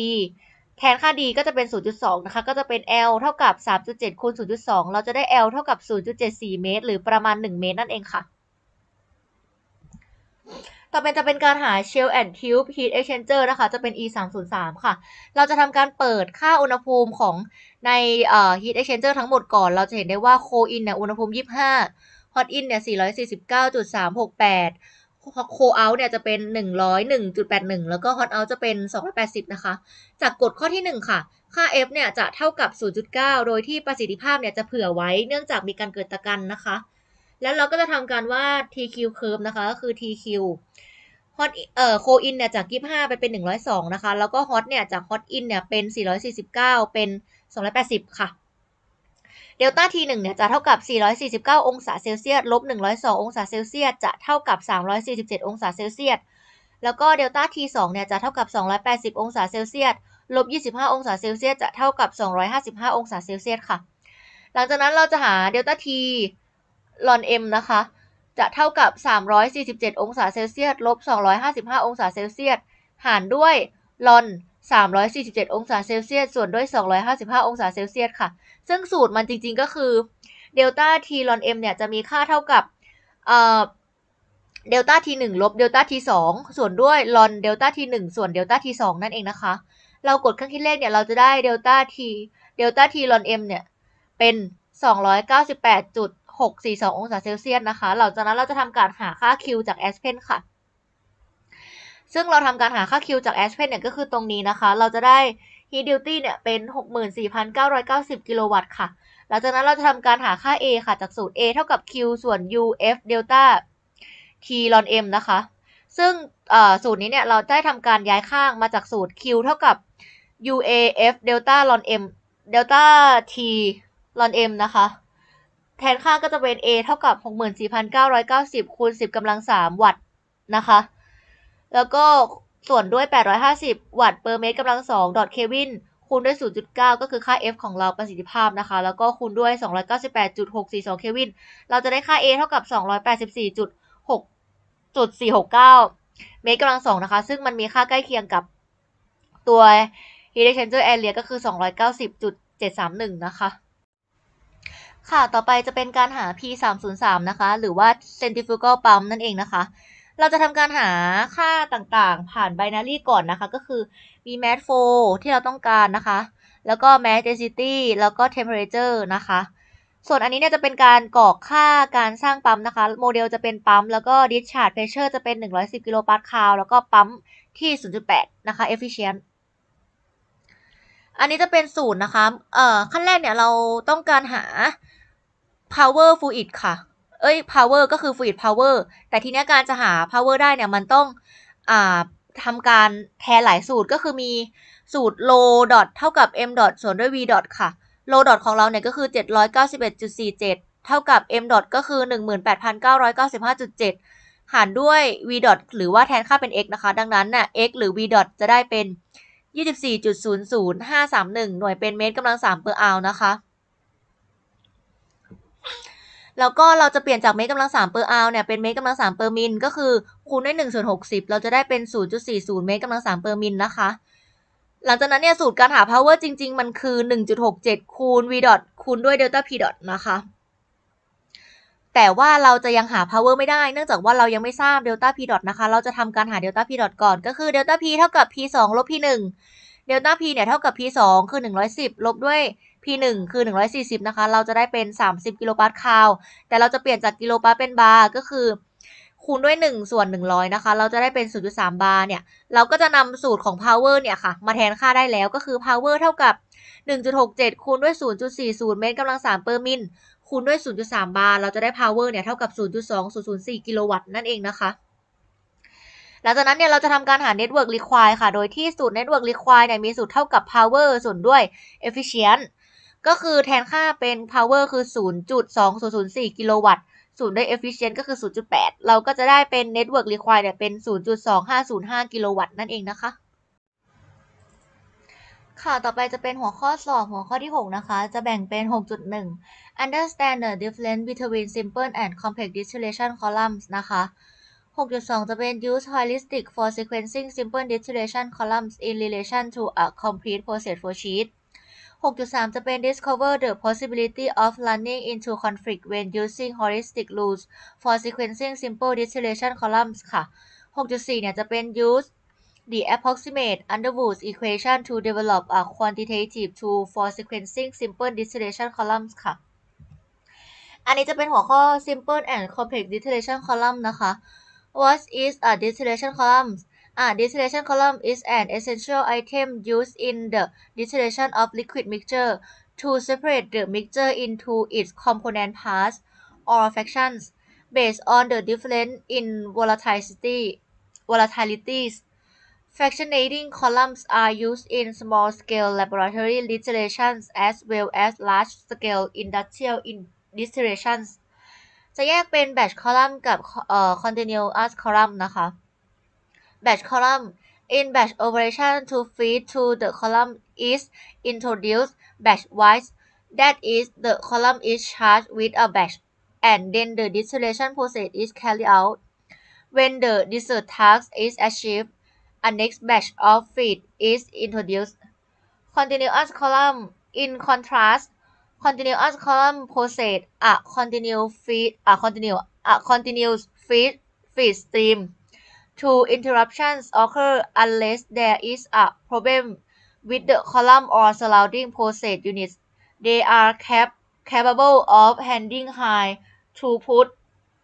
แทนค่า D ก็จะเป็น 0.2 นะคะ ก็จะเป็น L เท่ากับ 3.7 คูณ0.2 เราจะได้ L เท่ากับ 0.74 เมตร หรือประมาณ 1 เมตรนั่นเองค่ะต่อไปจะเป็นการหา Shell and Tube Heat Exchanger นะคะ จะเป็น E 3 0 3ค่ะ เราจะทำการเปิดค่าอุณหภูมิของใน Heat Exchanger ทั้งหมดก่อน เราจะเห็นได้ว่า c o อิ In เนี่ยอุณหภูมิ 25 Hot In เนี่ย 449.368 Cold Out เนี่ยจะเป็น 101.81 แล้วก็ Hot Out จะเป็น 280 นะคะ จากกฎข้อที่ 1 ค่ะ ค่า F เนี่ยจะเท่ากับ 0.9 โดยที่ประสิทธิภาพเนี่ยจะเผื่อไว้ เนื่องจากมีการเกิดตะกันนะคะแล้วเราก็จะทำการวาด TQ curve นะคะ ก็คือ TQ ฮอตเอ่อโคอินเนี่ยจาก25ไปเป็น 102นะคะ แล้วก็ฮอตเนี่ยจากฮอตอินเนี่ย เป็น 449 เป็น 280 ค่ะ เดลต้าทีหนึ่งเนี่ย จะเท่ากับ449องศาเซลเซียสลบ102 องศาเซลเซียส จะเท่ากับ347 องศาเซลเซียส แล้วก็เดลต้าทีสองเนี่ย จะเท่ากับ280 องศาเซลเซียสลบ25 องศาเซลเซียส จะเท่ากับ255 องศาเซลเซียสค่ะ หลังจากนั้นเราจะหาเดลต้าทีลอนเอ็มนะคะ จะเท่ากับ 347 องศาเซลเซียสลบ 255 องศาเซลเซียส หารด้วย ลอน 347 องศาเซลเซียส ส่วนด้วย 255 องศาเซลเซียส ค่ะ ซึ่งสูตรมันจริงๆก็คือเดลต้าทีลอนเอ็มเนี่ย จะมีค่าเท่ากับ เอ่อดลต้าทีหนึ่งลบเดลต้าทีสองส่วนด้วยลอนเดลต้าทีหนึ่งส่วนเดลต้าทีสองนั่นเองนะคะ เรากดเครื่องคิดเลขเนี่ย เราจะได้เดลต้าทีเดลต้าทีลอนเอ็มเนี่ย เป็นสองร้อยเก้าสิบแปดจุด642 องศาเซลเซียสนะคะหลังจากนั้นเราจะทำการหาค่า Q จาก Aspen ค่ะ ซึ่งเราทำการหาค่า Q จาก Aspen เนี่ยก็คือตรงนี้นะคะ เราจะได้ heat duty เนี่ยเป็น 64,990 กิโลวัตต์ค่ะหลังจากนั้นเราจะทำการหาค่า A ค่ะ จากสูตร A เท่ากับ Q ส่วน U F delta T ln M นะคะ ซึ่งสูตรนี้เนี่ยเราได้ทำการย้ายข้างมาจากสูตร Q เท่ากับ U A F delta ln M delta T ln M นะคะแทนค่าก็จะเป็น A เท่ากับ64,990คูณ10กำลัง3วัตต์นะคะ แล้วก็ส่วนด้วย 850 วัตต์เปอร์เมตรกำลัง2ดอทเควิน คูณด้วย0.9 ก็คือค่า F ของเราประสิทธิภาพนะคะ แล้วก็คูณด้วย 298.642เควินเราจะได้ค่า A เท่ากับ284.6.469เมตรกำลังสองนะคะ ซึ่งมันมีค่าใกล้เคียงกับตัว heat exchanger area ก็คือ 290.731 นะคะค่ะต่อไปจะเป็นการหา p 3 0 3นะคะ หรือว่า centrifugal pump นั่นเองนะคะ เราจะทำการหาค่าต่างๆ ผ่าน binary ก่อนนะคะ ก็คือมี mass flow ที่เราต้องการนะคะ แล้วก็ mass density แล้วก็ temperature นะคะ ส่วนอันนี้เนี่ยจะเป็นการกรอกค่าการสร้างปั๊มนะคะโมเดลจะเป็นปั๊ม แล้วก็ discharge pressure จะเป็น 110กิโลปาสคาลแล้วก็ปั๊มที่ 0.8 นะคะ efficient อันนี้จะเป็นสูตรนะคะ เอ่อ ขั้นแรกเนี่ยเราต้องการหา power fluid ค่ะ เอ้ย power ก็คือ fluid power แต่ทีนี้การจะหา power ได้เนี่ยมันต้องอทำการแทนหลายสูตรก็คือมีสูตร low dot เท่ากับ m dot ส่วนด้วย v dot ค่ะ low dot ของเราเนี่ยก็คือ 791.47 เท่ากับ m dot ก็คือ 18,995.7 หารด้วย v dot หรือว่าแทนค่าเป็น x นะคะ ดังนั้นน่ะ x หรือ v dot จะได้เป็น 24.00531 หน่วยเป็นเมตรกำลัง3เปอร์อาลนะคะแล้วก็เราจะเปลี่ยนจากเมกกำลังสามเปอร์อัลเนี่ยเป็นเมกกำลังสามเปอร์มิลก็คือ คูณด้วยหนึ่งส่วนหกสิบเราจะได้เป็นศูนย์จุดสี่ศูนย์เมกกำลังสามเปอร์มิลนะคะ หลังจากนั้นเนี่ยสูตรการหา power จริงๆมันคือหนึ่งจุดหกเจ็ดคูณ v ดอทคูณด้วยเดลต้า p ดอทนะคะ แต่ว่าเราจะยังหา power ไม่ได้เนื่องจากว่าเรายังไม่ทราบ delta p ดอทนะคะเราจะทำการหา delta p ดอทก่อนก็คือ delta p เท่ากับ p 2ลบ p 1 delta p เนี่ยเท่ากับ p 2คือ 110 ลบด้วย P1 คือ 140นะคะเราจะได้เป็น 30 กิโลปาสคาลแต่เราจะเปลี่ยนจากกิโลปาสเป็นบาร์ก็คือ คูณด้วย1ส่วน100นะคะเราจะได้เป็น 0.3บาร์เนี่ยเราก็จะนำสูตรของ power เนี่ยค่ะมาแทนค่าได้แล้วก็คือ power เท่ากับ 1.67คูณด้วย 0.40เมตรกำลัง3เปอร์มิลคูณด้วย 0.3 บาร์เราจะได้ power เนี่ยเท่ากับ 0.2004กิโลวัตต์นั่นเองนะคะหลังจากนั้นเนี่ยเราจะทำการหา network require ค่ะโดยที่สูตร network require เนี่ยมีสูตรเท่ากับ power ส่วนด้วย efficient ก็คือแทนค่าเป็น power คือ 0.2004 กิโลวัตต์ศูนย์ด้วย efficient ก็คือ 0.8 เราก็จะได้เป็น network require เนยเป็น 0.2505 กิโลวัตต์ นั่นเองนะคะ ค่ะ ต่อไปจะเป็นหัวข้อสอบ หัวข้อที่ 6 นะคะ จะแบ่งเป็น 6.1 understand the difference between simple and complex distillation columns นะคะ6.2 จะเป็น use heuristic for sequencing simple distillation columns in relation to a complete process flow sheet 6.3 จะเป็น discover the possibility of running into conflict when using heuristic rules for sequencing simple distillation columns ค่ะ6.4เนี่ยจะเป็น use the approximate u n d e r w o o d equation to develop a quantitative tool for sequencing simple distillation columns ค่ะ อันนี้จะเป็นหัวข้อ simple and complex distillation column นะคะ what is a distillation c o l u m n Uh, distillation column is an essential item used in the distillation of liquid mixture to separate the mixture into its component parts or fractions based on the difference in volatility, volatilities. Fractionating columns are used in small-scale laboratory distillations as well as large-scale industrial in distillations. จะแยกเป็น batch column กับเอ่อ eh, continuous column นะคะ batch column. In batch operation, to feed to the column is introduced batch-wise. That is, the column is charged with a batch, and then the distillation process is carried out. When the desired task is achieved, a next batch of feed is introduced. Continuous column, in contrast, continuous column process a continuous feed a continuous a continuous feed feed stream. Two interruptions occur unless there is a problem with the column or surrounding process units. They are cap capable of handling high throughput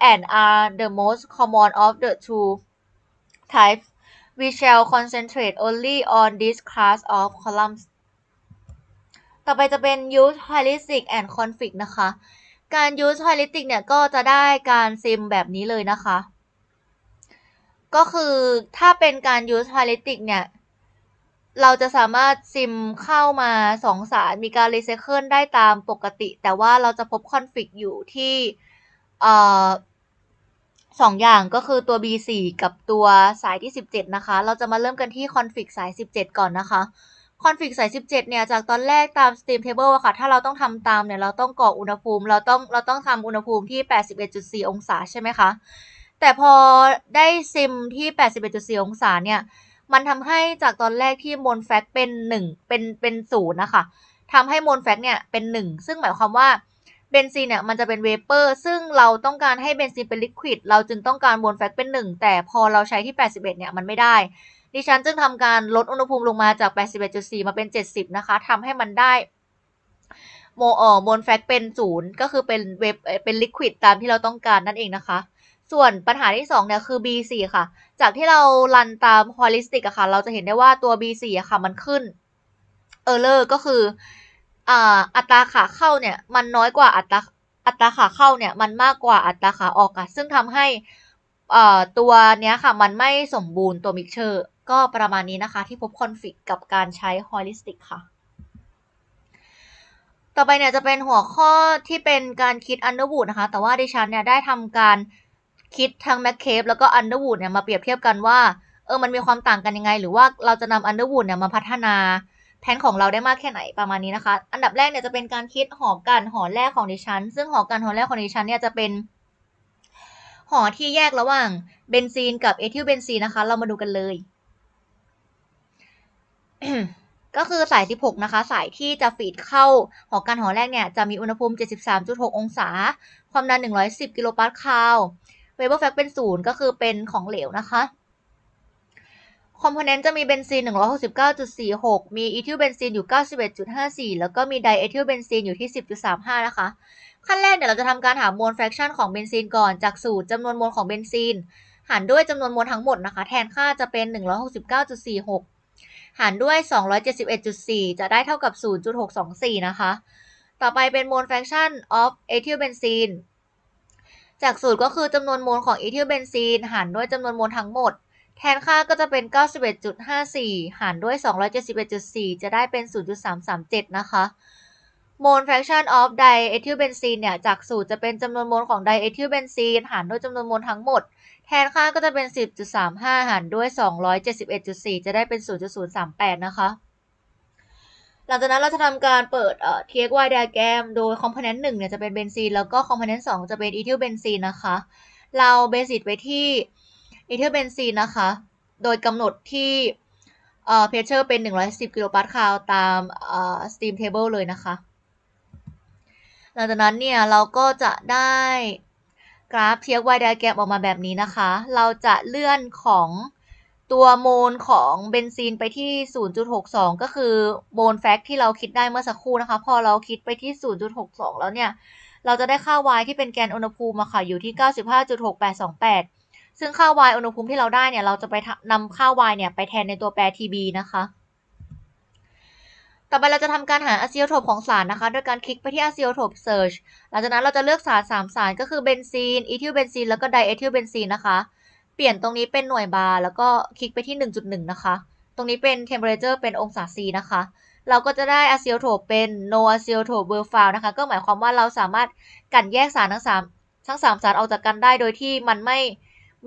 and are the most common of the two types. We shall concentrate only on this class of columns. ต่อไปจะเป็น use holistic and conflict นะคะ การ use holistic เนี่ยก็จะได้การซิมแบบนี้เลยนะคะก็คือถ้าเป็นการ use paralytic เนี่ย เราจะสามารถซิมเข้ามาสองสารมีการรซ็คเกิลได้ตามปกติ แต่ว่าเราจะพบคอนฟ l i c t อยู่ที่สองอย่างก็คือตัว B4 กับตัวสายที่ 17 นะคะ เราจะมาเริ่มกันที่คอนฟ l i c t สาย 17 ก่อนนะคะคอนฟ l i c t สาย 17 เนี่ย จากตอนแรกตาม steam table อะค่ะถ้าเราต้องทำตามเนี่ยเราต้องก่ออุณหภูมิ เราต้องเราต้องทำอุณหภูมิที่ 81.4 องศาใช่ไหมคะแต่พอได้ซิมที่81.4องศาเนี่ย มันทำให้จากตอนแรกที่มวลแฟกเป็น 1 เป็นเป็นศูนย์นะคะทำให้มวลแฟกเนี่ยเป็น 1 ซึ่งหมายความว่าเบนซินเนี่ยมันจะเป็นเวเปอร์ ซึ่งเราต้องการให้เบนซินเป็นลิควิด เราจึงต้องการมวลแฟกเป็น1แต่พอเราใช้ที่81เนี่ยมันไม่ได้ ดิฉันจึงทำการลดอุณหภูมิลงมาจาก81.4มาเป็น70นะคะทำให้มันได้โมเอ่อมวลแฟกเป็นศูนย์ ก็คือเป็นเว เป็นลิควิดตามที่เราต้องการนั่นเองนะคะส่วนปัญหาที่2เนี่ยคือ B4 ค่ะ จากที่เรารันตาม holistic อะค่ะ เราจะเห็นได้ว่าตัว B4 อะค่ะมันขึ้น error ก็คืออัตราขาเข้าเนี่ย มันน้อยกว่าอัตราอัตราขาเข้าเนี่ย มันมากกว่าอัตราขาออกค่ะซึ่งทำให้ตัวเนี้ยค่ะ มันไม่สมบูรณ์ตัวมิกเชอร์ ก็ประมาณนี้นะคะ ที่พบคอนฟ lict กับการใช้ holistic ค่ะ ต่อไปเนี่ยจะเป็นหัวข้อที่เป็นการคิด underwood นะคะ แต่ว่าดิฉันเนี่ยได้ทำการคิดทั้งแมคเคปแล้วก็อันเดอร์วูดเนี่ยมาเปรียบเทียบกันว่าเออมันมีความต่างกันยังไง หรือว่าเราจะนำอันเดอร์วูดเนี่ยมาพัฒนาแผนของเราได้มากแค่ไหนประมาณนี้นะคะ อันดับแรกเนี่ยจะเป็นการคิดหอกันหอแรกของดิฉัน ซึ่งหอกันหอแรกของดิฉันเนี่ยจะเป็น หอที่แยกระหว่างเบนซีนกับเอทิลเบนซีนนะคะ เรามาดูกันเลย ก็คือสาย16นะคะ สายที่จะฟีดเข้า หอการหอแรกเนี่ยจะมีอุณหภูมิ73.6 องศา ความดัน110 กิโลปาสคาลเบอร์แฟกเป็นศูนย์ก็คือเป็นของเหลวนะคะคอมโพเนนต์จะมีเบนซิน169.46 มีอีทิลเบนซินอยู่ 91.54 แล้วก็มีไดเอทิลเบนซินอยู่ที่ 10.35 นะคะ ขั้นแรกเดี๋ยวเราจะทำการหามวลแฟกชันของเบนซินก่อนจากสูตรจำนวนมวลของเบนซินหารด้วยจำนวนมวลทั้งหมดนะคะ แทนค่าจะเป็น 169.46 หารด้วย 271.4 จะได้เท่ากับ 0.624 นะคะ ต่อไปเป็นมวลแฟกชัน of เอทิลเบนซินจากสูตรก็คือ จำนวนโมลของอีทิลเบนซีนหารด้วยจำนวนโมลทั้งหมด แทนค่าก็จะเป็น 91.54 หารด้วย 271.4 จะได้เป็น0.337นะคะโมล fraction of diethylbenzene เนี่ยจากสูตรจะเป็นจำนวนโมลของไดเอทิลเบนซีนหารด้วยจำนวนโมลทั้งหมด แทนค่าก็จะเป็น 10.35 หารด้วย 271.4 จะได้เป็น0.038นะคะลังจากนั้นเราจะทำการเปิดเอ่อ TXY ไ i ด g r a มโดยคอมโพเนนต์หนึ่งเนี่ยจะเป็นเบนซีนแล้วก็คอมโพเนนต์สองจะเป็นอีทิลเบนซีนนะคะ เราเบสิสไปที่อีทิลเบนซีนนะคะ โดยกำหนดที่เอ่อเพรสเชอร์เป็น 110 กิโลปาสคาลตามเอ่อสตีมเทเบิลเลยนะคะหลังจากนั้นเนี่ยเราก็จะได้กราฟเท t ว y d ไดแกรมออกมาแบบนี้นะคะ เราจะเลื่อนของตัวโมลของเบนซีนไปที่ 0.62 ก็คือโมลแฟกที่เราคิดได้เมื่อสักครู่นะคะ พอเราคิดไปที่ 0.62 แล้วเนี่ย เราจะได้ค่า y ที่เป็นแกนอุณหภูมิมาค่ะ อยู่ที่ 95.6828 ซึ่งค่า y อุณหภูมิที่เราได้เนี่ย เราจะไปนำค่า y เนี่ยไปแทนในตัวแปร tb นะคะ ต่อไปเราจะทำการหาอะซิโอโทปของสารนะคะ โดยการคลิกไปที่อะซิโอโทปเซิร์ช หลังจากนั้นเราจะเลือกสาร3สารก็คือเบนซีนอีทิลเบนซีนแล้วก็ไดเอทิลเบนซีนนะคะปลี่ยนตรงนี้เป็นหน่วยบาร์แล้วก็คลิกไปที่ 1.1 นะคะ ตรงนี้เป็น temperature เป็นองศา C นะคะ เราก็จะได้ acylotope เป็น no acylotope were f o นะคะ ก็หมายความว่าเราสามารถกันแยกสารทั้ง 3 ทั้ง3สารออกจากกันได้โดยที่มันไม่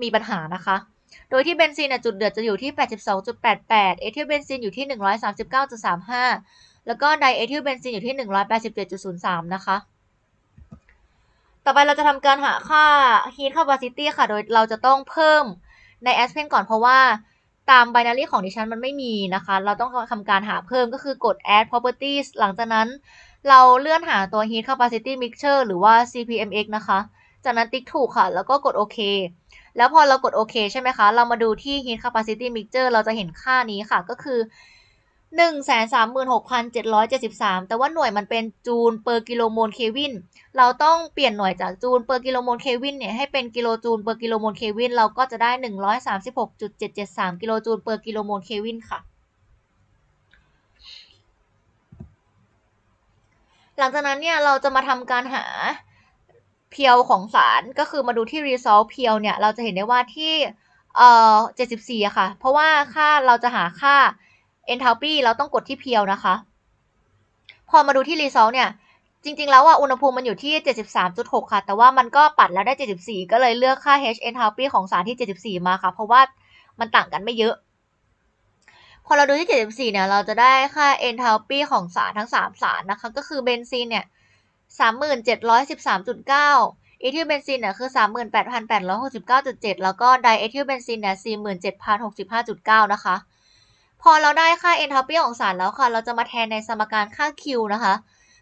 มีปัญหานะคะ โดยที่เบนซินจุดเดือดจะอยู่ที่ 82.88 เอทิลเบนซินอยู่ที่ 139.35 แล้วก็ไดเอทิลเบนซินอยู่ที่ 187.03 นะคะต่อไปเราจะทำการหาค่า heat capacity ค่ะ โดยเราจะต้องเพิ่มใน Aspen ก่อน เพราะว่าตาม binary ของดิฉันมันไม่มีนะคะ เราต้องทำการหาเพิ่มก็คือกด add properties หลังจากนั้นเราเลื่อนหาตัว heat capacity mixture หรือว่า CPMX นะคะ จากนั้นติ๊กถูกค่ะ แล้วก็กดโอเค แล้วพอเรากดโอเคใช่ไหมคะ เรามาดูที่ heat capacity mixture เราจะเห็นค่านี้ค่ะ ก็คือ1 3 6 7 7 3 แต่ว่าหน่วยมันเป็นจูลเปอร์กิโลโมลเควิน เราต้องเปลี่ยนหน่วยจากจูลเปอร์กิโลโมลเควิน เนี่ยให้เป็นกิโลจูลเปอร์กิโลโมลเควิน เราก็จะได้ 136.773 กิโลจูลเปอร์กิโลโมลเควินค่ะ หลังจากนั้นเนี่ย เราจะมาทำการหาเพียวของสาร ก็คือมาดูที่ r e s u l เพียวเนี่ย เราจะเห็นได้ว่าที่เอ่อ74อะค่ะ เพราะว่าค่าเราจะหาค่า enthalpy เราต้องกดที่เพียวนะคะ พอมาดูที่ result เนี่ยจริงๆแล้วว่า อุณหภูมิมันอยู่ที่ 73.6 ค่ะ แต่ว่ามันก็ปัดแล้วได้ 74 ก็เลยเลือกค่า H enthalpy ของสารที่ 74 มาค่ะเพราะว่ามันต่างกันไม่เยอะ พอเราดูที่ 74 เนี่ย เราจะได้ค่า enthalpy ของสารทั้ง3สารนะคะ ก็คือเบนซินเนี่ย3713.9อทิลเบนซินเนี่ยคือ38,869.7 แล้วก็ไดเอทิลเบนซินเนี่ย47,065.9นะคะพอเราได้ค่าเอนท a l ปีของสารแล้วค่ะ เราจะมาแทนในสมการค่า Q นะคะ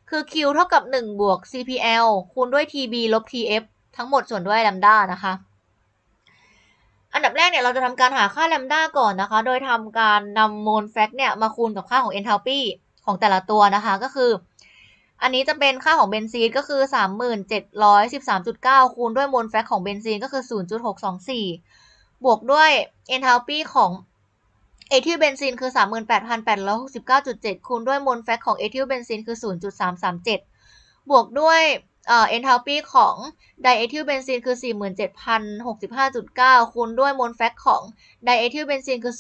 คือ Q เท่ากับ 1 บวก CPL คูณด้วย TB ลบ TF ทั้งหมดส่วนด้วยแลมดานะคะ อันดับแรกเนี่ย เราจะทำการหาค่าแลมดาก่อนนะคะ โดยทำการนำโมลแฟกเนี่ย มาคูณกับค่าของเอนท a l ปีของแต่ละตัวนะคะ ก็คือ อันนี้จะเป็นค่าของเบนซีนก็คือ 3713.9คูณด้วยโมลแฟกของเบนซีนก็คือ 0.624 บวกด้วยเอนท a l ปีของเอทิลเบนซินคือ 38,869.7คูณด้วยมลแฟกของเอทิลเบนซินคือ 0.337 บวกด้วยเอ็นทาลปีของไดเอทิลเบนซินคือ 47,065.9คูณด้วยมลแฟกของไดเอทิลเบนซินคือ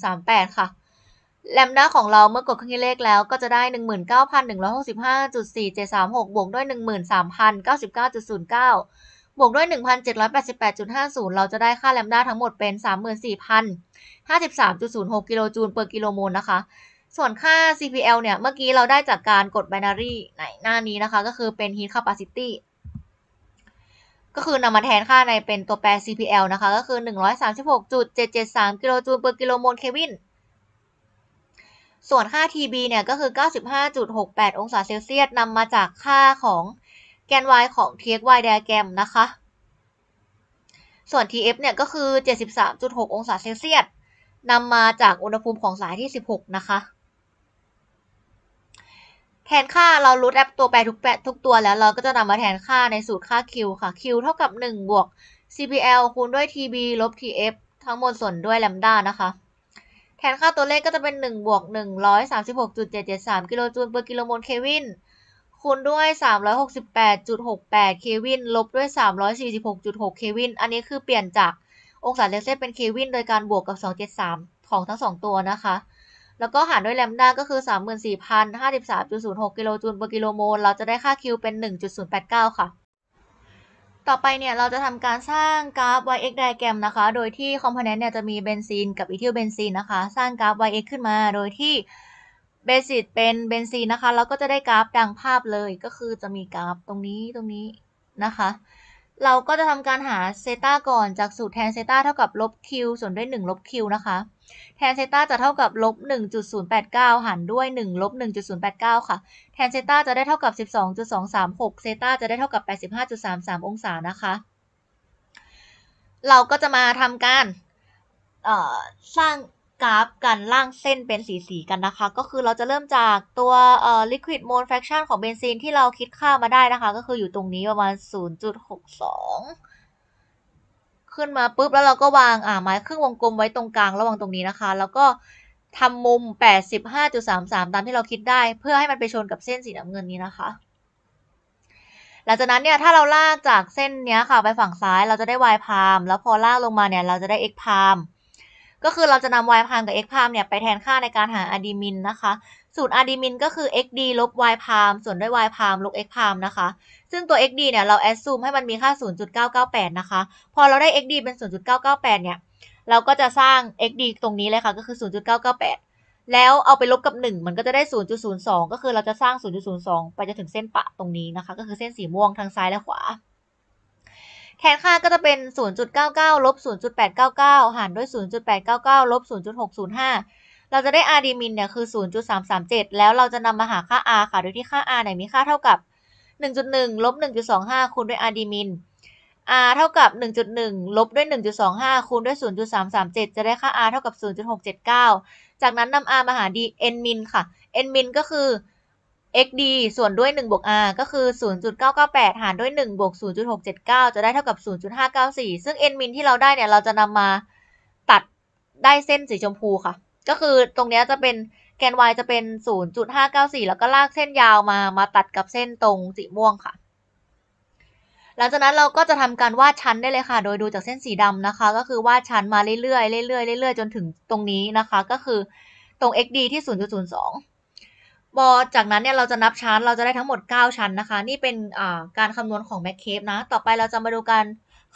0.038 ค่ะแลมด้าของเราเมื่อกดเครื่องคิดเลขแล้วก็จะได้ 19,165.4736 บวกด้วย 13,099.09บวกด้วย 1,788.50 เราจะได้ค่าแลมดาทั้งหมดเป็น 34,053.06 กิโลจูลเปอร์กิโลโมลนะคะ ส่วนค่า CPL เนี่ย เมื่อกี้เราได้จากการกด binary ในหน้านี้นะคะก็คือเป็น heat capacity ก็คือนำมาแทนค่าในเป็นตัวแปร CPL นะคะก็คือ 136.773 กิโลจูลเปอร์กิโลโมลเควินส่วนค่า TB เนี่ยก็คือ 95.68 องศาเซลเซียสนำมาจากค่าของแกน y ของ txy diagram นะคะ ส่วน tf เนี่ยก็คือ 73.6 องศาเซลเซียสนำมาจากอุณหภูมิของสายที่ 16 นะคะ แทนค่าเรารูทแอปตัวแปรทุกแปรทุกตัวแล้ว เราก็จะนำมาแทนค่าในสูตรค่า q ค่ะ q เท่ากับ 1 บวก cpl คูณด้วย tb ลบ tf ทั้งหมดส่วนด้วยแลมด้านะคะ แทนค่าตัวเลขก็จะเป็น1บวก136.773 กิโลจูลเปอร์กิโลโมลเควินคูณด้วย 368.68เควิน ลบด้วย 346.6เควิน อันนี้คือเปลี่ยนจาก องศาเลเซสเป็นเควินโดยการบวกกับ 273 ของทั้ง 2 ตัวนะคะ แล้วก็หารด้วยแลมดาก็คือ 34,053.06 กิโลจูลต่อกิโลโมล เราจะได้ค่าคิวเป็น 1.089 ค่ะ ต่อไปเนี่ยเราจะทำการสร้างกราฟ y-x diagram นะคะ โดยที่คอมโพเนนต์เนี่ยจะมีเบนซีนกับอีทิลเบนซีนนะคะ สร้างกราฟ y-x ขึ้นมา โดยที่เบสิตเป็นเบนซีนนะคะเราก็จะได้กราฟดังภาพเลยก็คือจะมีกราฟตรงนี้ตรงนี้นะคะเราก็จะทำการหาเซต้าก่อนจากสูตรแทนเซต้าเท่ากับลบวส่วนด้วย1ลบวนะคะแทนเซต้าจะเท่ากับลบ1.089หารด้วย1ลบ1.089 ค่ะแทนเซต้าจะได้เท่ากับ 12.236เซต้าจะได้เท่ากับ 85.33 องศานะคะเราก็จะมาทำการสร้างกราฟการล่างเส้นเป็นสีสีกันนะคะ ก็คือเราจะเริ่มจากตัวเอ่อลิควิดโมลแฟ r ชั t ของเบนซินที่เราคิดค่ามาได้นะคะ ก็คืออยู่ตรงนี้ประมาณ 0.62 ขึ้นมาปุ๊บแล้วเราก็วางอ่าไม้ครึ่งวงกลมไว้ตรงกลางระหว่างตรงนี้นะคะ แล้วก็ทำมุม 85.33 ตามที่เราคิดได้เพื่อให้มันไปชนกับเส้นสีน้ำเงินนี้นะคะ หลังจากนั้นเนี่ยถ้าเราลากจากเส้นเนี้ยค่ะไปฝั่งซ้ายเราจะได้ y พามแล้วพอลากลงมาเนี่ยเราจะได้ x พามก็คือเราจะนำ y พามกับ x พามเนี่ย ไปแทนค่าในการหาอะดีมินนะคะ สูตรอะดีมินก็คือ xd ลบ y พามส่วนด้วย y พามลบ x พามนะคะ ซึ่งตัว xd เนี่ย เราแอดซูมให้มันมีค่า 0.998 นะคะ พอเราได้ xd เป็น 0.998 เนี่ย เราก็จะสร้าง xd ตรงนี้เลยค่ะ ก็คือ 0.998 แล้วเอาไปลบกับ 1 มันก็จะได้ 0.02 ก็คือเราจะสร้าง 0.02 ไปจนถึงเส้นปะตรงนี้นะคะก็คือเส้นสีม่วงทางซ้ายและขวาแทนค่าก็จะเป็น 0.99 ลบ 0.899 หารด้วย 0.899 ลบ 0.605 เราจะได้ r d min เนี่ยคือ 0.337 แล้วเราจะนำมาหาค่า r ค่ะ โดยที่ค่า r เนี่ยมีค่าเท่ากับ 1.1 ลบ 1.25 คูณด้วย r d min r เท่ากับ 1.1 ลบด้วย 1.25คูณด้วย 0.337 จะได้ค่า r เท่ากับ 0.679 จากนั้นนำ r มาหา d n min ค่ะ n min ก็คือ0 xd ส่วนด้วย 1บวก r ก็คือ 0.998 หารด้วย1บวก0.679 จะได้เท่ากับ 0.594 ซึ่ง n min ที่เราได้เนี่ย เราจะนำมาตัดได้เส้นสีชมพูค่ะ ก็คือตรงนี้จะเป็นแกน y จะเป็น 0.594 แล้วก็ลากเส้นยาวมามาตัดกับเส้นตรงสีม่วงค่ะ หลังจากนั้นเราก็จะทำการวาดชั้นได้เลยค่ะ โดยดูจากเส้นสีดำนะคะ ก็คือวาดชั้นมาเรื่อยๆเรื่อยๆเรื่อยๆจนถึงตรงนี้นะคะ ก็คือตรง xd ที่ 0.02พอจากนั้นเนี่ยเราจะนับชั้นเราจะได้ทั้งหมด 9 ชั้นนะคะ นี่เป็นการคำนวณของแมคเคปนะ ต่อไปเราจะมาดูการ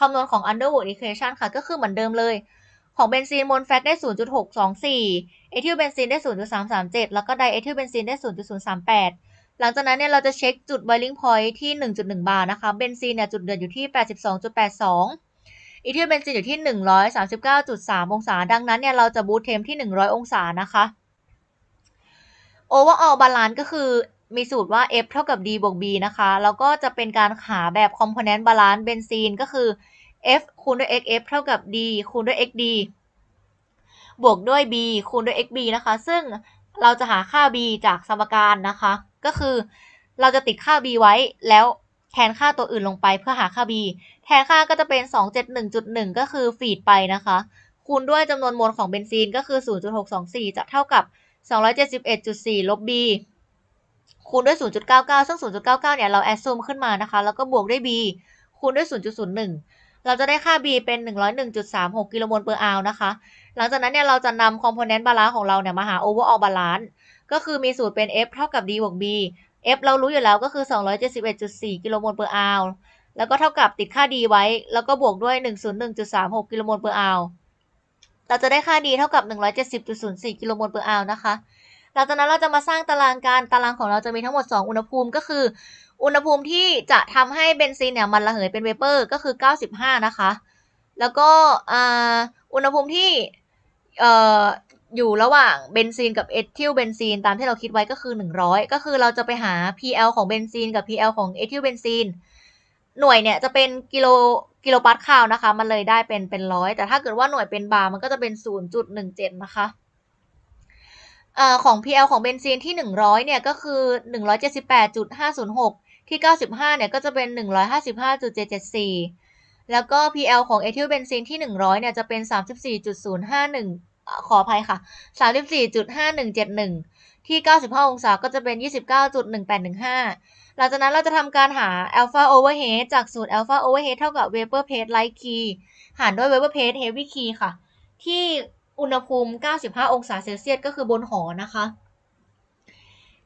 คำนวณของ Underwood equation ค่ะ ก็คือเหมือนเดิมเลย ของเบนซีนมลแฟกได้ 0.624 เอทิลเบนซีนได้ 0.337 แล้วก็ไดเอทิลเบนซีนได้ 0.038 หลังจากนั้นเนี่ยเราจะเช็คจุดไวลิงพอยที่ 1.1 บาร์นะคะเบนซีนเนี่ยจุดเดือดอยู่ที่82.82อีเทียเบนซินอยู่ที่139.3 องศา ดังนั้นเนี่ยเราจะบูทเทมที่ 100 องศานะคะโอเวอร์ออลบาลานซ์ก็คือมีสูตรว่า f เท่ากับ d บวก b นะคะ แล้วก็จะเป็นการหาแบบคอมโพเนนต์บาลานซ์เบนซีนก็คือ f คูณด้วย xf เท่ากับ d คูณด้วย xd บวกด้วย b คูณด้วย xb นะคะ ซึ่งเราจะหาค่า b จากสมการนะคะ ก็คือเราจะติดค่า b ไว้แล้วแทนค่าตัวอื่นลงไปเพื่อหาค่า b แทนค่าก็จะเป็น 271.1 ก็คือฟีดไปนะคะคูณด้วยจำนวนมวลของเบนซีนก็คือ 0.624 จะเท่ากับ271.4 ลบ b คูณด้วย 0.99 ซึ่ง 0.99 เนี่ยเราแอดซูมขึ้นมานะคะ แล้วก็บวกด้วย b คูณด้วย 0.01 เราจะได้ค่า b เป็น 101.36 กิโลโมลเปอร์อาวนะคะ หลังจากนั้นเนี่ยเราจะนำคอมโพเนนต์บาลานซ์ของเราเนี่ยมาหาโอเวอร์ออลบาลานซ์ก็คือมีสูตรเป็น f เท่ากับ d บวก b f เรารู้อยู่แล้วก็คือ 271.4 กิโลโมลเปอร์อาวแล้วก็เท่ากับติดค่า d ไว้ แล้วก็บวกด้วย 101.36กิโลโมลเปอร์อาวเราจะได้ค่า d เท่ากับ 170.04 กิโลโมลเปอร์อาวนะคะหลังจากนั้นเราจะมาสร้างตารางการตารางของเราจะมีทั้งหมด 2 อุณหภูมิก็คือ อุณหภูมิที่จะทำให้เบนซินเนี่ยมันระเหยเป็นเวเปอร์ก็คือ 95 นะคะ แล้วก็อุณหภูมิที่อยู่ระหว่างเบนซินกับเอทิลเบนซินตามที่เราคิดไว้ก็คือ 100 ก็คือเราจะไปหา PL ของเบนซินกับ PL ของเอทิลเบนซินหน่วยเนี่ยจะเป็นกิโลกิโลปาสคาลนะคะมันเลยได้เป็นเป็นร้อยแต่ถ้าเกิดว่าหน่วยเป็นบาร์มันก็จะเป็น 0.17 นะคะของ PL ของเบนซินที่ 100เนี่ยก็คือ 178.506 ที่ 95เนี่ยก็จะเป็น 155.774 แล้วก็ PL ของเอทิลเบนซินที่ 100เนี่ยจะเป็น 34.051 ขออภัยค่ะ 34.5171 ที่ 95 องศาก็จะเป็น 29.1815หลังจากนั้นเราจะทำการหา alpha overhead จากสูตร alpha overhead เท่ากับ vapor plate light key หารด้วย vapor plate heavy key ค่ะ ที่อุณหภูมิ 95 องศาเซลเซียสก็คือบนหอนะคะ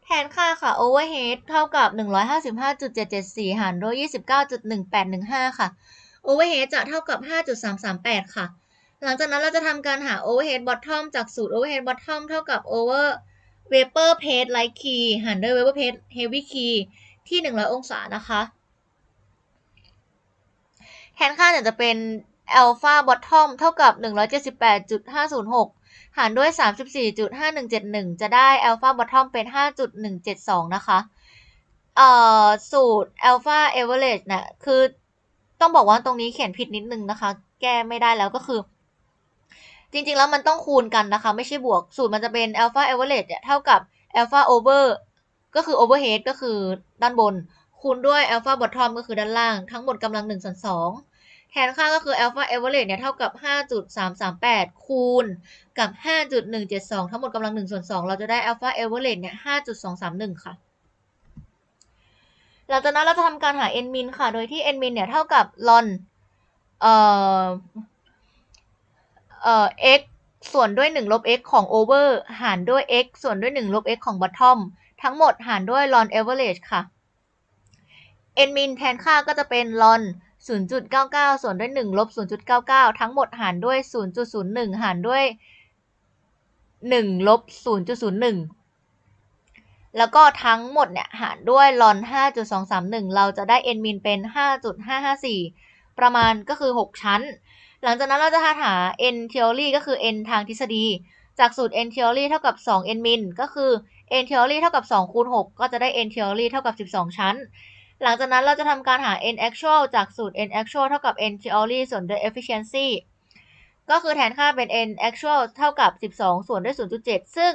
แทนค่าค่ะ overhead เท่ากับ 155.774 หารด้วย29.1815 ค่ะ overhead จะเท่ากับ 5.338 ค่ะ หลังจากนั้นเราจะทำการหา overhead bottom จากสูตร overhead bottom เท่ากับ over vapor plate light key หารด้วย vapor plate heavy key ที่ 100 องศานะคะ แทนค่าเนี่ยจะเป็นอัลฟาบอททอมเท่ากับ 178.506 หารด้วย 34.5171 จะได้อัลฟาบอททอมเป็น 5.172นะคะเอ่อสูตรอัลฟาเอเวอเรจนะคือต้องบอกว่าตรงนี้เขียนผิดนิดนึงนะคะ แก้ไม่ได้แล้วก็คือ จริงๆแล้วมันต้องคูณกันนะคะ ไม่ใช่บวก สูตรมันจะเป็นอัลฟาเอเวอเรจเนี่ยเท่ากับอัลฟาโอเวอร์ก็คือ overhead ก็คือด้านบนคูณด้วย alpha bottom ก็คือด้านล่างทั้งหมดกำลัง1ส่วน2แทนค่าก็คือ alpha average เนี่ยเท่ากับ 5.338คูณกับ 5.172 ทั้งหมดกำลัง1ส่วน2เราจะได้ alpha average เนี่ย5.231ค่ะหลังจากนั้นเราจะทำการหา n min ค่ะโดยที่ n min เนี่ยเท่ากับ ln เอ่อ x ส่วนด้วย1ลบ x ของ over หารด้วย x ส่วนด้วย1ลบ x ของ bottom ทั้งหมดหารด้วย ln average ค่ะ n min แทนค่าก็จะเป็น ln 0.99 ส่วนด้วย1ลบ0.99 ทั้งหมดหารด้วย 0.01 หารด้วย1ลบ0.01 แล้วก็ทั้งหมดเนี่ยหารด้วย ln 5.231 เราจะได้ n min เป็น 5.554 ประมาณก็คือ 6 ชั้น หลังจากนั้นเราจะหา n theory ก็คือ n ทางทฤษฎีจากสูตร n theory เท่ากับ2 n min ก็คือ n theory เท่ากับ2คูณ6ก็จะได้ n theory เท่ากับ 12 ชั้น หลังจากนั้นเราจะทำการหา n actual จากสูตร n actual เท่ากับ n theory ส่วนด้วย efficiency ก็คือแทนค่าเป็น n actual เท่ากับ 12 ส่วนด้วย0.7 ซึ่ง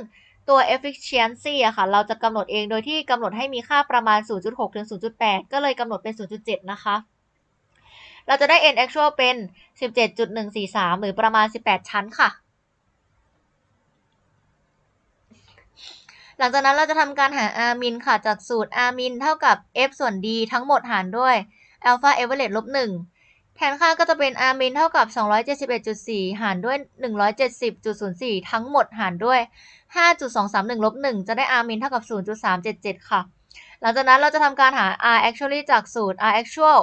ตัว efficiency อะค่ะ เราจะกำหนดเอง โดยที่กำหนดให้มีค่าประมาณ 0.6 ถึง 0.8 ก็เลยกำหนดเป็น 0.7นะคะ เราจะได้ n actual เป็น 17.143 หรือประมาณ 18 ชั้นค่ะหลังจากนั้นเราจะทำการหาอาร์มินค่ะจากสูตรอาร์มิน เท่ากับ f ส่วน d ทั้งหมดหารด้วยอัลฟาเอเวอเรตลบหนึ่งแทนค่าก็จะเป็นอาร์มิน เท่ากับ 271.4 หารด้วย 170.04 ทั้งหมดหารด้วย 5.231ลบ1จะได้อาร์มินเท่ากับ 0.377 ค่ะ หลังจากนั้นเราจะทำการหา r actually จากสูตร r actual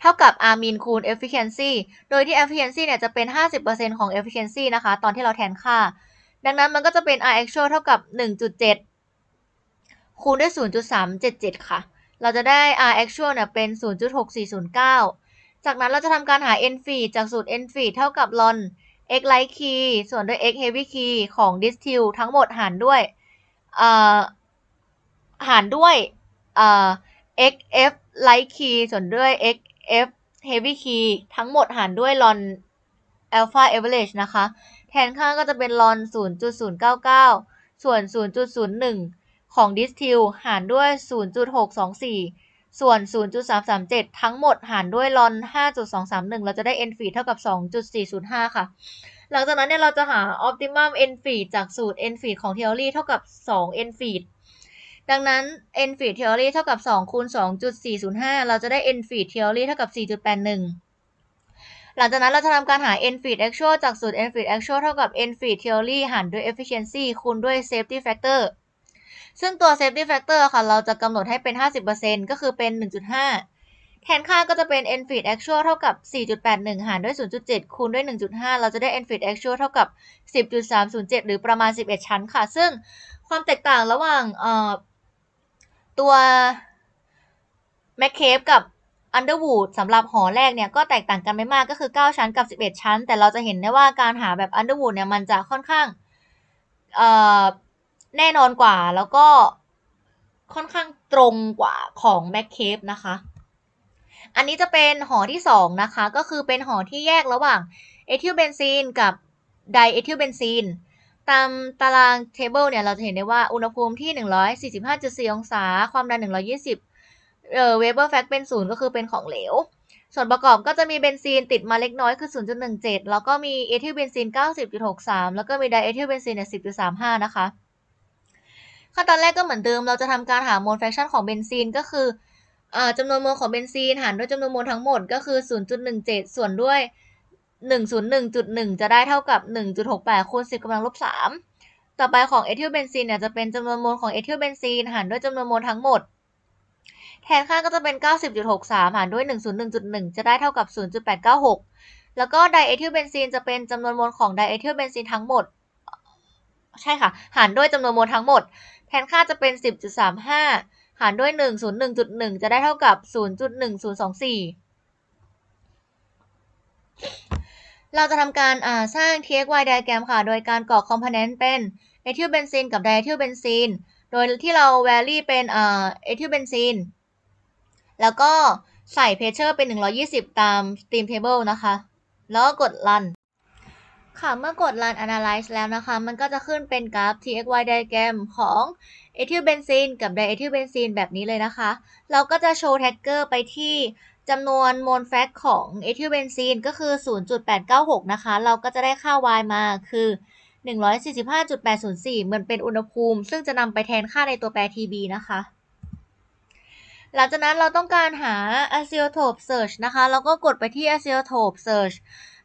เท่ากับ r mean คูณ efficiency โดยที่ efficiency เนี่ยจะเป็น50%ของ efficiency นะคะตอนที่เราแทนค่าดังนั้นมันก็จะเป็น r actual เท่ากับ 1.7 คูณด้วย 0.377 ค่ะ เราจะได้ r actual เนี่ยเป็น 0.6409 จากนั้นเราจะทำการหา n feed จากสูตร n feed เท่ากับ ln x light key ส่วนด้วย x heavy key ของ distill ทั้งหมดหารด้วย หารด้วย x f light key ส่วนด้วย x f heavy key ทั้งหมดหารด้วย ln alpha average นะคะแทนค่าก็จะเป็นลอน 0.099 ส่วน 0.01 ของดิสทิลหารด้วย 0.624 ส่วน 0.337 ทั้งหมดหารด้วยลอน 5.231 เราจะได้ n ฟีเท่ากับ 2.405 ค่ะ หลังจากนั้นเนี่ยเราจะหา optimum n ฟีจากสูตร n ฟีของเท e อรีเท่ากับ 2 n ฟีดังนั้น n ฟี theory เท่ากับ 2คูณ2.405 เราจะได้ n ฟี theory เท่ากับ 4.81หลังจากนั้นเราจะทำการหา n f i e actual จากสูตร n f i e actual เท่ากับ n f i e theory หารด้วย efficiency คูณด้วย safety factor ซึ่งตัว safety factor ค่ะเราจะกำหนดให้เป็น 50%ก็คือเป็น 1.5 แทนค่าก็จะเป็น n f i e actual เท่ากับ 4.81หารด้วย 0.7คูณด้วย 1.5 เราจะได้ n f i e actual เท่ากับ 10.307 หรือประมาณ 11 ชั้นค่ะ ซึ่งความแตกต่างระหว่างตัว m a c a ค e กับอันเดอร์วูดสำหรับหอแรกเนี่ยก็แตกต่างกันไม่มากก็คือ 9 ชั้นกับ 11 ชั้น แต่เราจะเห็นได้ว่าการหาแบบอันเดอร์วูดเนี่ยมันจะค่อนข้างแน่นอนกว่าแล้วก็ค่อนข้างตรงกว่าของแม็กเคปนะคะ อันนี้จะเป็นหอที่ 2 นะคะก็คือเป็นหอที่แยกระหว่างเอทิลเบนซีนกับไดเอทิลเบนซีนตามตารางเทเบิลเนี่ยเราจะเห็นได้ว่าอุณหภูมิที่ 145.4 องศาความดัน120เอ่อเวเบอร์แฟกเป็นศูนย์ก็คือเป็นของเหลว ส่วนประกอบก็จะมีเบนซีนติดมาเล็กน้อยคือ 0.17 แล้วก็มีเอทิลเบนซีน90.63 แล้วก็มีไดเอทิลเบนซีนเนี่ย10.35 นะคะขั้นตอนแรกก็เหมือนเดิม เราจะทำการหาโมลแฟคชั่นของเบนซีนก็คือจำนวนโมลของเบนซีนหารด้วยจำนวนโมลทั้งหมด ก็คือ 0.17 ส่วนด้วย 101.1 จะได้เท่ากับ 1.68คูณ10กำลังลบ3ต่อไปของเอทิลเบนซีนเนี่ยจะเป็นจำนวนโมลของเอทิลเบนซีนหารด้วยจำนวนโมลทั้งหมดแทนค่าก็จะเป็น 90.63 หารด้วย 101.1 จะได้เท่ากับ 0.896 แล้วก็ไดเอทิลเบนซีนจะเป็นจำนวนมวลของไดเอทิลเบนซีนทั้งหมด ใช่ค่ะ หารด้วยจำนวนมวลทั้งหมด แทนค่าจะเป็น 10.35 หารด้วย101.1 จะได้เท่ากับ 0.1024 เราจะทำการสร้าง TXY diagram ค่ะ โดยการกรอกคอมโพเนนต์เป็นเอทิลเบนซีนกับไดเอทิลเบนซีน โดยที่เราแ v ลี่เป็นเอทิลเบนซีนแล้วก็ใส่เพเชอร์เป็น 120 ตาม Steam Table นะคะ แล้วก็กด Run ค่ะ เมื่อกด Run Analyze แล้วนะคะ มันก็จะขึ้นเป็นกราฟ TXY diagram ของเอทิลเบนซีนกับไดเอทิลเบนซีนแบบนี้เลยนะคะ เราก็จะโชว์แท็กเกอร์ไปที่จำนวนโมลแฟกของเอทิลเบนซีนก็คือ 0.896 นะคะ เราก็จะได้ค่า y มาคือ 145.804 เหมือนเป็นอุณหภูมิ ซึ่งจะนำไปแทนค่าในตัวแปร TB นะคะหลังจากนั้นเราต้องการหา a c e o t o p e search นะคะ เราก็กดไปที่ a c e o t o p e search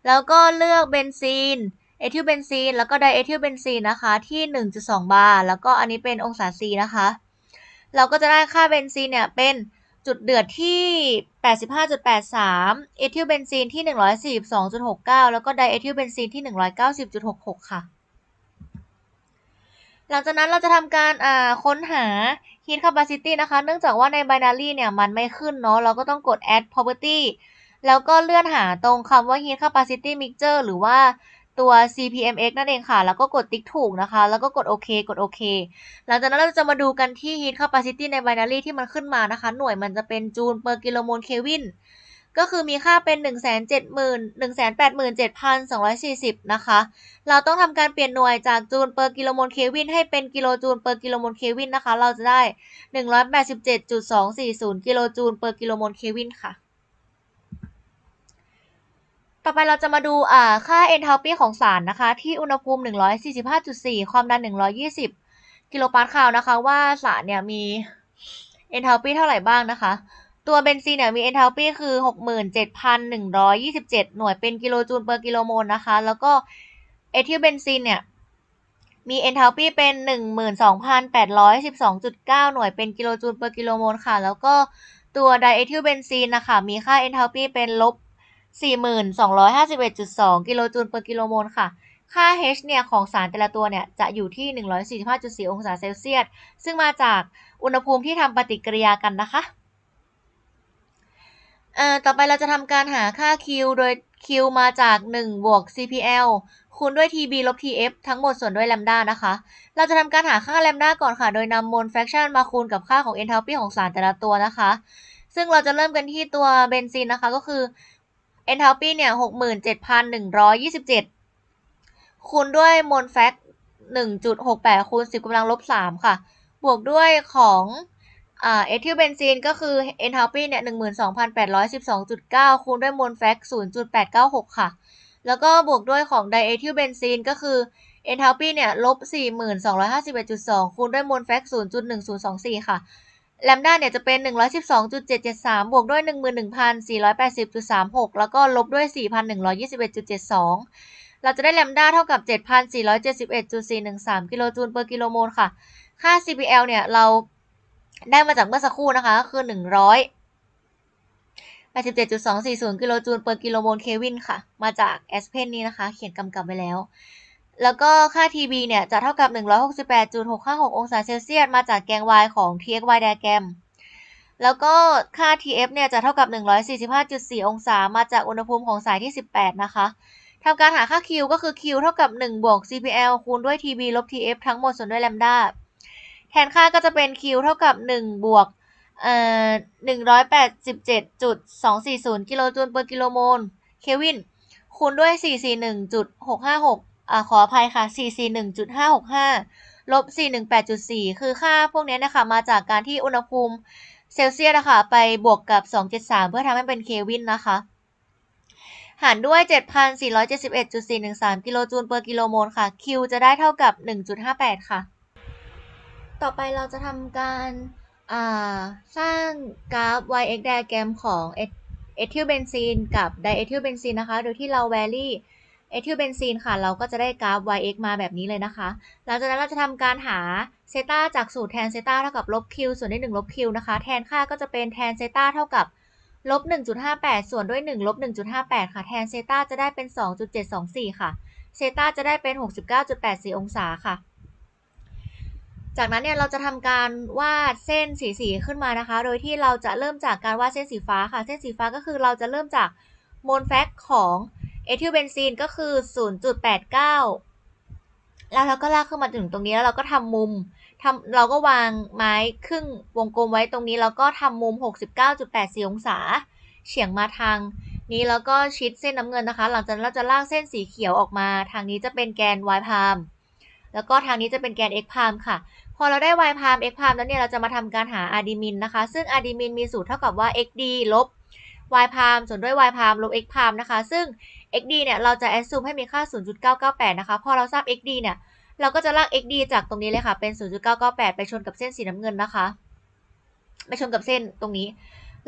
แล้วก็เลือกเบนซีนเอทิลเบนซีนแล้วก็ไดเอทิลเบนซีนนะคะ ที่ 1.2 บาร์แล้วก็อันนี้เป็นองศาซีนะคะ เราก็จะได้ค่าเบนซีนเนี่ยเป็นจุดเดือดที่ 85.83เอทิลเบนซีนที่ 142.69 แล้วก็ไดเอทิลเบนซีนที่ 190.66 ค่ะ หลังจากนั้นเราจะทำการค้นหา heat capacity นะคะ เนื่องจากว่าใน binary เนี่ย มันไม่ขึ้นเนาะ เราก็ต้องกด add property แล้วก็เลื่อนหาตรงคำว่า heat capacity mixture หรือว่าตัว CPMX นั่นเองค่ะ แล้วก็กดติ๊กถูกนะคะ แล้วก็กดโอเค กดโอเค หลังจากนั้นเราจะมาดูกันที่ heat capacity ใน binary ที่มันขึ้นมานะคะ หน่วยมันจะเป็นจูล per กิโลโมลเควิน Kelvin ก็คือมีค่าเป็น 1 7 0 0 0 1 8 7 2 4 0 นะคะ เราต้องทำการเปลี่ยนหน่วยจากจูลเปอร์กิโลโมลเควินให้เป็นกิโลจูลเปอร์กิโลโมลเควินนะคะ เราจะได้ 187.240 กิโลจูลเปอร์กิโลโมลเควินค่ะ ต่อไปเราจะมาดูอ่าค่าเอนทาลปีของสารนะคะ ที่อุณหภูมิ145.4 ความดัน120 กิโลปาสคาลนะคะ ว่าสารเนี่ยมีเอนทาลปีเท่าไหร่บ้างนะคะตัวเบนซีนเนี่ยมีเอนทาลปีคือ 67,127 หน่วยเป็นกิโลจูลเปอร์กิโลโมลนะคะ แล้วก็เอทิลเบนซีนเนี่ยมีเอนทาลปีเป็น12,812.9หน่วยเป็นกิโลจูลเปอร์กิโลโมลค่ะ แล้วก็ตัวไดเอทิลเบนซีนนะคะมีค่าเอนทาลปีเป็นลบ 4,251.2กิโลจูลเปอร์กิโลโมลค่ะ ค่า H เนี่ยของสารแต่ละตัวเนี่ยจะอยู่ที่ 145.4 องศาเซลเซียส ซึ่งมาจากอุณหภูมิที่ทำปฏิกิริยากันนะคะเอ่อต่อไปเราจะทำการหาค่า Q โดย Q มาจาก 1บวก CPL คูณด้วย TB ลบ TF ทั้งหมดส่วนด้วยแลมด้านะคะ เราจะทำการหาค่าแลมด้าก่อนค่ะ โดยนำมลแฟกชันมาคูณกับค่าของ enthalpy ของสารแต่ละตัวนะคะ ซึ่งเราจะเริ่มกันที่ตัวเบนซินนะคะ ก็คือ enthalpy เนี่ย 67,127 คูณด้วยมลแฟก1.68คูณ10กำลังลบ3ค่ะ บวกด้วยของเอทิลเบนซีนก็คือ เอนทาลปีเนี่ยหนึ่งหมื่นสองพันแปดร้อยสิบสองจุดเก้าคูณด้วยมวลแฟก์ศูนย์จุดแปดเก้าหกค่ะ แล้วก็บวกด้วยของไดเอทิลเบนซีนก็คือ เอนทาลปีเนี่ยลบสี่หมื่นสองร้อยห้าสิบเอ็ดจุดสองคูณด้วยมวลแฟก์ศูนย์จุดหนึ่งศูนย์สองสี่ค่ะแลมด้าเนี่ยจะเป็นหนึ่งร้อยสิบสองจุดเจ็ดเจ็ดสามบวกด้วยหนึ่งหมื่นหนึ่งพันสี่ร้อยแปดสิบจุดสามหกแล้วก็ลบด้วยสี่พันหนึ่งร้อยยี่สิบเอ็ดจุดเจ็ดสองเราจะได้แลมด้าเท่ากับเจ็ดพันสี่ร้อยเจ็ดสิบเอ็ดจุดสี่หนึ่งสามกิโลจูลเปอร์กิโลโมลค่ะ ค่า CPL เนี่ยเราได้มาจากเมื่อสักครู่นะคะก็คือหนึ่งร้อยแปดสิบเจ็ดจุดสองสี่ศูนย์กิโลจูลเปอร์กิโลโมลเควิน ค่ะ มาจากแอสเพนนี้นะคะ เขียนกำกับไว้แล้ว แล้วก็ค่า TB เนี่ย จะเท่ากับหนึ่งร้อยหกสิบแปดจุดหกห้าหกองศาเซลเซียสมาจากแกง y ของ TXY diagram แล้วก็ค่า TF เนี่ย จะเท่ากับ 145.4 องศามาจากอุณหภูมิของสายที่ 18 นะคะทำการหาค่า Q ก็คือ Q เท่ากับ 1 บวก CPL คูณด้วย TB ลบ TF ทั้งหมดส่วนด้วยแลมดาแทนค่าก็จะเป็น Q เท่ากับ 1 บวกเอ่อหนึ่งร้อยแปดสิบเจ็ดจุดสองสี่ศูนย์กิโลจูลเปอร์กิโลโมล เควิน คูณด้วยสี่สี่หนึ่งจุดหกห้าหกอ่าขออภัยค่ะสี่สี่หนึ่งจุดห้าหกห้าลบสี่หนึ่งแปดจุดสี่คือค่าพวกนี้นะคะ มาจากการที่อุณหภูมิเซลเซียสนะคะไปบวกกับสองเจ็ดสามเพื่อทำให้เป็นเควินนะคะ หารด้วยเเเจจจ็็็ดดดพันสสสีี่่ร้ออยิบุหนึ่งสามกิโลจูลเปอร์กิโลโมลค่ะ Q จะได้เท่ากับหหนึ่งจุด้าแปดค่ะต่อไปเราจะทำการสร้างกราฟ y-x diagram ของเอทิลเบนซีนกับไดเอทิลเบนซีนนะคะ โดยที่เราแวรี่เอทิลเบนซีนค่ะ เราก็จะได้กราฟ y-x มาแบบนี้เลยนะคะหลังจากนั้นเราจะทำการหาเซตาจากสูตรแทนเซตาเท่ากับลบ q ส่วนด้วย1ลบ q นะคะ แทนค่าก็จะเป็นแทนเซตาเท่ากับลบ1.58ส่วนด้วย1ลบ1.58 ค่ะแทนเซตาจะได้เป็น 2.724 ค่ะ เซตาจะได้เป็น 69.84 องศาค่ะจากนั้นเนี่ย เราจะทำการวาดเส้นสีสีขึ้นมานะคะ โดยที่เราจะเริ่มจากการวาดเส้นสีฟ้าค่ะ เส้นสีฟ้าก็คือเราจะเริ่มจากโมลแฟกของเอทิลเบนซีนก็คือ0.89 แล้วเราก็ลากขึ้นมาถึงตรงนี้แล้วเราก็ทำมุมทำเราก็วางไม้ครึ่งวงกลมไว้ตรงนี้แล้วก็ทำมุม 69.84องศา เฉียงมาทางนี้แล้วก็ชิดเส้นน้ำเงินนะคะ หลังจากนั้นเราจะลากเส้นสีเขียวออกมา ทางนี้จะเป็นแกน y พาร์มแล้วก็ทางนี้จะเป็นแกน x พาร์มค่ะพอเราได้ y พาม x พามแล้วเนี่ย เราจะมาทำการหาอ r ี m i n นะคะ ซึ่งอ r ี m i n มีสูตรเท่ากับว่า xd ลบ y พามส่วนด้วย y พามลบ x พามนะคะ ซึ่ง xd เนี่ย เราจะ assume ให้มีค่า 0.998 นะคะ พอเราทราบ xd เนี่ย เราก็จะลาก xd จากตรงนี้เลยค่ะ เป็น 0.998 ไปชนกับเส้นสีน้ำเงินนะคะ ไปชนกับเส้นตรงนี้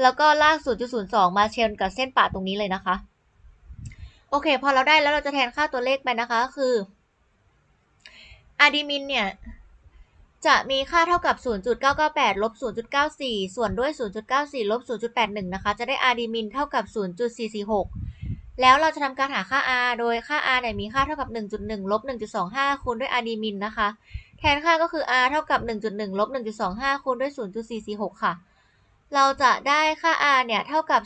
แล้วก็ลาก0.02 มาเชนกับเส้นป่าตรงนี้เลยนะคะ โอเค พอเราได้แล้วเราจะแทนค่าตัวเลขไปนะคะ คืออดีมิน เนี่ยจะมีค่าเท่ากับ 0.998 ลบ 0.94 ส่วนด้วย 0.94 ลบ 0.81 นะคะ จะได้ r d มินเท่ากับ 0.446 แล้วเราจะทำการหาค่า r โดยค่า r เนี่ยมีค่าเท่ากับ 1.1 ลบ 1.25 คูณด้วย r d มินนะคะ แทนค่าก็คือ r เท่ากับ 1.1 ลบ 1.25คูณด้วย0.446 ค่ะ เราจะได้ค่า r เนี่ย เท่ากับ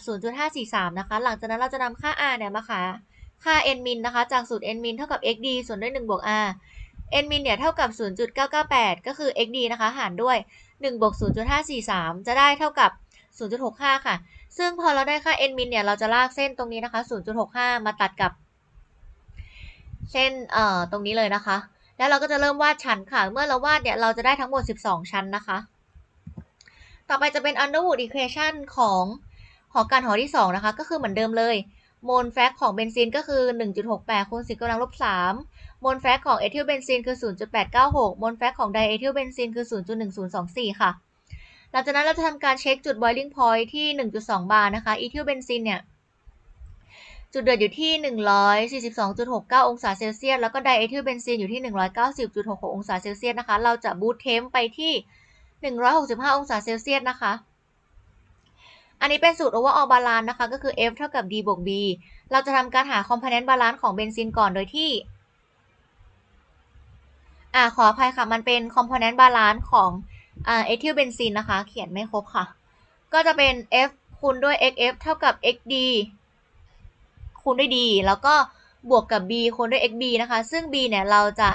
0.543 นะคะ หลังจากนั้นเราจะนำค่า r เนี่ยมาหาค่า n มินนะคะ จากสูตร n มินเท่ากับ xd ส่วนด้วย1บวก r n min เนี่ย เท่ากับ 0.998 ก็คือ xd นะคะ หารด้วย 1บวก0.543 จะได้เท่ากับ 0.65ค่ะ ซึ่งพอเราได้ค่า n min เนี่ย เราจะลากเส้นตรงนี้ นะคะ0.65 มาตัดกับ เส้น เอ่อ ตรงนี้เลยนะคะ แล้วเรา ก็จะเริ่ม วาด ชั้น ค่ะ เมื่อ เรา วาด เนี่ย เราจะได้ทั้งหมด 12 ชั้น นะคะ ต่อไปจะเป็น Underwood equation ของหอการหอที่2นะคะ ก็คือเหมือนเดิมเลย โมลแฟกของเบนซินก็คือ 1.68คูณ10กำลังลบ3มลแฟกของเอทิลเบนซินคือ 0.896มลแฟกของไดเอทิลเบนซินคือ 0.1024 ค่ะ หลังจากนั้นเราจะทำการเช็คจุด boiling point ที่ 1.2 บาร์นะคะ เอทิลเบนซินเนี่ย จุดเดือดอยู่ที่ 142.69 องศาเซลเซียส แล้วก็ไดเอทิลเบนซินอยู่ที่ 190.66 องศาเซลเซียสนะคะ เราจะบูตเทมไปที่ 165 องศาเซลเซียสนะคะ อันนี้เป็นสูตรโอเวอร์ออลบาลานนะคะ ก็คือ F เท่ากับ D บวก B เราจะทำการหาคอมโพเนนต์บาลานซ์ของเบนซินก่อนโดยที่อ่าขออภัยค่ะ มันเป็นคอมโพเนนต์บาลานซ์ของอ่าเอทิลเบนซินนะคะ เขียนไม่ครบค่ะ ก็จะเป็น f คูณด้วย xf เท่ากับ xd คูณด้วย d แล้วก็บวกกับ b คูณด้วย xb นะคะ ซึ่ง b เนี่ยเราจะ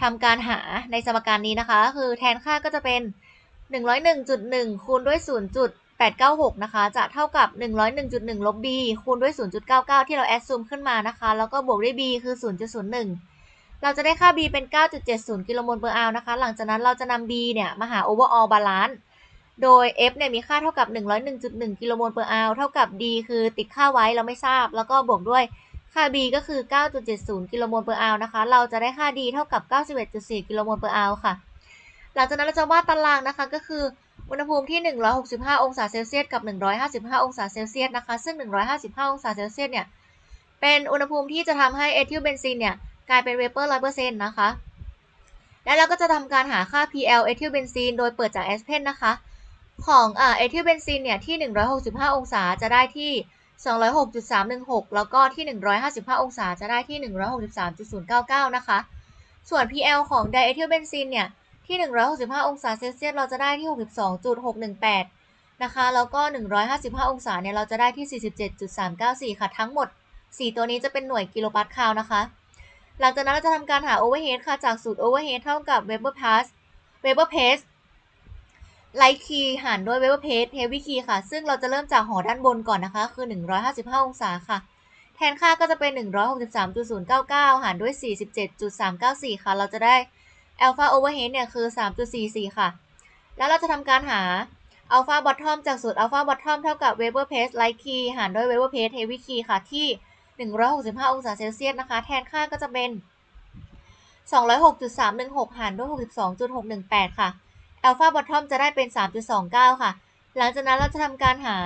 ทำการหาในสมการนี้นะคะ คือแทนค่าก็จะเป็น 101.1คูณด้วย 0.896 นะคะ จะเท่ากับ 101.1ลบ b คูณด้วย 0.99 ที่เราแอดซูมขึ้นมานะคะ แล้วก็บวกด้วย b คือ 0.01เราจะได้ค่า b เป็น 9.70 กิโลโมลเปอร์อาวนะคะ หลังจากนั้นเราจะนำ b เนี่ยมาหา overall balance โดย f เนี่ยมีค่าเท่ากับ 101.1กิโลโมลเปอร์อาวเท่ากับ d คือติดค่าไว้เราไม่ทราบ แล้วก็บวกด้วยค่า b ก็คือ 9.70กิโลโมลเปอร์อาวนะคะ เราจะได้ค่า d เท่ากับ 91.4กิโลโมลเปอร์อาวค่ะ หลังจากนั้นเราจะวาดตารางนะคะ ก็คือ อุณหภูมิที่ 165 องศาเซลเซียสกับ 155 องศาเซลเซียสนะคะ ซึ่ง 155 องศาเซลเซียสเนี่ยเป็นอุณหภูมิที่จะทาให้เอทิลเบนซินเนี่ยกลายเป็นเวเปอร์ร้อเซนนะคะ แล้วเราก็จะทำการหาค่า PL เอทิลเบนซีน โดยเปิดจากแอสเพนนะคะ ของเอทิลเบนซีนเนี่ยที่ 165 องศาจะได้ที่206.316 แล้วก็ที่ 155 องศาจะได้ที่ 163.099 นะคะ ส่วน PL ของไดเอทิลเบนซีนเนี่ยที่ 165 องศาเซลเซียสเราจะได้ที่ 62.618 นะคะ แล้วก็ 155 องศาเนี่ยเราจะได้ที่ 47.394ค่ะ ทั้งหมด 4 ตัวนี้จะเป็นหน่วยกิโลปาสคาลนะคะหลังจากนั้นเราจะทำการหา overhead ค่ะ จากสูตร overhead เท่ากับ Weber Pass Weber p a s s ไลท์คีย์หารด้วย Weber Pace Heavy Key ค่ะ ซึ่งเราจะเริ่มจากหอด้านบนก่อนนะคะคือ 155 องศาค่ะ แทนค่าก็จะเป็น 163.099 หารด้วย 47.394 ค่ะ เราจะได้ Alpha Overhead เนี่ย คือ 3.44 ค่ะ แล้วเราจะทำการหา Alpha Bottom จากสูตร Alpha Bottom เท่ากับ Weber p a s s Light Key หารด้วย Weber p a s s Heavy Key ค่ะที่165องศาเซลเซียสนะคะแทนค่าก็จะเป็น206.316 หารด้วย 62.618 ค่ะอัลฟาบอททอมจะได้เป็น3.29 ค่ะ หลังจากนั้นเราจะทำการหา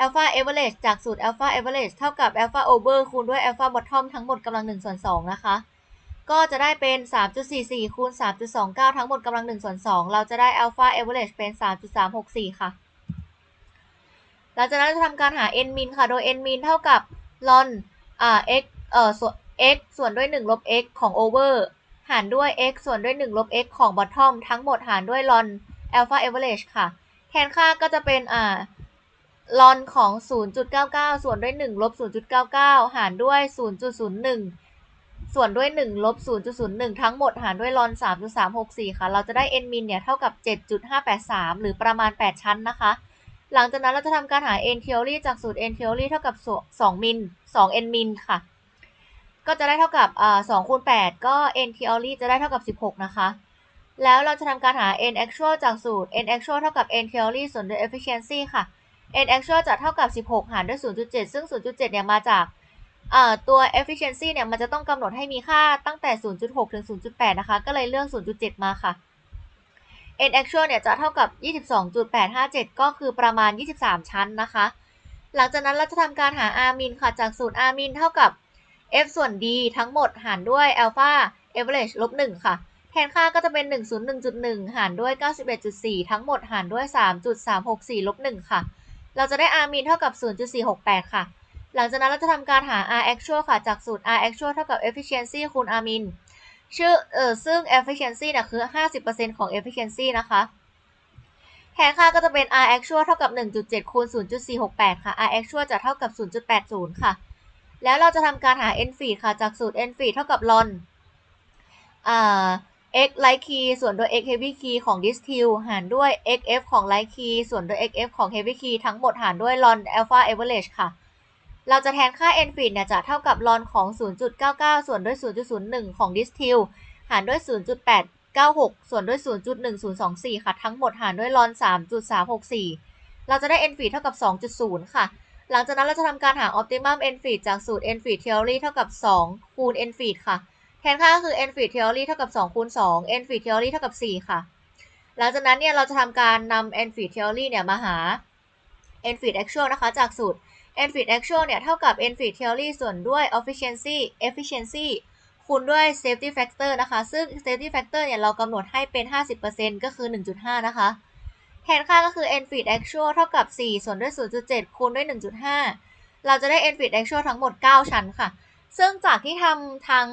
อัลฟาเอเวอเรจจากสูตรอัลฟาเอเวอเรจเท่ากับอัลฟาโอเวอร์คูณด้วยอัลฟาบอททอมทั้งหมดกำลัง1ส่วน2นะคะก็จะได้เป็น 3.44คูณ3.29 ทั้งหมดกำลัง1ส่วน2เราจะได้อัลฟาเอเวอเรจเป็น 3.364ค่ะหลังจากนั้นจะทำการหา n min ค่ะโดย n min เท่ากับลอนอ่า x เอ่อส่วน x ส่วนด้วย 1 ลบ x ของ over หารด้วย x ส่วนด้วย 1 ลบ x ของ bottom ทั้งหมดหารด้วย ln alpha average ค่ะ แทนค่าก็จะเป็นอ่า ln ของ 0.99 ส่วนด้วย 1 ลบ 0.99 หารด้วย 0.01 ส่วนด้วย 1 ลบ0.01 ทั้งหมดหารด้วย ln 3.364 ค่ะ เราจะได้ n min เนี่ย เท่ากับ 7.583 หรือประมาณ 8 ชั้นนะคะหลังจากนั้นเราจะทำการหา n theory จากสูตร n theory เท่ากับ2มิล2 n มิลค่ะ ก็จะได้เท่ากับ 2 คูณ 8 ก็ n theory จะได้เท่ากับ 16 นะคะ แล้วเราจะทำการหา n actual จากสูตร n actual เท่ากับ n theory ส่วนด้วย efficiency ค่ะ n actual จะเท่ากับ 16 หารด้วย 0.7 ซึ่ง 0.7 เนี่ย มาจาก ตัว efficiency เนี่ย มันจะต้องกำหนดให้มีค่าตั้งแต่ 0.6 ถึง 0.8 นะคะ ก็เลยเลือก 0.7 มาค่ะ n actual เนี่ยจะเท่ากับ 22.857 ก็คือประมาณ 23 ชั้นนะคะ หลังจากนั้นเราจะทำการหา r min ค่ะจากสูตร r min เท่ากับ f ส่วน d ทั้งหมดหารด้วย alpha average ลบ1ค่ะ แทนค่าก็จะเป็น 101.1หารด้วย 91.4 ทั้งหมดหารด้วย 3.364ลบ1ค่ะ เราจะได้ r min เท่ากับ 0.468 ค่ะ หลังจากนั้นเราจะทำการหา r actual ค่ะจากสูตร r actual เท่ากับ efficiency คูณ r min ชื่อเออซึ่ง efficiency นะคือ 50%ของ efficiency นะคะแทนค่าก็จะเป็น r actual เท่ากับ 1.7 คูณ0.468 ค่ะ r actual จะเท่ากับ 0.80 ค่ะ แล้วเราจะทำการหา n feed ค่ะ จากสูตร n feed เท่ากับ ln อ่า x light key ส่วนด้วย x heavy key ของ distill หารด้วย xf ของ light key ส่วนด้วย xf ของ heavy key ทั้งหมดหารด้วย ln alpha average ค่ะเราจะแทนค่า n ฟีดเนี่ยจะเท่ากับลอนของ 0.99 ส่วนด้วย 0.01 ของดิสทิลหารด้วย 0.896 ส่วนด้วย 0.1024 ค่ะทั้งหมดหารด้วยลอน 3.364 เราจะได้ n ฟีดเท่ากับ 2.0 ค่ะ หลังจากนั้นเราจะทำการหา optimum n ฟีดจากสูตร n ฟีด theory เท่ากับ 2 คูณ n ฟีดค่ะ แทนค่าก็คือ n ฟีด theory เท่ากับ2คูณ2 n ฟีด theory เท่ากับ 4 ค่ะหลังจากนั้นเนี่ยเราจะทำการนำ n ฟีด theory เนี่ยมาหา n ฟีด actual นะคะจากสูตร N-fit actual เนี่ยเท่ากับ N-fit theory ส่วนด้วย efficiency efficiency คูณด้วย safety factor นะคะ ซึ่ง safety factor เนี่ยเรากำหนดให้เป็น 50%ก็คือ 1.5 นะคะแทนค่าก็คือ N-fit actual เท่ากับ 4 ส่วนด้วย 0.7คูณด้วย 1.5 เราจะได้ N-fit actual ทั้งหมด 9 ชั้นค่ะ ซึ่งจากที่ทำทั้ง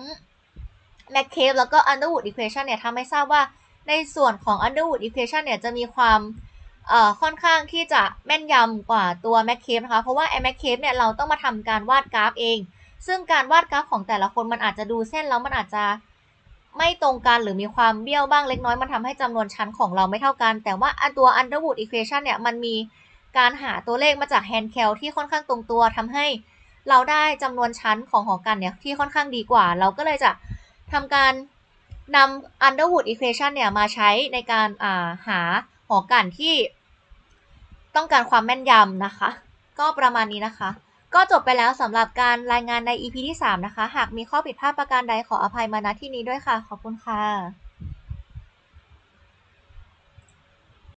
m c c a b e แล้วก็ Underwood equation เนี่ยทำให้ทราบว่าในส่วนของ Underwood equation เนี่ยจะมีความเอ่อค่อนข้างที่จะแม่นยำกว่าตัวแมคเคฟนะคะ เพราะว่าไอ้แมคเคฟเนี่ย เราต้องมาทำการวาดกราฟเอง ซึ่งการวาดกราฟของแต่ละคนมันอาจจะดูเส้นแล้ว มันอาจจะไม่ตรงกันหรือมีความเบี้ยวบ้างเล็กน้อย มันทำให้จำนวนชั้นของเราไม่เท่ากัน แต่ว่าตัว Underwood Equation เนี่ย มันมีการหาตัวเลขมาจากฮนด์แคลที่ค่อนข้างตรงตัวทำให้เราได้จำนวนชั้นของหอกันเนี่ยที่ค่อนข้างดีกว่า เราก็เลยจะทำการนำ Underwood Equation เนี่ยมาใช้ในการาหาหอกันที่ต้องการความแม่นยำนะคะ ก็ประมาณนี้นะคะ ก็จบไปแล้วสำหรับการรายงานใน EP ที่ 3 นะคะ หากมีข้อผิดพลาดประการใด ขออภัยมาณที่นี้ด้วยค่ะ ขอบคุณค่ะ